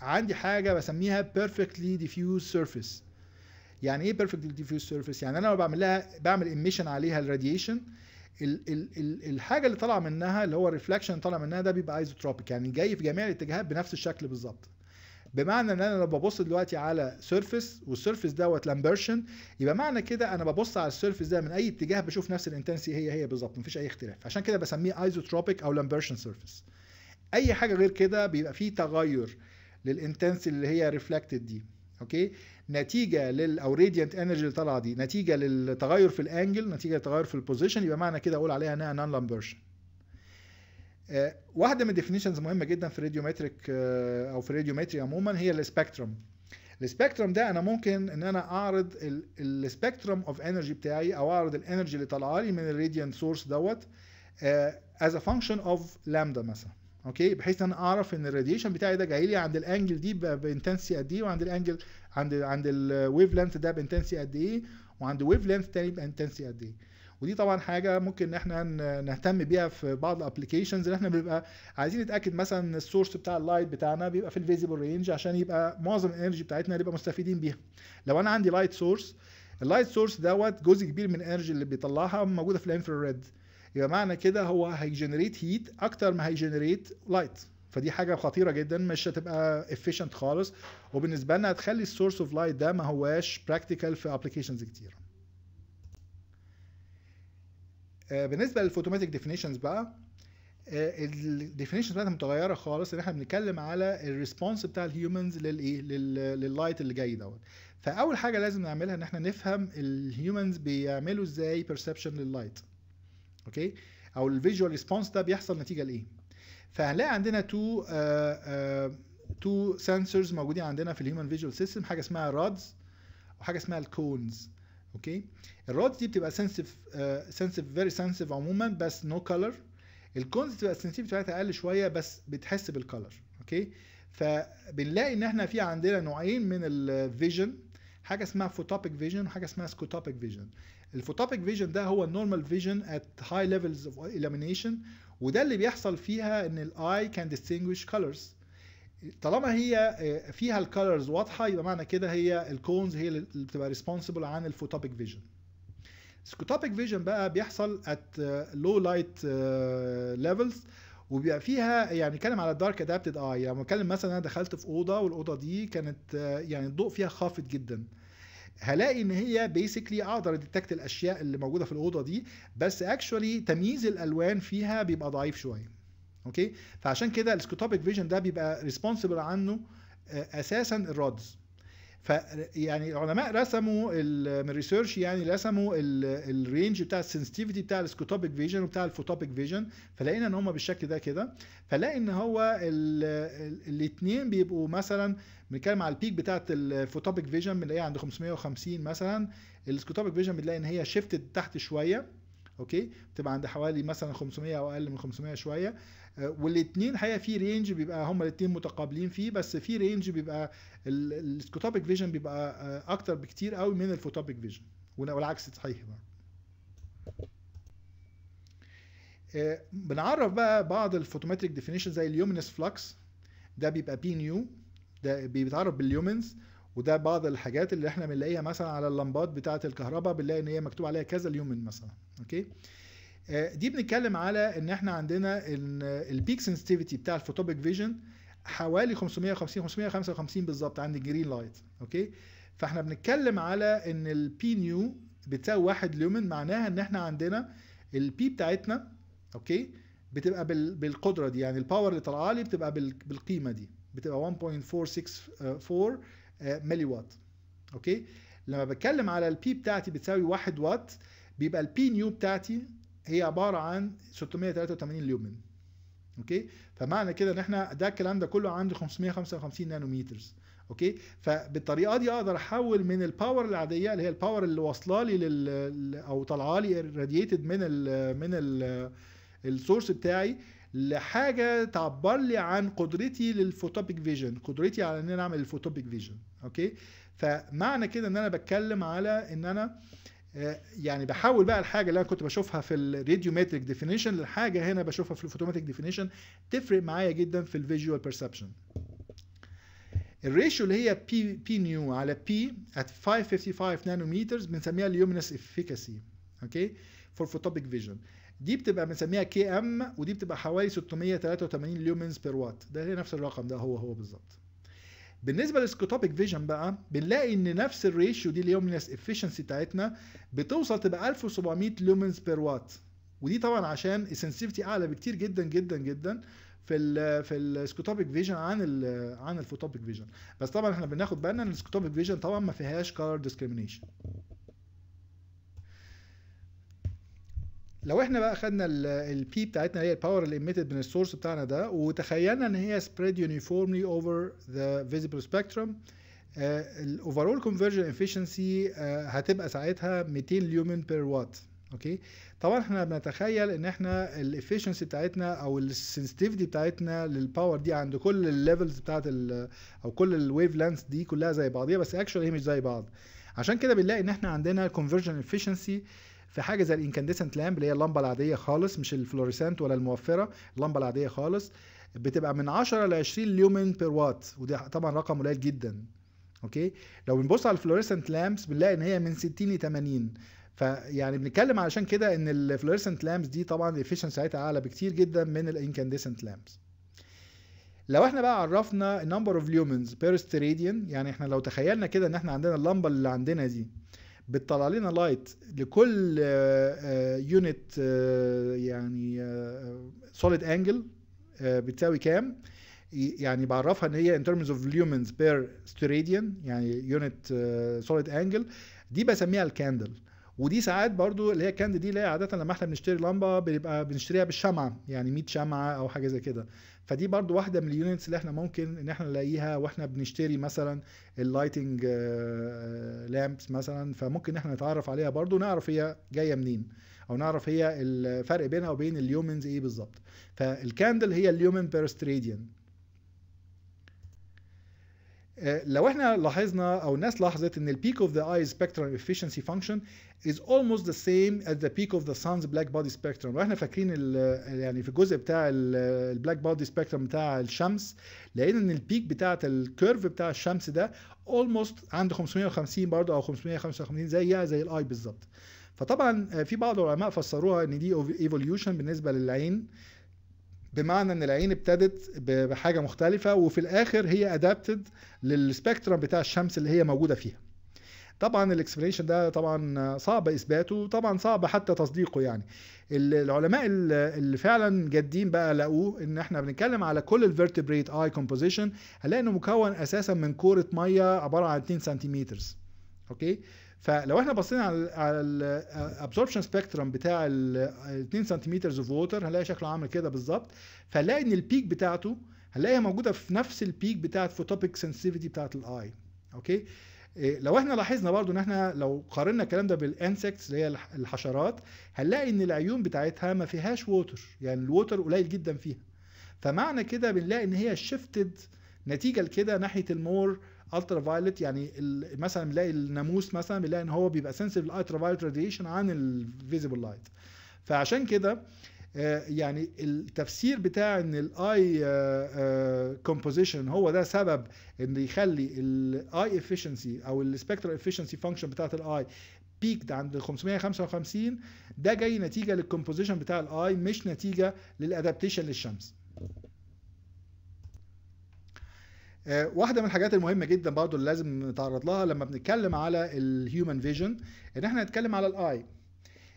عندي حاجه بسميها بيرفكتلي ديفيوز سيرفيس يعني ايه بيرفكت ديفيوز سيرفيس يعني انا لو بعمل لها بعمل ايميشن عليها الراديشن ال ال ال الحاجه اللي طالعه منها اللي هو الريفلكشن طالع منها ده بيبقى ايزوتروبيك يعني جاي في جميع الاتجاهات بنفس الشكل بالظبط بمعنى ان انا لو ببص دلوقتي على سيرفيس والسيرفيس دوت لامبرشن يبقى معنى كده انا ببص على السيرفيس ده من اي اتجاه بشوف نفس الانتنسي هي هي بالظبط مفيش اي اختلاف عشان كده بسميه ايزوتروبيك او لامبرشن سيرفيس اي حاجه غير كده بيبقى فيه تغير للانتنسي اللي هي ريفلكتد دي اوكي نتيجه لل او راديانت انرجي اللي طالعه دي نتيجه للتغير في الانجل نتيجه للتغير في البوزيشن يبقى معنى كده اقول عليها انها نان لامبرشن آه، واحده من الديفينيشنز مهمه جدا في الراديومتريك آه، او في الراديومتري عموما هي السبيكتروم السبيكتروم ده انا ممكن ان انا اعرض السبيكتروم اوف انرجي بتاعي او اعرض الانرجي اللي طالعه لي من الراديانت سورس دوت از ا فانكشن اوف لامدا مثلا اوكي بحيث ان انا اعرف ان الراديشن بتاعي ده جاي لي عند الانجل دي بانتنسي قد ايه وعند الانجل عند عند الويف لينث ده بانتنسي قد ايه وعند ويف لينث تاني بانتنسي قد ايه ودي طبعا حاجه ممكن ان احنا نهتم بيها في بعض الابلكيشنز ان احنا بنبقى عايزين نتاكد مثلا ان السورس بتاع اللايت بتاعنا بيبقى في الفيزيبل رينج عشان يبقى معظم الانرجي بتاعتنا نبقى مستفيدين بيها لو انا عندي لايت سورس اللايت سورس دوت جزء كبير من الانرجي اللي بيطلعها موجوده في الانفراريد يبقى معنى كده هو هيجنريت هيت اكتر ما هيجنريت لايت فدي حاجه خطيره جدا مش هتبقى efficient خالص وبالنسبه لنا هتخلي السورس اوف لايت ده ما هواش براكتيكال في ابلكيشنز كتير آه، بالنسبه للفوتوماتيك ديفينيشنز بقى آه، الديفينيشنز بتاعتها متغيره خالص ان احنا بنتكلم على الريسبونس بتاع الهيومنز للايه لللايت اللي جاي دوت فاول حاجه لازم نعملها ان احنا نفهم الهيومنز بيعملوا ازاي بيرسبشن لللايت اوكي او الفيجوال ريسبونس ده بيحصل نتيجه لايه فهنلاقي عندنا تو تو سنسورز موجودين عندنا في الهيومن فيجوال سيستم حاجه اسمها رادز وحاجه اسمها الكونز اوكي الرودز دي بتبقى سنسيف سنسيف فيري سنسيف عموما بس نو كلر الكونز بتبقى السنسيف بتاعتها اقل شويه بس بتحس بالكلر اوكي فبنلاقي ان احنا في عندنا نوعين من الفيجن حاجه اسمها فوتوبيك فيجن وحاجه اسمها سكوتوبيك فيجن الفوتوبيك فيجن ده هو النورمال فيجن ات هاي ليفلز اوف illumination وده اللي بيحصل فيها ان الاي كان ديستنجويش كولرز طالما هي آه، فيها الكالرز واضحه يبقى معنى كده هي الكونز هي اللي بتبقى ريسبونسبل عن الفوتوبيك فيجن سكوتوبيك فيجن بقى بيحصل ات لو لايت ليفلز وبيبقى فيها يعني نتكلم على الدارك ادابتد اي لما بتكلم مثلا انا دخلت في اوضه والاوضه دي كانت آه، يعني الضوء فيها خافت جدا هلاقي ان هي بيسكلي اقدر اديتكت الاشياء اللي موجوده في الاوضه دي بس اكشولي تمييز الالوان فيها بيبقى ضعيف شويه اوكي فعشان كده السكوتوبيك فيجن ده بيبقى ريسبونسبل عنه آه، اساسا الرادز فيعني العلماء رسموا من ريسيرش يعني رسموا الرينج بتاع السنسيتيفيتي بتاع السكوتوبيك فيجن وبتاع الفوتوبيك فيجن فلقينا ان هم بالشكل ده كده فلاقي ان هو الاثنين بيبقوا مثلا بنتكلم على البيك بتاعت الفوتوبيك فيجن بنلاقيها عند 550 مثلا السكوتوبيك فيجن بنلاقي ان هي شيفتد تحت شويه اوكي بتبقى عند حوالي مثلا 500 او اقل من 500 شويه آه، والاثنين حقيقه في رينج بيبقى هما الاثنين متقابلين فيه بس في رينج بيبقى السكوتوبيك فيجن بيبقى آه، اكتر بكتير قوي من الفوتوبيك فيجن والعكس صحيح بقى آه، بنعرف بقى بعض الفوتومتريك ديفينيشن زي اليومينس فلكس ده بيبقى بي نيو ده بيتعرف باليومينس وده بعض الحاجات اللي احنا بنلاقيها مثلا على اللمبات بتاعه الكهرباء بنلاقي ان هي مكتوب عليها كذا اليومن مثلا اوكي آه، دي بنتكلم على ان احنا عندنا البيك سنسيتيفيتي بتاع الفوتوبيك فيجن حوالي 550 555 بالظبط عند الجرين لايت اوكي فاحنا بنتكلم على ان البي نيو بتساوي 1 لومن معناها ان احنا عندنا البي بتاعتنا اوكي بتبقى بالقدره دي يعني الباور اللي طالعه لي بتبقى بالقيمه دي بتبقى 1.464 ملي وات اوكي لما بتكلم على البي بتاعتي بتساوي 1 وات بيبقى البي نيو بتاعتي هي عباره عن 683 ليومن اوكي فمعنى كده ان احنا ده الكلام ده كله عندي 555 نانوميترز اوكي فبالطريقه دي اقدر احول من الباور العاديه اللي هي الباور اللي واصله لي لل او طالعه لي راديتد من الـ من السورس بتاعي لحاجه تعبر لي عن قدرتي للفوتوبيك فيجن قدرتي على ان انا اعمل الفوتوبيك فيجن اوكي فمعنى كده ان انا بتكلم على ان انا آه آه، يعني بحول بقى الحاجه اللي انا كنت بشوفها في الريديومتريك ديفينيشن لحاجه هنا بشوفها في الفوتوماتيك ديفينيشن تفرق معايا جدا في الفيجوال بيرسبشن الريشيو اللي هي بي بي نيو على بي ات 555 نانومترز بنسميها اليومينس افيكاسي اوكي فور فوتوبيك فيجن دي بتبقى بنسميها كي ام ودي بتبقى حوالي 683 ليومنز بير وات ده هي نفس الرقم ده هو هو بالظبط بالنسبه للسكوتوبيك فيجن بقى بنلاقي ان نفس الريشيو دي اللومينس افشنسي بتاعتنا بتوصل تبقى 1700 لومنز بير وات ودي طبعا عشان السنسيفتي اعلى بكتير جدا جدا جدا في الـ في السكوتوبيك فيجن عن ال عن الفوتوبيك فيجن بس طبعا احنا بناخد بالنا ان السكوتوبيك فيجن طبعا ما فيهاش كلر ديسكريميشن لو احنا بقى خدنا البي بتاعتنا هي الباور اللي emitted من السورس بتاعنا ده وتخيلنا ان هي spread uniformly over the visible spectrum الاوفرول كونفرجن افشنسي هتبقى ساعتها 200 ليومن بير وات اوكي طبعا احنا بنتخيل ان احنا الافشنسي بتاعتنا او السنسيتيفيتي بتاعتنا للباور دي عند كل الليفلز بتاعت او كل الويف لانس دي كلها زي بعضيها بس اكشوال هي مش زي بعض عشان كده بنلاقي ان احنا عندنا كونفرجن افشنسي في حاجه زي الانكانديسنت لامب اللي هي اللمبه العاديه خالص مش الفلوريسنت ولا الموفره اللمبه العاديه خالص بتبقى من 10 ل 20 ليومن بير وات وده طبعا رقم قليل جدا اوكي لو بنبص على الفلوريسنت لامبس بنلاقي ان هي من 60 ل 80 فيعني بنتكلم علشان كده ان الفلوريسنت لامبس دي طبعا الافيشنس بتاعتها اعلى بكتير جدا من الانكانديسنت لامبس لو احنا بقى عرفنا النمبر اوف ليومنز بير ستريديان يعني احنا لو تخيلنا كده ان احنا عندنا اللمبه اللي عندنا دي بتطلع لنا لايت لكل يونت آه، آه، آه، يعني سوليد انجل بتساوي كام يعني بعرفها ان هي ان ترمز اوف لومنز بير steradian يعني يونت سوليد انجل دي بسميها الكاندل ودي ساعات برضو اللي هي كاند دي اللي هي عاده لما احنا بنشتري لمبه بنبقى بنشتريها بالشمعه يعني 100 شمعه او حاجه زي كده فدي برضو واحده من اليونتس اللي احنا ممكن ان احنا نلاقيها واحنا بنشتري مثلا اللايتنج آه، لامبس آه، مثلا فممكن احنا نتعرف عليها برضو نعرف هي جايه منين او نعرف هي الفرق بينها وبين اليومنز ايه بالظبط فالكاندل هي اليومن بيرست راديان آه، لو احنا لاحظنا او الناس لاحظت ان البيك اوف ذا اي سبيكترم افشنسي فانكشن از اولموست ذا سيم از ذا بيك اوف ذا سانز بلاك بودي سبيكترم واحنا فاكرين يعني في الجزء بتاع البلاك بودي سبيكترم بتاع الشمس لقينا ان البيك بتاعه الكيرف بتاع الشمس ده اولموست عند 550 برضه او 555 زيها زي الاي بالظبط فطبعا آه، في بعض العلماء فسروها ان دي ايفوليوشن بالنسبه للعين بمعنى ان العين ابتدت بحاجه مختلفه وفي الاخر هي ادابتد للسبكترم بتاع الشمس اللي هي موجوده فيها طبعا الاكسبلينيشن ده طبعا صعب اثباته وطبعا صعب حتى تصديقه يعني العلماء اللي فعلا جادين بقى لقوه ان احنا بنتكلم على كل الفيرتبريت اي كومبوزيشن هنلاقي انه مكون اساسا من كوره ميه عباره عن 2 سنتيمتر اوكي فلو احنا بصينا على على الابسوربشن سبيكترم بتاع ال 2 سنتيمترز اوف ووتر هنلاقي شكله عامل كده بالظبط فهنلاقي ان البيك بتاعته هنلاقيها موجوده في نفس البيك بتاعه فوتوبيك سنسيفيتي بتاعه الاي اوكي إيه، لو احنا لاحظنا برضو ان احنا لو قارنا الكلام ده بالانسكتس اللي هي الحشرات هنلاقي ان العيون بتاعتها ما فيهاش ووتر يعني الووتر قليل جدا فيها فمعنى كده بنلاقي ان هي شيفتد نتيجه لكده ناحيه المور الترا فايلت يعني مثلا بنلاقي الناموس مثلا بنلاقي ان هو بيبقى سنسيف للالترا فايلت راديشن عن الفيزيبل لايت فعشان كده آه، يعني التفسير بتاع ان الاي آه، كومبوزيشن آه، هو ده سبب ان يخلي الاي افشنسي او السبكترال افشنسي فانكشن بتاعت الاي بيكد عند 555 ده جاي نتيجه للكومبوزيشن بتاع الاي مش نتيجه للادابتيشن للشمس آه، واحده من الحاجات المهمه جدا برضو اللي لازم نتعرض لها لما بنتكلم على الهيومن فيجن ان احنا نتكلم على الاي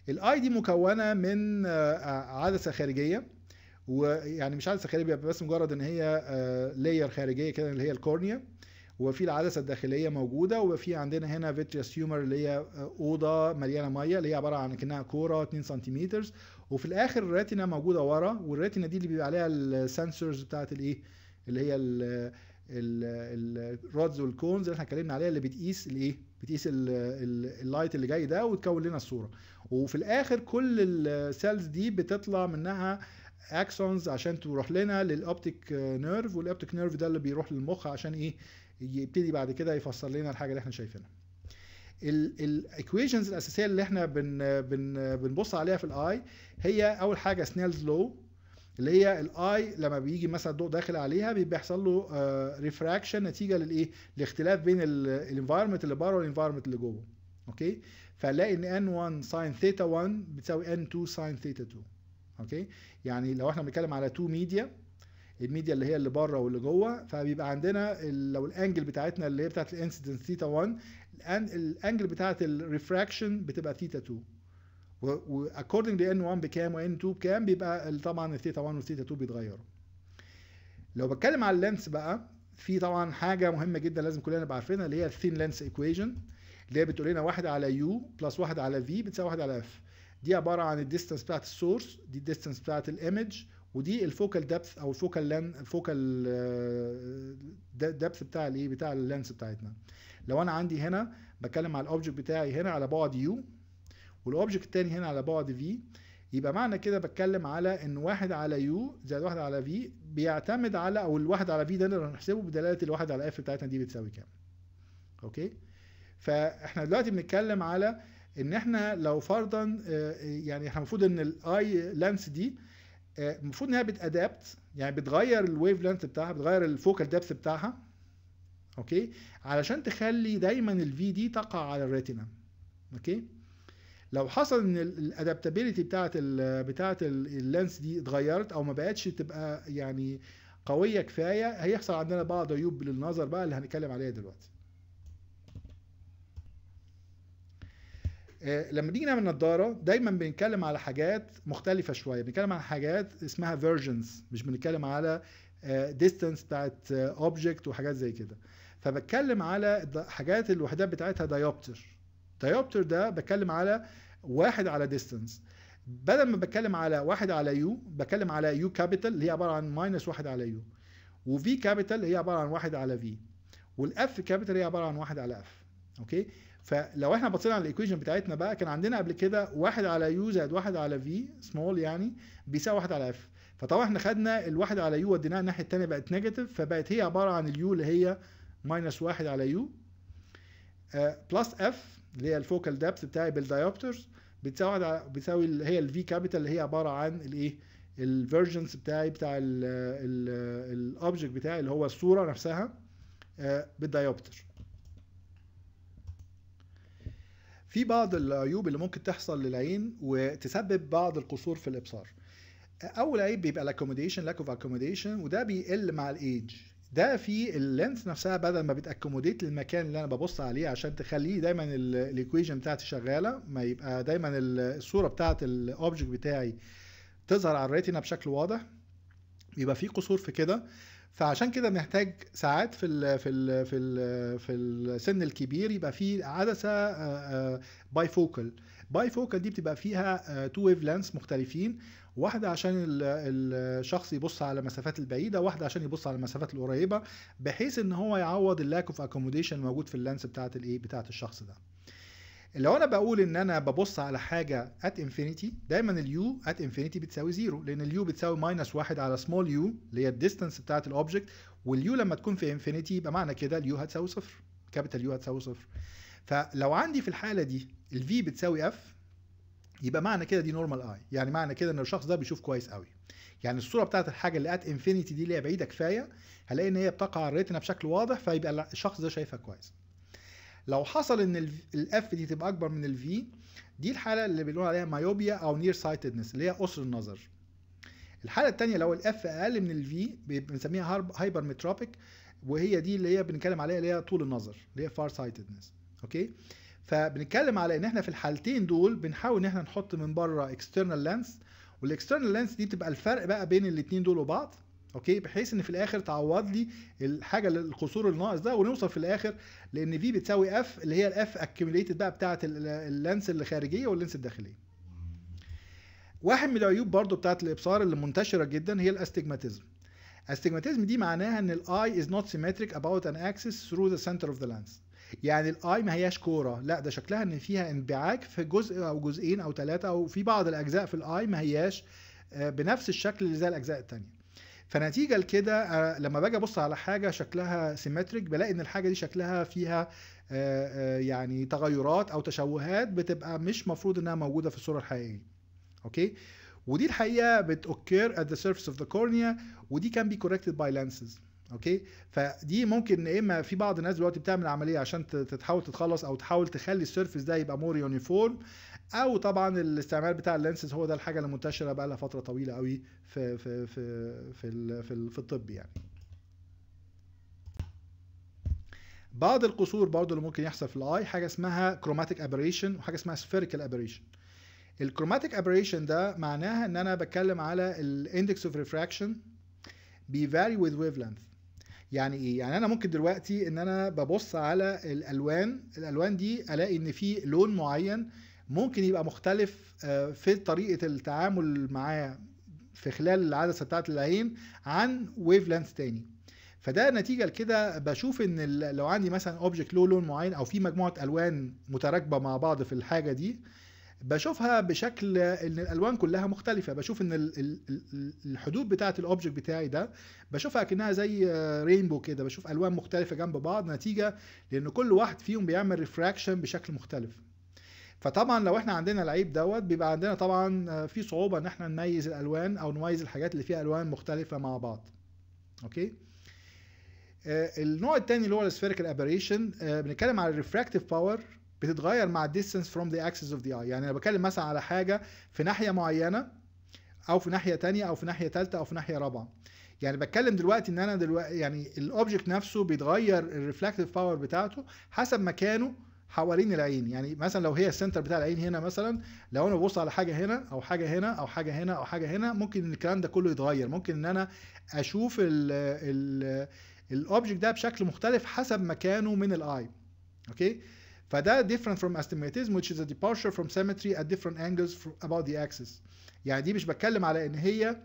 الاي دي مكونه من آه، عدسه خارجيه ويعني مش عدسه خارجيه بس مجرد ان هي لاير آه، خارجيه كده اللي هي الكورنيا وفي العدسه الداخليه موجوده وفي عندنا هنا فيتريوس هيومر اللي هي اوضه مليانه ميه اللي هي عباره عن كانها كوره 2 سنتيمترز وفي الاخر الريتنا موجوده ورا والريتنا دي اللي بيبقى عليها السنسورز بتاعت الايه اللي هي الرادز والكونز اللي احنا اتكلمنا عليها اللي بتقيس الايه بتقيس اللايت اللي جاي ده وتكون لنا الصوره وفي الاخر كل السيلز دي بتطلع منها اكسونز عشان تروح لنا للاوبتيك نيرف والاوبتيك نيرف ده اللي بيروح للمخ عشان ايه يبتدي بعد كده يفسر لنا الحاجه اللي احنا شايفينها الايكويشنز الاساسيه اللي احنا بن بن بنبص عليها في الاي هي اول حاجه سنيلز لو اللي هي الاي لما بيجي مثلا الضوء داخل عليها بيحصل له ريفراكشن آه, نتيجه للايه؟ لاختلاف بين الانفايرمنت اللي بره والانفايرمنت اللي جوه. اوكي؟ فنلاقي ان n1 ساين ثيتا 1 بتساوي n2 ساين ثيتا 2. اوكي؟ يعني لو احنا بنتكلم على تو ميديا الميديا اللي هي اللي بره واللي جوه فبيبقى عندنا لو الانجل بتاعتنا اللي هي بتاعت الانسيدنس ثيتا 1 الانجل بتاعت الريفراكشن بتبقى ثيتا 2 واكوردنج لان 1 بكام وان 2 بكام بيبقى طبعا الثيتا 1 والثيتا 2 بيتغيروا لو بتكلم على اللينس بقى في طبعا حاجه مهمه جدا لازم كلنا نبقى عارفينها اللي هي الثين لينس ايكويشن اللي هي بتقول لنا 1 على يو بلس 1 على في بتساوي 1 على اف دي عباره عن الديستانس بتاعت السورس دي الديستانس بتاعت الايمج ودي الفوكال دبث او الفوكال لين الفوكال دبث بتاع الايه بتاع اللينس بتاعتنا لو انا عندي هنا بتكلم على الاوبجكت بتاعي هنا على بعد يو والاوبجكت التاني هنا على بعد في يبقى معنى كده بتكلم على ان واحد على يو زائد واحد على في بيعتمد على او الواحد على في ده اللي هنحسبه بدلاله الواحد على اف بتاعتنا دي بتساوي كام اوكي فاحنا دلوقتي بنتكلم على ان احنا لو فرضا آه، آه، يعني احنا المفروض ان الاي لانس دي آه، المفروض انها بتادابت يعني بتغير الويف لانس بتاعها بتغير الفوكال ديبث بتاعها اوكي علشان تخلي دايما الفي دي تقع على الريتنا اوكي لو حصل ان الادابتابيلتي بتاعه بتاعه اللينس دي اتغيرت او ما بقتش تبقى يعني قويه كفايه هيحصل عندنا بعض عيوب للنظر بقى اللي هنتكلم عليها دلوقتي آه، لما نيجي نعمل نظاره دايما بنتكلم على حاجات مختلفه شويه بنتكلم على حاجات اسمها فيرجنز مش بنتكلم على ديستانس آه، بتاعت اوبجكت آه، وحاجات زي كده فبتكلم على حاجات الوحدات بتاعتها دايوبتر دايوبتر ده بتكلم على واحد على ديستنس بدل ما بتكلم على واحد على يو بتكلم على يو كابيتال اللي هي عباره عن ماينس واحد على يو وفي كابيتال هي عباره عن واحد على في والاف كابيتال هي عباره عن واحد على اف اوكي فلو احنا بصينا على الايكويشن بتاعتنا بقى كان عندنا قبل كده واحد على يو زائد واحد على في سمول يعني بيساوي واحد على اف فطبعا احنا خدنا الواحد على يو وديناها الناحيه الثانيه بقت نيجاتيف فبقت هي عباره عن اليو اللي هي ماينس واحد على يو بلس اف اللي هي الفوكال ديبث بتاعي بالدايوبترز بتساوي بتساوي هي الفي كابيتال اللي هي عباره عن الايه الفيرجنس بتاعي بتاع الاوبجكت بتاعي اللي هو الصوره نفسها آه، بالدايوبتر في بعض العيوب اللي ممكن تحصل للعين وتسبب بعض القصور في الابصار اول عيب بيبقى الاكوموديشن لاك اوف اكوموديشن وده بيقل مع الايدج ده في اللينس نفسها بدل ما بتاكوموديت للمكان اللي انا ببص عليه عشان تخليه دايما الايكويجن بتاعتي شغاله ما يبقى دايما الصوره بتاعت الاوبجكت بتاعي تظهر على الريتنا بشكل واضح يبقى في قصور في كده فعشان كده بنحتاج ساعات في الـ في الـ في الـ في السن الكبير يبقى في عدسه باي فوكل باي فوكل دي بتبقى فيها تو ويف لانس مختلفين واحده عشان الشخص يبص على المسافات البعيده واحده عشان يبص على المسافات القريبه بحيث ان هو يعوض اللاك اوف اكوموديشن الموجود في اللانس بتاعه الايه بتاعه الشخص ده لو انا بقول ان انا ببص على حاجه ات انفينيتي دايما اليو ات انفينيتي بتساوي زيرو لان اليو بتساوي ماينس واحد على سمول يو اللي هي الديستنس بتاعه الاوبجكت واليو لما تكون في انفينيتي يبقى معنى كده اليو هتساوي صفر كابيتال يو هتساوي صفر فلو عندي في الحاله دي الفي بتساوي اف يبقى معنى كده دي نورمال اي يعني معنى كده ان الشخص ده بيشوف كويس قوي يعني الصوره بتاعت الحاجه اللي ات انفينيتي دي اللي هي بعيده كفايه هلاقي ان هي بتقع على الريتنا بشكل واضح فيبقى الشخص ده شايفها كويس لو حصل ان الاف دي تبقى اكبر من الفي دي الحاله اللي بنقول عليها مايوبيا او نير سايتدنس اللي هي قصر النظر الحاله الثانيه لو الاف اقل من الفي بنسميها هايبر متروبيك وهي دي اللي هي بنتكلم عليها اللي هي طول النظر اللي هي فار سايتدنس اوكي فبنتكلم على ان احنا في الحالتين دول بنحاول ان احنا نحط من بره اكسترنال لينس والاكسترنال لينس دي بتبقى الفرق بقى بين الاثنين دول وبعض اوكي بحيث ان في الاخر تعوض لي الحاجه القصور الناقص ده ونوصل في الاخر لان في بتساوي اف اللي هي الاف اكيوميتد بقى بتاعه اللينس الخارجيه واللينس الداخليه واحد من العيوب برضو بتاعه الابصار اللي منتشره جدا هي الاستجماتيزم الاستجماتيزم دي معناها ان الاي از نوت سيمتريك اباوت ان اكسس ثرو ذا سنتر اوف ذا لينس يعني الاي ما هياش كوره لا ده شكلها ان فيها انبعاج في جزء او جزئين او ثلاثه او في بعض الاجزاء في الاي ما هياش آه، بنفس الشكل اللي زي الاجزاء الثانيه فنتيجة لكده آه، لما باجي ابص على حاجة شكلها سيمتريك بلاقي ان الحاجة دي شكلها فيها آه، يعني تغيرات او تشوهات بتبقى مش مفروض انها موجودة في الصورة الحقيقية اوكي ودي الحقيقة بتأوكير at the surface of the cornea ودي كان be corrected by lenses اوكي فدي ممكن يا اما في بعض الناس دلوقتي بتعمل عمليه عشان تحاول تتخلص او تحاول تخلي السيرفيس ده يبقى مور يونيفورم او طبعا الاستعمال بتاع اللينسز هو ده الحاجه اللي منتشره بقى لها فتره طويله قوي في في في في في, في الطب يعني بعض القصور برضو اللي ممكن يحصل في الاي حاجه اسمها كروماتيك ابريشن وحاجه اسمها سفيريكال ابريشن الكروماتيك ابريشن ده معناها ان انا بتكلم على الاندكس اوف ريفراكشن بيفاري وذ ويف لينث يعني ايه يعني انا ممكن دلوقتي ان انا ببص على الالوان الالوان دي الاقي ان في لون معين ممكن يبقى مختلف آه، في طريقه التعامل معاه في خلال العدسه بتاعه العين عن ويف لانس تاني فده نتيجه لكده بشوف ان لو عندي مثلا اوبجكت له لون معين او في مجموعه الوان متراكبه مع بعض في الحاجه دي بشوفها بشكل ان الالوان كلها مختلفه بشوف ان الحدود بتاعه الاوبجكت بتاعي ده بشوفها كانها زي رينبو كده بشوف الوان مختلفه جنب بعض نتيجه لان كل واحد فيهم بيعمل ريفراكشن بشكل مختلف فطبعا لو احنا عندنا العيب دوت بيبقى عندنا طبعا في صعوبه ان احنا نميز الالوان او نميز الحاجات اللي فيها الوان مختلفه مع بعض اوكي آه، النوع الثاني اللي هو السفيريكال ابريشن آه، بنتكلم على الريفراكتيف باور بتتغير مع distance from the axis of the eye يعني انا بتكلم مثلا على حاجه في ناحيه معينه او في ناحيه تانية او في ناحيه ثالثه او في ناحيه رابعه يعني بتكلم دلوقتي ان انا دلوقتي يعني الاوبجكت نفسه بيتغير الريفلكتيف باور بتاعته حسب مكانه حوالين العين يعني مثلا لو هي السنتر بتاع العين هنا مثلا لو انا ببص على حاجه هنا او حاجه هنا او حاجه هنا او حاجه هنا ممكن الكلام ده كله يتغير ممكن ان انا اشوف الاوبجكت ده بشكل مختلف حسب مكانه من الاي اوكي فده different from astigmatism which is a departure from symmetry at different angles about the axis يعني دي مش بتكلم على ان هي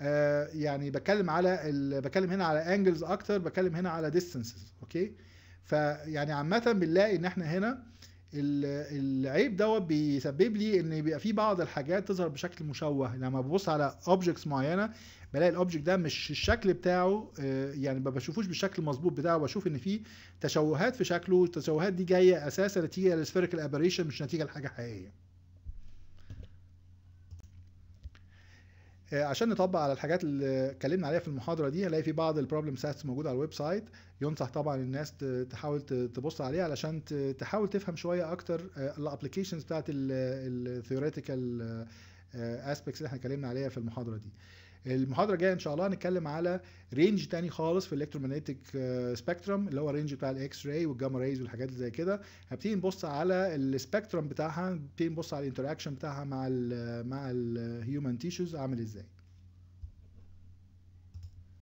آه، يعني بتكلم على ال... بتكلم هنا على angles اكتر بتكلم هنا على distances اوكي فيعني عامة بنلاقي ان احنا هنا العيب دوت بيسبب لي ان بيبقى في بعض الحاجات تظهر بشكل مشوه يعني لما ببص على objects معينه بلاقي الاوبجكت ده مش الشكل بتاعه آه، يعني ما بشوفوش بالشكل المظبوط بتاعه بشوف ان في تشوهات في شكله التشوهات دي جايه اساسا نتيجه للسفيريكال ابريشن مش نتيجه لحاجه حقيقيه آه، عشان نطبق على الحاجات اللي اتكلمنا عليها في المحاضره دي هلاقي في بعض البروبلم ساتس موجوده على الويب سايت ينصح طبعا الناس تحاول تبص عليها علشان تحاول تفهم شويه اكتر آه، الابلكيشنز بتاعت الثيوريتيكال اسبيكتس اللي احنا اتكلمنا عليها في المحاضره دي المحاضره الجايه ان شاء الله هنتكلم على رينج تاني خالص في الالكترومagnetic سبيكترم آه، اللي هو الرينج بتاع الاكس راي والجاما رايز والحاجات اللي زي كده هنبتدي نبص على السبيكترم بتاعها نبتدي نبص على الانتراكشن بتاعها مع الـ مع الهيومن تيشوز عامل ازاي